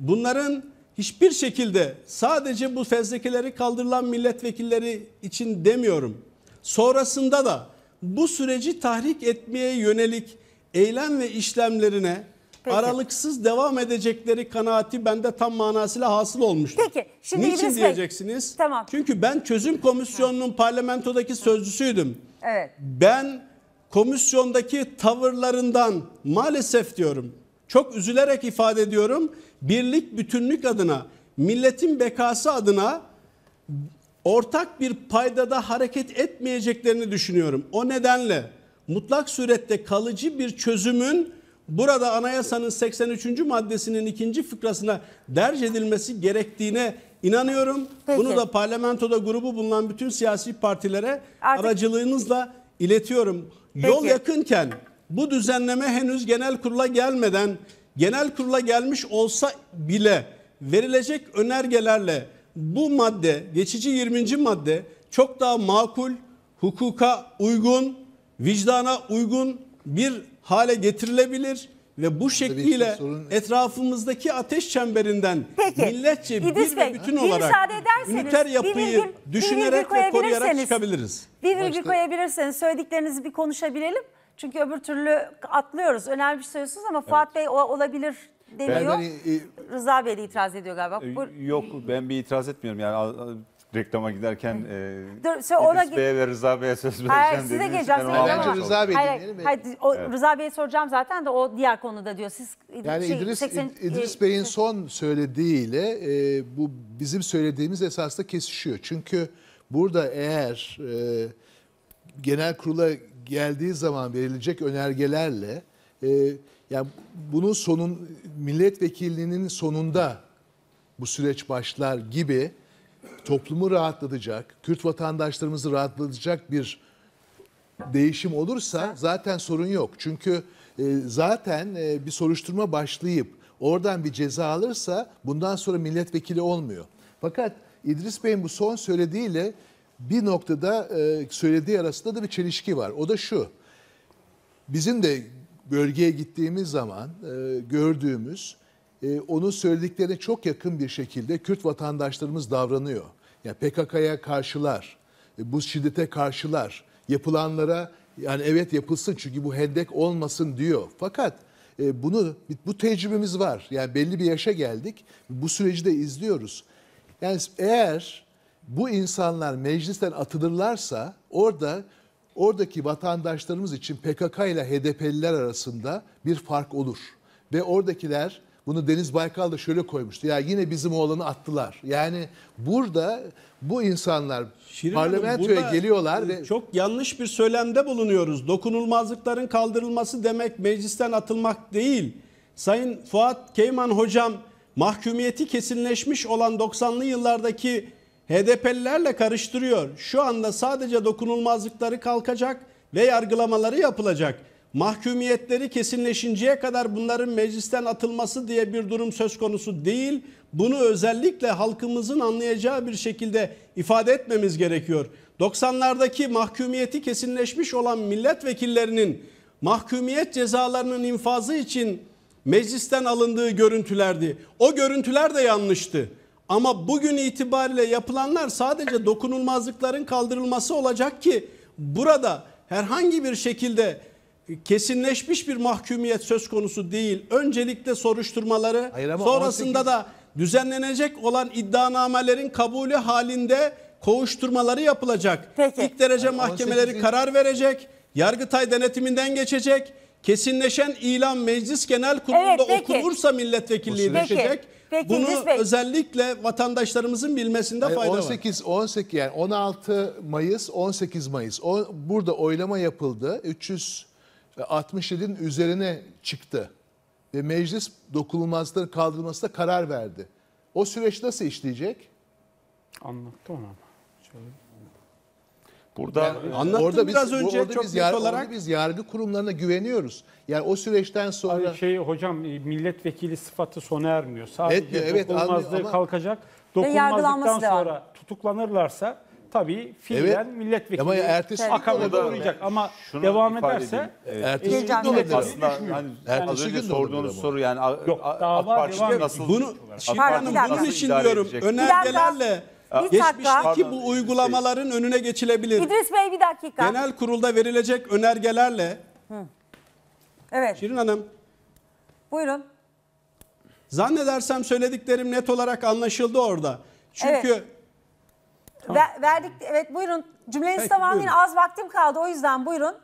bunların hiçbir şekilde sadece bu fezlekeleri kaldırılan milletvekilleri için demiyorum. Sonrasında da bu süreci tahrik etmeye yönelik eylem ve işlemlerine Peki. aralıksız devam edecekleri kanaati bende tam manasıyla hasıl olmuştu. Peki. Şimdi Niçin İdris diyeceksiniz? Bey. Tamam. Çünkü ben çözüm komisyonunun parlamentodaki sözcüsüydüm. Evet. Ben komisyondaki tavırlarından maalesef diyorum çok üzülerek ifade ediyorum. Birlik, bütünlük adına, milletin bekası adına ortak bir paydada hareket etmeyeceklerini düşünüyorum. O nedenle mutlak surette kalıcı bir çözümün burada anayasanın 83. maddesinin ikinci fıkrasına derc edilmesi gerektiğine inanıyorum. Peki. Bunu da parlamentoda grubu bulunan bütün siyasi partilere Artık... aracılığınızla iletiyorum. Peki. Yol yakınken bu düzenleme henüz genel kurula gelmeden genel kurula gelmiş olsa bile verilecek önergelerle bu madde geçici 20. madde çok daha makul, hukuka uygun, vicdana uygun bir hale getirilebilir ve bu şey şekliyle etrafımızdaki ateş çemberinden Peki, milletçe İdris bir Bey, ve bütün ha? olarak üniter yapıyı bir virgül, düşünerek bir ve koruyarak çıkabiliriz. Bir virgül Başka... koyabilirseniz söylediklerinizi bir konuşabilelim. Çünkü öbür türlü atlıyoruz. Önemli bir şey söylüyorsunuz ama evet. Bey o olabilir deniyor. Ben, ben, hani, Rıza Bey de itiraz ediyor galiba. E, Buyur. Yok ben bir itiraz etmiyorum yani reklama giderken e, Dur, so ona İdris Bey'e ve Rıza Bey'e söz vereceğim. Hayır, size geleceğim. Size geleceğim Rıza Bey hayır, hayır, o, evet. Rıza Bey'e soracağım zaten de o diğer konuda diyor. Siz yani şey, İdris, 80, İdris e, Bey'in son söylediğiyle e, bu bizim söylediğimiz esasla kesişiyor. Çünkü burada eğer e, genel kurula geldiği zaman verilecek önergelerle e, yani bunun sonun milletvekilliğinin sonunda bu süreç başlar gibi toplumu rahatlatacak, Kürt vatandaşlarımızı rahatlatacak bir değişim olursa zaten sorun yok. Çünkü e, zaten e, bir soruşturma başlayıp oradan bir ceza alırsa bundan sonra milletvekili olmuyor. Fakat İdris Bey'in bu son söylediğiyle bir noktada e, söylediği arasında da bir çelişki var. O da şu. Bizim de bölgeye gittiğimiz zaman e, gördüğümüz e, onun söylediklerine çok yakın bir şekilde Kürt vatandaşlarımız davranıyor. Yani PKK'ya karşılar, bu şiddete karşılar, yapılanlara yani evet yapılsın çünkü bu hendek olmasın diyor. Fakat bunu bu tecrübemiz var. Yani belli bir yaşa geldik. Bu süreci de izliyoruz. Yani eğer bu insanlar meclisten atılırlarsa orada oradaki vatandaşlarımız için PKK ile HDP'liler arasında bir fark olur. Ve oradakiler bunu Deniz Baykal da şöyle koymuştu. Ya yine bizim oğlanı attılar. Yani burada bu insanlar Şirin parlamentoya Hanım, geliyorlar e, ve çok yanlış bir söylemde bulunuyoruz. Dokunulmazlıkların kaldırılması demek meclisten atılmak değil. Sayın Fuat Keyman hocam mahkumiyeti kesinleşmiş olan 90'lı yıllardaki HDP'lilerle karıştırıyor. Şu anda sadece dokunulmazlıkları kalkacak ve yargılamaları yapılacak. Mahkumiyetleri kesinleşinceye kadar bunların meclisten atılması diye bir durum söz konusu değil. Bunu özellikle halkımızın anlayacağı bir şekilde ifade etmemiz gerekiyor. 90'lardaki mahkumiyeti kesinleşmiş olan milletvekillerinin mahkumiyet cezalarının infazı için meclisten alındığı görüntülerdi. O görüntüler de yanlıştı. Ama bugün itibariyle yapılanlar sadece dokunulmazlıkların kaldırılması olacak ki burada herhangi bir şekilde kesinleşmiş bir mahkumiyet söz konusu değil. Öncelikle soruşturmaları sonrasında 18... da düzenlenecek olan iddianamelerin kabulü halinde kovuşturmaları yapılacak. Peki. İlk derece mahkemeleri 18... karar verecek. Yargıtay denetiminden geçecek. Kesinleşen ilan meclis genel kurulunda evet, okunursa milletvekilliği düşecek. Peki, Bunu Bey. özellikle vatandaşlarımızın bilmesinde yani fayda 18, var. 18 yani 16 Mayıs 18 Mayıs o, burada oylama yapıldı 367'nin üzerine çıktı ve meclis dokunulmazlığı dokunulmazlığın da karar verdi. O süreç nasıl işleyecek? Anlattı ona. Şöyle. Burada yani, orada biraz biz, önce orada çok biz, yar, olarak. Orada biz yargı kurumlarına güveniyoruz. Yani o süreçten sonra... şey hocam e, milletvekili sıfatı sona ermiyor. Sadece Etmiyor, evet, dokunulmazlığı ama... kalkacak. Dokunulmazlıktan sonra tutuklanırlarsa tabii fiilen evet. milletvekili ama ertesi akabede uğrayacak yani. ama Şunu devam ederse edeyim. evet. ertesi gün de olabilir. Aslında hani, ertesi az önce sorduğunuz ama. soru yani Yok, AK Parti'nin nasıl bunu Şimdi Hanım bunun için diyorum önergelerle bir dakika. bu uygulamaların önüne geçilebilir. İdris Bey bir dakika. Genel kurulda verilecek önergelerle Evet. Şirin Hanım Buyurun. zannedersem söylediklerim net olarak anlaşıldı orada. Çünkü Ver- verdik. Evet buyurun. Cümleniz Peki, buyurun. az vaktim kaldı. O yüzden buyurun.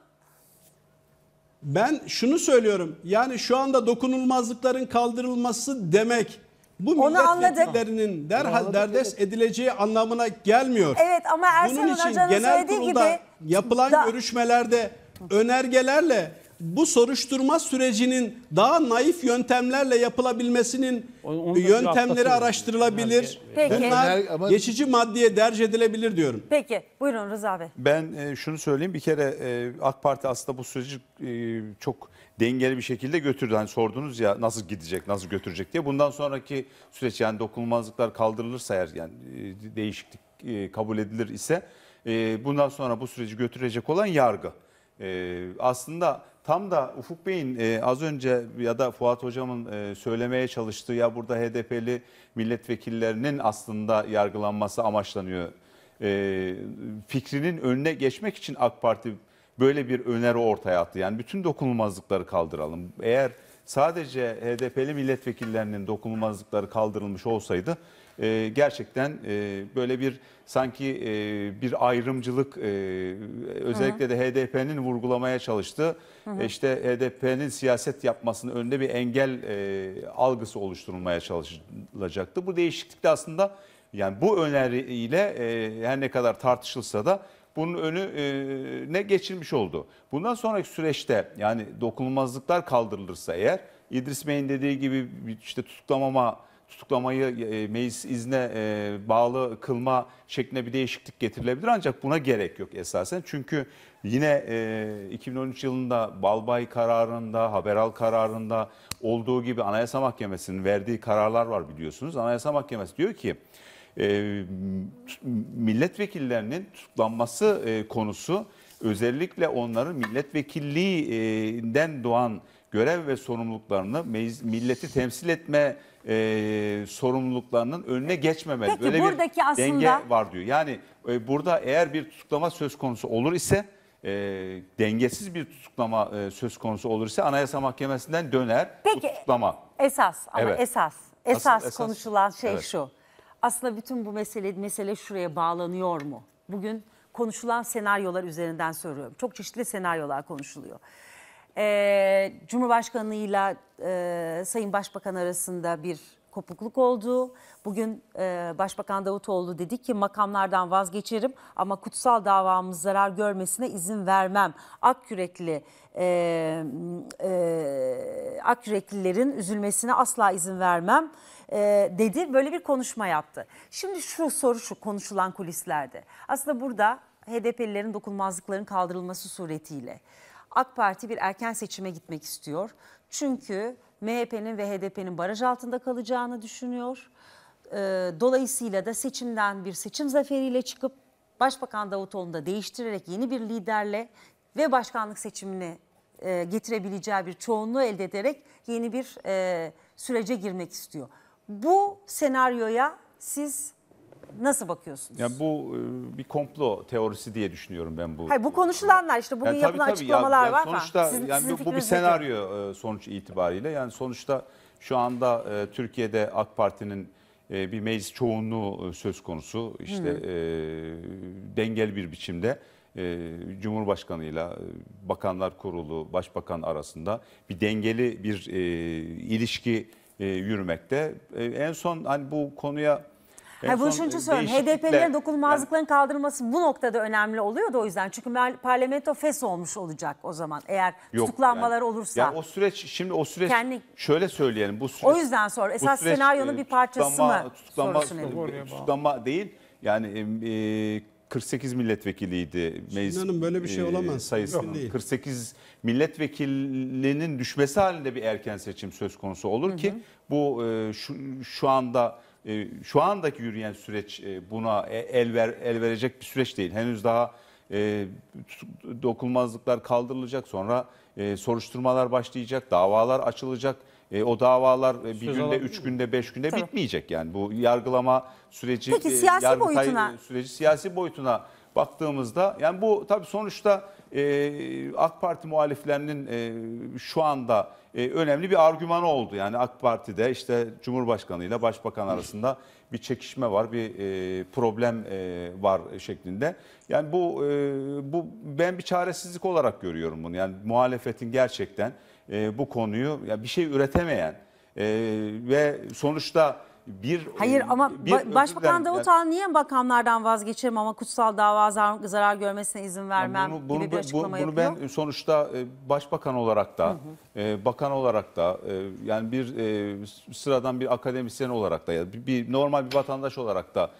Ben şunu söylüyorum. Yani şu anda dokunulmazlıkların kaldırılması demek bu Onu milletvekillerinin derhal derdest edileceği anlamına gelmiyor. Evet ama Ersen Bunun için Hoca'nın genel kurulda gibi yapılan da... görüşmelerde önergelerle bu soruşturma sürecinin daha naif yöntemlerle yapılabilmesinin yöntemleri araştırılabilir. Peki. Bunlar geçici maddeye derc edilebilir diyorum. Peki buyurun Rıza Bey. Ben e, şunu söyleyeyim bir kere e, AK Parti aslında bu süreci e, çok dengeli bir şekilde götürdü. Hani sordunuz ya nasıl gidecek, nasıl götürecek diye. Bundan sonraki süreç yani dokunulmazlıklar kaldırılırsa eğer yani e, değişiklik e, kabul edilir ise e, bundan sonra bu süreci götürecek olan yargı. Aslında tam da Ufuk Bey'in az önce ya da Fuat Hocam'ın söylemeye çalıştığı ya burada HDP'li milletvekillerinin aslında yargılanması amaçlanıyor fikrinin önüne geçmek için AK Parti böyle bir öneri ortaya attı. Yani bütün dokunulmazlıkları kaldıralım. Eğer sadece HDP'li milletvekillerinin dokunulmazlıkları kaldırılmış olsaydı e, gerçekten e, böyle bir sanki e, bir ayrımcılık e, özellikle de HDP'nin vurgulamaya çalıştığı hı e, hı. işte HDP'nin siyaset yapmasının önünde bir engel e, algısı oluşturulmaya çalışılacaktı. Bu değişiklikte de aslında yani bu öneriyle e, her ne kadar tartışılsa da bunun önü ne geçilmiş oldu. Bundan sonraki süreçte yani dokunulmazlıklar kaldırılırsa eğer İdris Bey'in dediği gibi işte tutuklamama tutuklamayı e, meclis izne bağlı kılma şeklinde bir değişiklik getirilebilir. Ancak buna gerek yok esasen. Çünkü yine 2013 yılında Balbay kararında, Haberal kararında olduğu gibi Anayasa Mahkemesi'nin verdiği kararlar var biliyorsunuz. Anayasa Mahkemesi diyor ki e, milletvekillerinin tutuklanması e, konusu özellikle onların milletvekilliğinden doğan görev ve sorumluluklarını milleti temsil etme e, sorumluluklarının önüne geçmemeli. Peki, Böyle buradaki bir aslında... denge var diyor. Yani e, burada eğer bir tutuklama söz konusu olur ise e, dengesiz bir tutuklama e, söz konusu olur ise Anayasa Mahkemesi'nden döner Peki, tutuklama. Esas ama evet. esas esas, esas konuşulan şey evet. şu aslında bütün bu mesele mesele şuraya bağlanıyor mu? Bugün konuşulan senaryolar üzerinden soruyorum. Çok çeşitli senaryolar konuşuluyor. Ee, Cumhurbaşkanı ile Sayın Başbakan arasında bir kopukluk oldu. Bugün e, Başbakan Davutoğlu dedi ki makamlardan vazgeçerim ama kutsal davamız zarar görmesine izin vermem. Akkürekli e, e, Akküreklilerin üzülmesine asla izin vermem e, dedi böyle bir konuşma yaptı. Şimdi şu soru şu konuşulan kulislerde aslında burada HDP'lilerin dokunmazlıkların kaldırılması suretiyle AK Parti bir erken seçime gitmek istiyor. Çünkü MHP'nin ve HDP'nin baraj altında kalacağını düşünüyor. E, dolayısıyla da seçimden bir seçim zaferiyle çıkıp Başbakan Davutoğlu'nu da değiştirerek yeni bir liderle ve başkanlık seçimini e, getirebileceği bir çoğunluğu elde ederek yeni bir e, sürece girmek istiyor. Bu senaryoya siz Nasıl bakıyorsunuz? Yani bu e, bir komplo teorisi diye düşünüyorum ben bu. Hayır bu konuşulanlar işte bugün yani tabii, yapılan tabii, açıklamalar ya, var. Sonuçta sizin, yani sizin bu, bu bir senaryo e, sonuç itibariyle. Yani sonuçta şu anda e, Türkiye'de AK Parti'nin e, bir meclis çoğunluğu söz konusu. İşte Hı. e, dengeli bir biçimde e, Cumhurbaşkanı'yla Bakanlar Kurulu, Başbakan arasında bir dengeli bir e, ilişki e, yürümekte. E, en son hani bu konuya Hayır, bu üçüncü sorun. HDP'lerin dokunulmazlıkların yani, kaldırılması bu noktada önemli oluyor da o yüzden. Çünkü parlamento fes olmuş olacak o zaman eğer yok, tutuklanmalar yani, olursa. Ya yani o süreç şimdi o süreç kendi, şöyle söyleyelim bu süreç. O yüzden sor. Esas süreç, senaryonun e, bir parçası tutuklanma, mı? Tutuklanma, tutuklanma, tutuklanma değil. Yani e, 48 milletvekiliydi meclis Hanım, böyle bir şey e, olamaz. sayısı. Mümkün 48 milletvekilinin düşmesi halinde bir erken seçim söz konusu olur ki bu e, şu, şu anda e, şu andaki yürüyen süreç buna el ver el verecek bir süreç değil. Henüz daha dokunmazlıklar kaldırılacak sonra soruşturmalar başlayacak, davalar açılacak. E, o davalar e, bir günde, üç günde, beş günde Tabii. bitmeyecek. Yani bu yargılama süreci, Peki, e, siyasi yargıtay e, boyutuna. süreci siyasi boyutuna baktığımızda yani bu tabii sonuçta e, AK Parti muhaliflerinin e, şu anda e, önemli bir argümanı oldu. Yani AK Parti'de işte Cumhurbaşkanı ile Başbakan arasında bir çekişme var, bir e, problem e, var şeklinde. Yani bu e, bu ben bir çaresizlik olarak görüyorum bunu. Yani muhalefetin gerçekten e, bu konuyu ya bir şey üretemeyen e, ve sonuçta bir Hayır e, ama bir ba Başbakan Davutoğlu yani, niye bakanlardan vazgeçerim ama kutsal dava zar zarar görmesine izin vermem yani bunu, bunu, gibi bir açıklama bu, bunu yapıyor. ben sonuçta e, başbakan olarak da hı hı. E, bakan olarak da yani bir sıradan bir akademisyen olarak da ya bir, bir normal bir vatandaş olarak da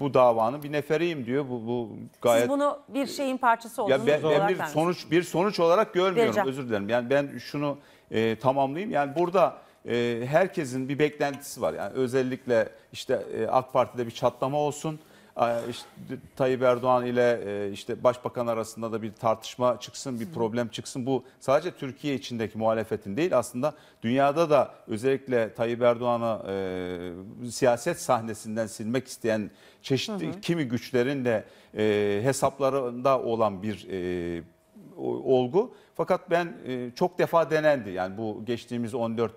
bu davanın bir neferiyim diyor. Bu, bu gayet Siz bunu bir şeyin parçası olduğunu ben, ben bir sonuç bir sonuç olarak görmüyorum. Vereceğim. Özür dilerim. Yani ben şunu e, tamamlayayım. Yani burada ee, herkesin bir beklentisi var. Yani özellikle işte e, AK Parti'de bir çatlama olsun. İşte Tayyip Erdoğan ile e, işte başbakan arasında da bir tartışma çıksın, bir problem çıksın. Bu sadece Türkiye içindeki muhalefetin değil aslında dünyada da özellikle Tayyip Erdoğan'ı e, siyaset sahnesinden silmek isteyen çeşitli hı hı. kimi güçlerin de hesaplarında olan bir olgu. Fakat ben çok defa denendi. Yani bu geçtiğimiz 14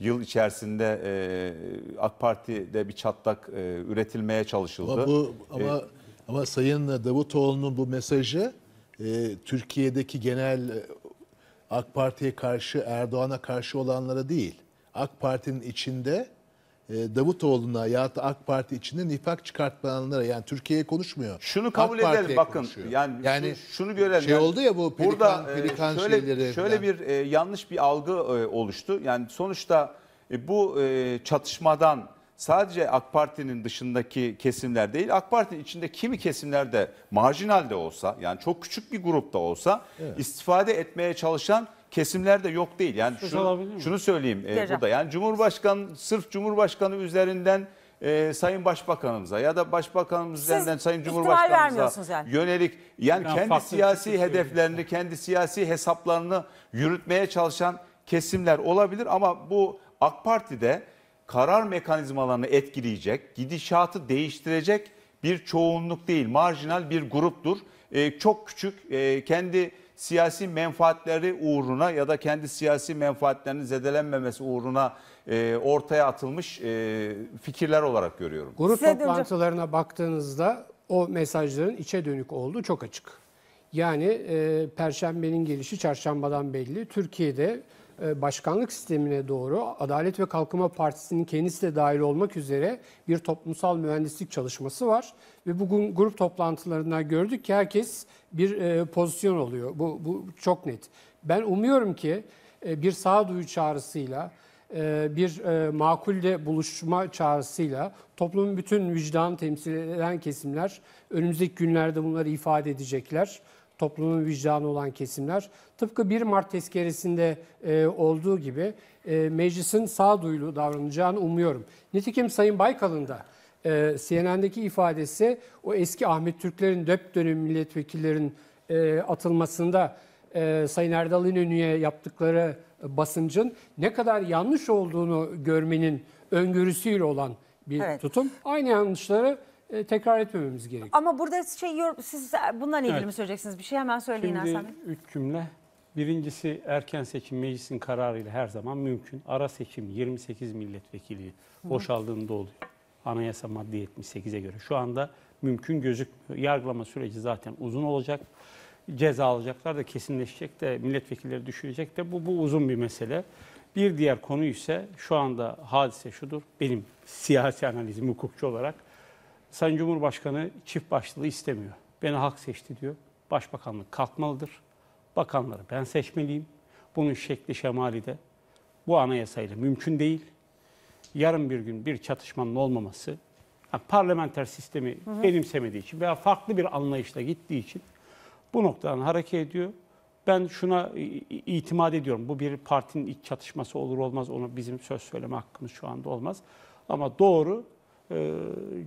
yıl içerisinde e, AK Parti'de bir çatlak e, üretilmeye çalışıldı. Ama, bu, e, ama, ee, ama Sayın Davutoğlu'nun bu mesajı e, Türkiye'deki genel e, AK Parti'ye karşı Erdoğan'a karşı olanlara değil. AK Parti'nin içinde e, Davutoğlu'na ya da AK Parti içinde nifak çıkartmayanlara yani Türkiye'ye konuşmuyor. Şunu kabul AK edelim bakın. Konuşuyor. Yani, yani şunu görelim. Şey oldu ya bu pelikan, burada, e, pelikan şöyle, şeyleri. Şöyle falan. bir e, yanlış bir algı e, oluştu. Yani sonuçta e, bu e, çatışmadan sadece AK Parti'nin dışındaki kesimler değil AK Parti'nin içinde kimi kesimler de marjinal de olsa yani çok küçük bir grupta olsa evet. istifade etmeye çalışan kesimler de yok değil. Yani şunu, şunu söyleyeyim e, Cerrah. burada. Yani Cumhurbaşkanı sırf Cumhurbaşkanı üzerinden e, Sayın Başbakanımıza ya da Başbakanımız Siz üzerinden Sayın ihtimal vermiyorsunuz Cumhurbaşkanımıza yani. yönelik yani Ben kendi siyasi şey hedeflerini, kendi siyasi hesaplarını yürütmeye çalışan kesimler olabilir ama bu AK Parti'de karar mekanizmalarını etkileyecek, gidişatı değiştirecek bir çoğunluk değil, marjinal bir gruptur. E, çok küçük, e, kendi siyasi menfaatleri uğruna ya da kendi siyasi menfaatlerinin zedelenmemesi uğruna e, ortaya atılmış e, fikirler olarak görüyorum. Grup Size toplantılarına önce... baktığınızda o mesajların içe dönük olduğu çok açık. Yani e, Perşembenin gelişi çarşambadan belli. Türkiye'de e, başkanlık sistemine doğru Adalet ve Kalkınma Partisi'nin kendisi de dahil olmak üzere bir toplumsal mühendislik çalışması var. Ve bugün grup toplantılarından gördük ki herkes bir e, pozisyon oluyor. Bu, bu çok net. Ben umuyorum ki e, bir sağduyu çağrısıyla, bir makulde buluşma çağrısıyla toplumun bütün vicdan temsil eden kesimler önümüzdeki günlerde bunları ifade edecekler toplumun vicdanı olan kesimler. Tıpkı 1 Mart tezkeresinde e, olduğu gibi e, meclisin sağduyulu davranacağını umuyorum. Nitekim Sayın Baykal'ın da e, CNN'deki ifadesi o eski Ahmet Türklerin döp dönemi milletvekillerinin e, atılmasında e, Sayın Erdal İnönü'ye yaptıkları basıncın ne kadar yanlış olduğunu görmenin öngörüsüyle olan bir evet. tutum. Aynı yanlışları e, tekrar etmememiz gerekiyor. Ama burada şey siz bununla ilgili evet. mi söyleyeceksiniz bir şey? Hemen söyleyin Şimdi üç cümle. Birincisi erken seçim meclisin kararıyla her zaman mümkün. Ara seçim 28 milletvekili boşaldığında oluyor. Anayasa maddi 78'e göre. Şu anda mümkün gözükmüyor. Yargılama süreci zaten uzun olacak. Ceza alacaklar da kesinleşecek de milletvekilleri düşürecek de bu, bu uzun bir mesele. Bir diğer konu ise şu anda hadise şudur. Benim siyasi analizim hukukçu olarak Sayın Cumhurbaşkanı çift başlılığı istemiyor. Beni halk seçti diyor. Başbakanlık kalkmalıdır. Bakanları ben seçmeliyim. Bunun şekli şemali de bu anayasayla mümkün değil. Yarın bir gün bir çatışmanın olmaması, yani parlamenter sistemi hı hı. benimsemediği için veya farklı bir anlayışla gittiği için bu noktadan hareket ediyor. Ben şuna itimat ediyorum. Bu bir partinin iç çatışması olur olmaz. onu bizim söz söyleme hakkımız şu anda olmaz. Ama doğru e,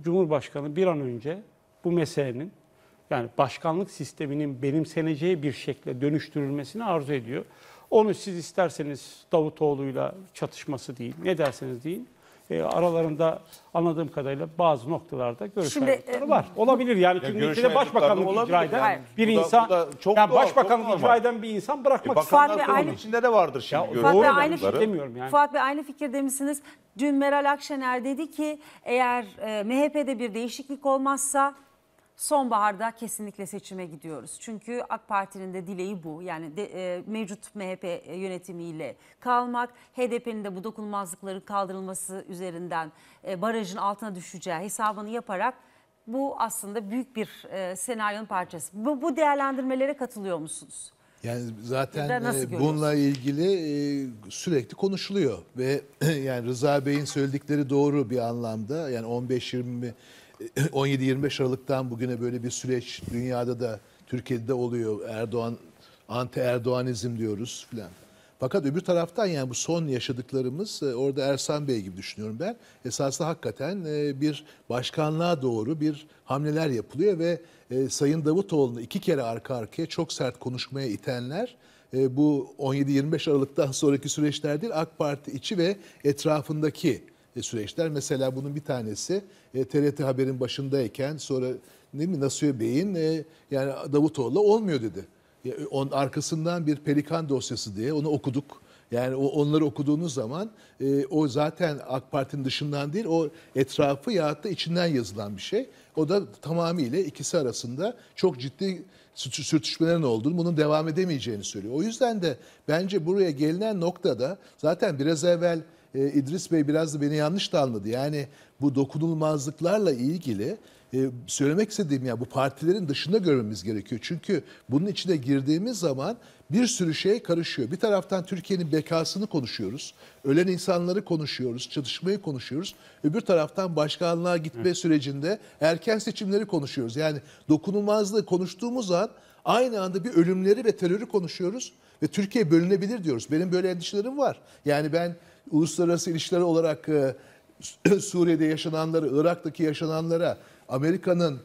Cumhurbaşkanı bir an önce bu meselenin yani başkanlık sisteminin benimseneceği bir şekle dönüştürülmesini arzu ediyor. Onu siz isterseniz Davutoğlu'yla çatışması değil, ne derseniz deyin e, aralarında anladığım kadarıyla bazı noktalarda görüş Şimdi, ayrılıkları e, var. Olabilir yani çünkü görüş ülkede başbakanlık ayrılıkları icra eden olabilir. bir da- insan çok yani doğal, başbakanlık çok icra eden bir insan E, bırakmak ister. Fuat Bey, aynı- içinde de vardır şimdi. Ya, Fuat Bey, aynı fikir- Demiyorum yani. Fuat Bey aynı fikir demişsiniz. Dün Meral Akşener dedi ki eğer e, MHP'de bir değişiklik olmazsa sonbaharda kesinlikle seçime gidiyoruz. Çünkü AK Parti'nin de dileği bu. Yani de, e, mevcut MHP yönetimiyle kalmak, HDP'nin de bu dokunulmazlıkların kaldırılması üzerinden e, barajın altına düşeceği hesabını yaparak bu aslında büyük bir e, senaryonun parçası. Bu, bu değerlendirmelere katılıyor musunuz? Yani zaten e, bununla ilgili e, sürekli konuşuluyor ve (clears throat) yani Rıza Bey'in söyledikleri doğru bir anlamda yani 15-20 17-25 e, Aralık'tan bugüne böyle bir süreç dünyada da Türkiye'de de oluyor. Erdoğan anti Erdoğanizm diyoruz filan. Fakat öbür taraftan yani bu son yaşadıklarımız e, orada Ersan Bey gibi düşünüyorum ben. Esasında hakikaten e, bir başkanlığa doğru bir hamleler yapılıyor ve Sayın Davutoğlu'nu iki kere arka arkaya çok sert konuşmaya itenler bu 17-25 Aralık'tan sonraki süreçlerdir AK Parti içi ve etrafındaki süreçler. Mesela bunun bir tanesi TRT e, Haber'in başındayken sonra değil mi Nasuh Bey'in e, yani Davutoğlu olmuyor dedi. E, on, arkasından bir pelikan dosyası diye onu okuduk. Yani o, onları okuduğunuz zaman e, o zaten AK Parti'nin dışından değil o etrafı yahut da içinden yazılan bir şey. O da tamamıyla ikisi arasında çok ciddi sürtüşmelerin olduğunu, bunun devam edemeyeceğini söylüyor. O yüzden de bence buraya gelinen noktada zaten biraz evvel e, İdris Bey biraz da beni yanlış da anladı. Yani bu dokunulmazlıklarla ilgili e, söylemek istediğim ya bu partilerin dışında görmemiz gerekiyor. Çünkü bunun içine girdiğimiz zaman bir sürü şey karışıyor. Bir taraftan Türkiye'nin bekasını konuşuyoruz. Ölen insanları konuşuyoruz, çatışmayı konuşuyoruz. Öbür taraftan başkanlığa gitme sürecinde erken seçimleri konuşuyoruz. Yani dokunulmazlığı konuştuğumuz an aynı anda bir ölümleri ve terörü konuşuyoruz ve Türkiye bölünebilir diyoruz. Benim böyle endişelerim var. Yani ben uluslararası ilişkiler olarak e, (clears throat) Suriye'de yaşananları, Irak'taki yaşananlara, Amerika'nın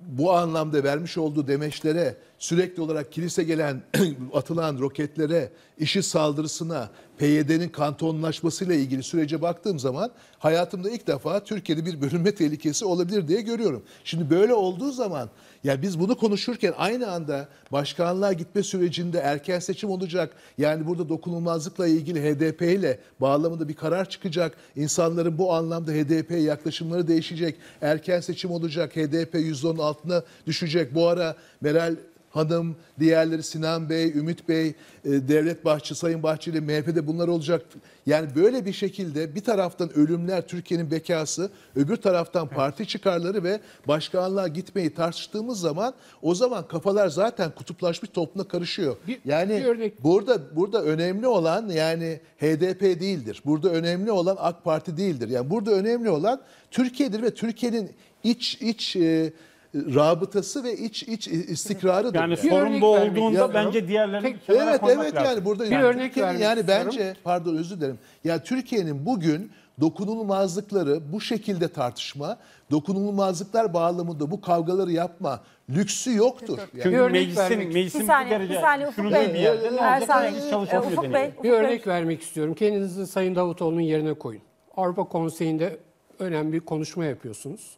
bu anlamda vermiş olduğu demeçlere sürekli olarak kilise gelen (clears throat) atılan roketlere, işi saldırısına, PYD'nin kantonlaşmasıyla ilgili sürece baktığım zaman hayatımda ilk defa Türkiye'de bir bölünme tehlikesi olabilir diye görüyorum. Şimdi böyle olduğu zaman ya biz bunu konuşurken aynı anda başkanlığa gitme sürecinde erken seçim olacak. Yani burada dokunulmazlıkla ilgili HDP ile bağlamında bir karar çıkacak. İnsanların bu anlamda HDP yaklaşımları değişecek. Erken seçim olacak. HDP %10'un altına düşecek. Bu ara Meral Hanım, diğerleri Sinan Bey, Ümit Bey, e, Devlet Bahçı, Sayın Bahçeli, MHP'de bunlar olacak. Yani böyle bir şekilde bir taraftan ölümler, Türkiye'nin bekası, öbür taraftan parti çıkarları ve başkanlığa gitmeyi tartıştığımız zaman o zaman kafalar zaten kutuplaşmış topluma karışıyor. Bir, yani bir örnek. burada burada önemli olan yani HDP değildir. Burada önemli olan AK Parti değildir. Yani burada önemli olan Türkiye'dir ve Türkiye'nin iç iç e, rabıtası ve iç iç istikrarı Yani yani. sorun olduğunda istiyorum. bence diğerlerini Tek- kenara Evet evet lazım. yani burada Bir örnek Türkiye'nin- yani bence pardon özür dilerim. Ya Türkiye'nin bugün dokunulmazlıkları bu şekilde tartışma, dokunulmazlıklar bağlamında bu kavgaları yapma lüksü yoktur. Yani. Çünkü Bir örnek meclisin, meclisin Bir saniye, bir saniye Ufuk Bey. bir yerde ne olacak? Ersan, Meclis Ufuk Bey. Ufuk Bir Bey. örnek vermek istiyorum. Kendinizi Sayın Davutoğlu'nun yerine koyun. Avrupa Konseyi'nde önemli bir konuşma yapıyorsunuz.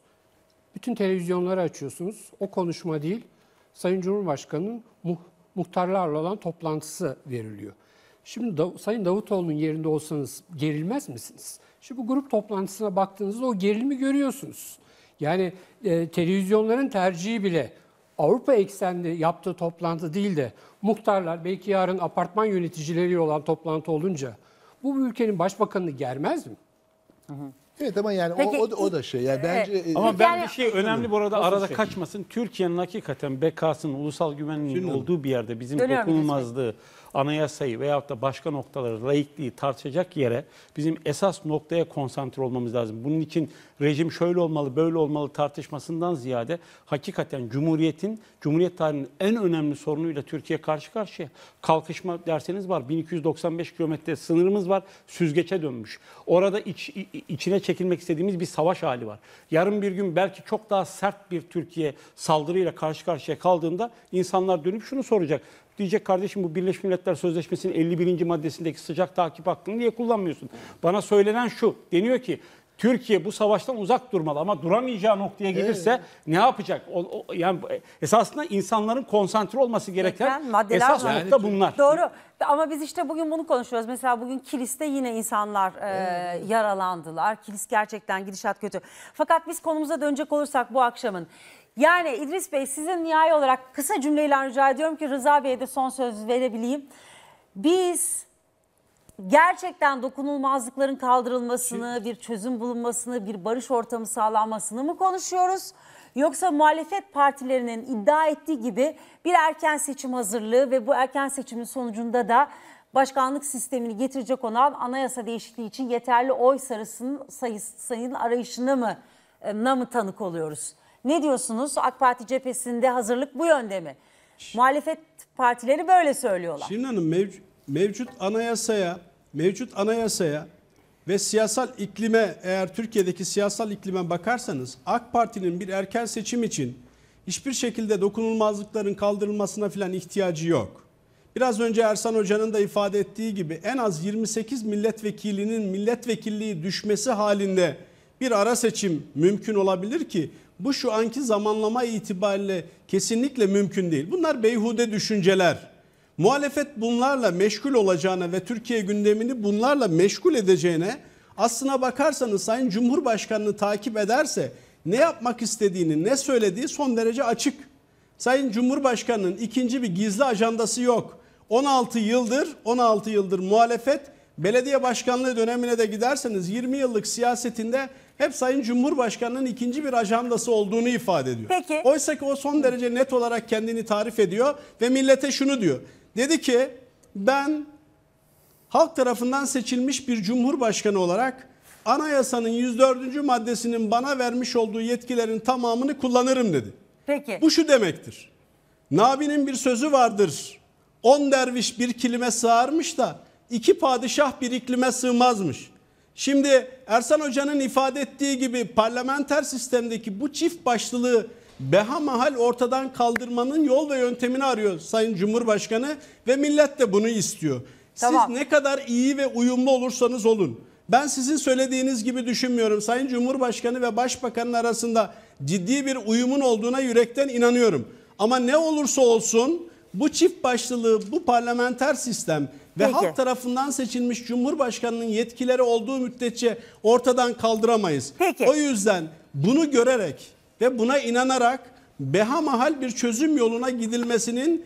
Bütün televizyonları açıyorsunuz. O konuşma değil, Sayın Cumhurbaşkanı'nın mu muhtarlarla olan toplantısı veriliyor. Şimdi Sayın Davutoğlu'nun yerinde olsanız gerilmez misiniz? Şimdi bu grup toplantısına baktığınızda o gerilimi görüyorsunuz. Yani e, televizyonların tercihi bile Avrupa eksenli yaptığı toplantı değil de muhtarlar belki yarın apartman yöneticileri olan toplantı olunca bu ülkenin başbakanını germez mi? Hı hı. Evet ama yani Peki, o, o, da, o da şey. Yani bence e, Ama ben bir şey önemli bu arada arada şey? kaçmasın. Türkiye'nin hakikaten bekasının ulusal güvenliğinin olduğu bir yerde bizim Dönüyorum dokunulmazlığı anayasayı veyahut da başka noktaları, laikliği tartışacak yere bizim esas noktaya konsantre olmamız lazım. Bunun için rejim şöyle olmalı, böyle olmalı tartışmasından ziyade hakikaten Cumhuriyet'in, Cumhuriyet tarihinin en önemli sorunuyla Türkiye karşı karşıya. Kalkışma derseniz var, 1295 kilometre sınırımız var, süzgeçe dönmüş. Orada iç, içine çekilmek istediğimiz bir savaş hali var. Yarın bir gün belki çok daha sert bir Türkiye saldırıyla karşı karşıya kaldığında insanlar dönüp şunu soracak. Diyecek kardeşim bu Birleşmiş Milletler Sözleşmesi'nin 51. maddesindeki sıcak takip hakkını niye kullanmıyorsun? Bana söylenen şu, deniyor ki Türkiye bu savaştan uzak durmalı ama duramayacağı noktaya gelirse evet. ne yapacak? O, o, yani esasında insanların konsantre olması gereken Eklen, esas var. nokta bunlar. Doğru. Ama biz işte bugün bunu konuşuyoruz. Mesela bugün Kilis'te yine insanlar e, yaralandılar. Kilis gerçekten gidişat kötü. Fakat biz konumuza dönecek olursak bu akşamın yani İdris Bey sizin nihai olarak kısa cümleyle rica ediyorum ki Rıza Bey'e de son söz verebileyim. Biz gerçekten dokunulmazlıkların kaldırılmasını, bir çözüm bulunmasını, bir barış ortamı sağlanmasını mı konuşuyoruz? Yoksa muhalefet partilerinin iddia ettiği gibi bir erken seçim hazırlığı ve bu erken seçimin sonucunda da başkanlık sistemini getirecek olan anayasa değişikliği için yeterli oy sarısının sayısının arayışına mı, e, na mı tanık oluyoruz? Ne diyorsunuz? AK Parti cephesinde hazırlık bu yönde mi? Muhalefet partileri böyle söylüyorlar. Şimdi Hanım mev, mevcut anayasaya, mevcut anayasaya ve siyasal iklime eğer Türkiye'deki siyasal iklime bakarsanız AK Parti'nin bir erken seçim için hiçbir şekilde dokunulmazlıkların kaldırılmasına filan ihtiyacı yok. Biraz önce Ersan Hoca'nın da ifade ettiği gibi en az 28 milletvekilinin milletvekilliği düşmesi halinde bir ara seçim mümkün olabilir ki bu şu anki zamanlama itibariyle kesinlikle mümkün değil. Bunlar beyhude düşünceler. Muhalefet bunlarla meşgul olacağına ve Türkiye gündemini bunlarla meşgul edeceğine aslına bakarsanız Sayın Cumhurbaşkanı'nı takip ederse ne yapmak istediğini, ne söylediği son derece açık. Sayın Cumhurbaşkanı'nın ikinci bir gizli ajandası yok. 16 yıldır 16 yıldır muhalefet belediye başkanlığı dönemine de giderseniz 20 yıllık siyasetinde hep Sayın Cumhurbaşkanı'nın ikinci bir ajandası olduğunu ifade ediyor. Peki. Oysa ki o son derece net olarak kendini tarif ediyor ve millete şunu diyor. Dedi ki ben halk tarafından seçilmiş bir cumhurbaşkanı olarak anayasanın 104. maddesinin bana vermiş olduğu yetkilerin tamamını kullanırım dedi. Peki. Bu şu demektir. Nabi'nin bir sözü vardır. On derviş bir kilime sığarmış da iki padişah bir iklime sığmazmış. Şimdi Ersan Hoca'nın ifade ettiği gibi parlamenter sistemdeki bu çift başlılığı behamahal ortadan kaldırmanın yol ve yöntemini arıyor Sayın Cumhurbaşkanı ve millet de bunu istiyor. Tamam. Siz ne kadar iyi ve uyumlu olursanız olun. Ben sizin söylediğiniz gibi düşünmüyorum. Sayın Cumhurbaşkanı ve Başbakanın arasında ciddi bir uyumun olduğuna yürekten inanıyorum. Ama ne olursa olsun bu çift başlılığı, bu parlamenter sistem ve Peki. halk tarafından seçilmiş Cumhurbaşkanı'nın yetkileri olduğu müddetçe ortadan kaldıramayız. Peki. O yüzden bunu görerek ve buna inanarak beha mahal bir çözüm yoluna gidilmesinin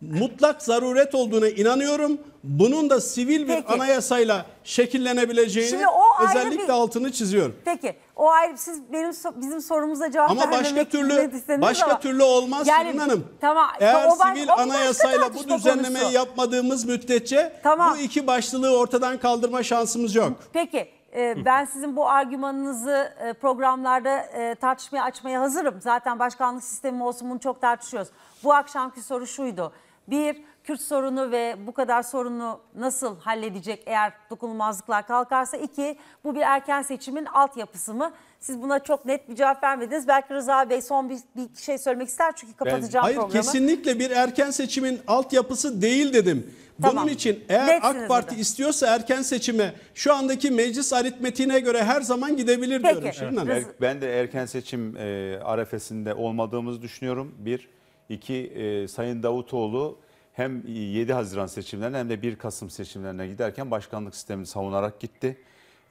mutlak zaruret olduğuna inanıyorum. Bunun da sivil bir Peki. anayasayla şekillenebileceğini Şimdi o özellikle bir- altını çiziyorum. Peki o ayrı siz benim bizim sorumuza cevap Ama başka türlü başka ama- türlü olmaz Yani- Süleyman Hanım. Tamam, Eğer o sivil başka anayasayla bu tartışma düzenlemeyi konusu. yapmadığımız müddetçe Tamam. bu iki başlılığı ortadan kaldırma şansımız yok. Peki e, ben sizin bu argümanınızı e, programlarda e, tartışmaya açmaya hazırım. Zaten başkanlık sistemi olsun bunu çok tartışıyoruz. Bu akşamki soru şuydu. Bir, Kürt sorunu ve bu kadar sorunu nasıl halledecek eğer dokunulmazlıklar kalkarsa? İki bu bir erken seçimin altyapısı mı? Siz buna çok net bir cevap vermediniz. Belki Rıza Bey son bir, bir şey söylemek ister çünkü kapatacağım Hayır, programı. Hayır kesinlikle bir erken seçimin altyapısı değil dedim. Bunun tamam. için eğer Netsiniz AK Parti dedi. istiyorsa erken seçime şu andaki meclis aritmetiğine göre her zaman gidebilir Peki. diyorum. Evet. Ben de erken seçim e, arefesinde olmadığımızı düşünüyorum. Bir. İki, e, Sayın Davutoğlu hem 7 Haziran seçimlerine hem de 1 Kasım seçimlerine giderken başkanlık sistemini savunarak gitti.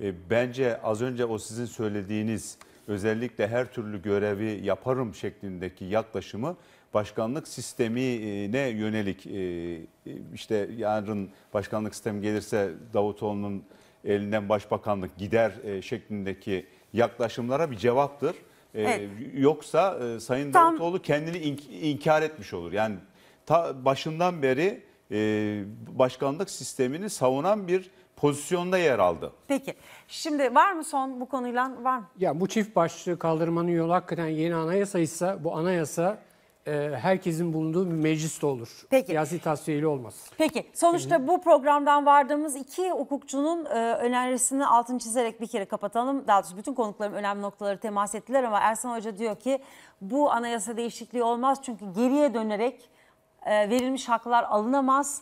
E, bence az önce o sizin söylediğiniz özellikle her türlü görevi yaparım şeklindeki yaklaşımı başkanlık sistemine yönelik e, işte yarın başkanlık sistemi gelirse Davutoğlu'nun elinden başbakanlık gider e, şeklindeki yaklaşımlara bir cevaptır. Ee, evet. Yoksa e, Sayın Tam... Davutoğlu kendini inkar etmiş olur. Yani ta başından beri e, başkanlık sistemini savunan bir pozisyonda yer aldı. Peki. Şimdi var mı son bu konuyla var mı? Ya bu çift başlığı kaldırmanın yolu hakikaten yeni anayasaysa bu anayasa e, herkesin bulunduğu bir meclis de olur. Peki. Siyasi tasfiyeli olmaz. Peki sonuçta bu programdan vardığımız iki hukukçunun e, önerisini altını çizerek bir kere kapatalım. Daha doğrusu bütün konuklarım önemli noktaları temas ettiler ama Ersan Hoca diyor ki bu anayasa değişikliği olmaz çünkü geriye dönerek e, verilmiş haklar alınamaz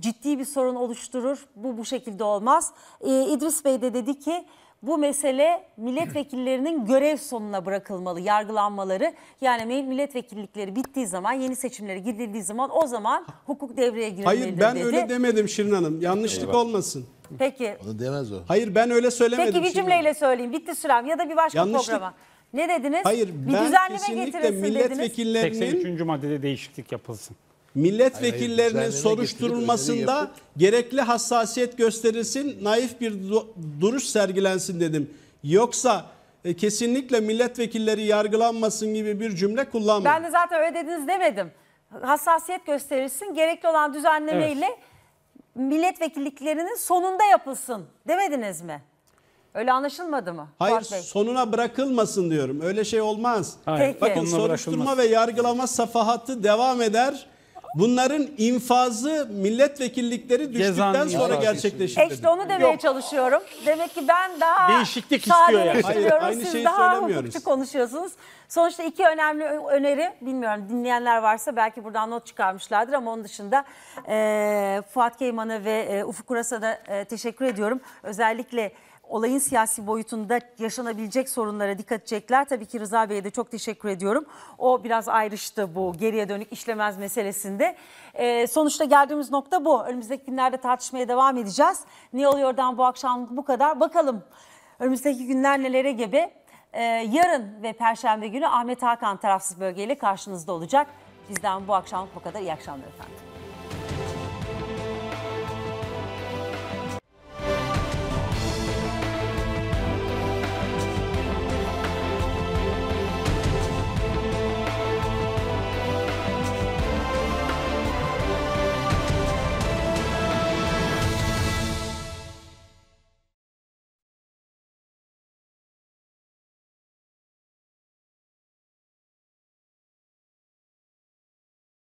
ciddi bir sorun oluşturur. Bu bu şekilde olmaz. İdris Bey de dedi ki bu mesele milletvekillerinin görev sonuna bırakılmalı yargılanmaları. Yani milletvekillikleri bittiği zaman yeni seçimlere gidildiği zaman o zaman hukuk devreye girmeli. Hayır ben dedi. öyle demedim Şirin Hanım yanlışlık Eyvah. olmasın. Peki. Onu demez o. Hayır ben öyle söylemedim. Peki bir cümleyle Şirin. söyleyeyim bitti sürem ya da bir başka yanlışlık. programa. Ne dediniz? Hayır bir ben kesinlikle milletvekillerinin... 83. maddede değişiklik yapılsın milletvekillerinin hayır, hayır, soruşturulmasında gerekli hassasiyet gösterilsin, naif bir duruş sergilensin dedim. Yoksa e, kesinlikle milletvekilleri yargılanmasın gibi bir cümle kullanmadım. Ben de zaten öyle dediniz demedim. Hassasiyet gösterilsin, gerekli olan düzenlemeyle evet. milletvekilliklerinin sonunda yapılsın demediniz mi? Öyle anlaşılmadı mı? Hayır Bey? sonuna bırakılmasın diyorum. Öyle şey olmaz. Hayır. Bakın soruşturma ve yargılama safahatı devam eder. Bunların infazı milletvekillikleri düştükten Cezanın sonra gerçekleşir. İşte onu demeye çalışıyorum. Demek ki ben daha Değişiklik istiyor yani. Hayır, aynı Siz şeyi daha söylemiyoruz. hukukçu konuşuyorsunuz. Sonuçta iki önemli öneri bilmiyorum dinleyenler varsa belki buradan not çıkarmışlardır ama onun dışında e, Fuat Keyman'a ve e, Ufuk Uras'a da e, teşekkür ediyorum. Özellikle olayın siyasi boyutunda yaşanabilecek sorunlara dikkat edecekler. Tabii ki Rıza Bey'e de çok teşekkür ediyorum. O biraz ayrıştı bu geriye dönük işlemez meselesinde. E, sonuçta geldiğimiz nokta bu. Önümüzdeki günlerde tartışmaya devam edeceğiz. Ne oluyordan bu akşam bu kadar. Bakalım önümüzdeki günler nelere gebe. E, yarın ve perşembe günü Ahmet Hakan tarafsız bölgeyle karşınızda olacak. Bizden bu akşam bu kadar. İyi akşamlar efendim.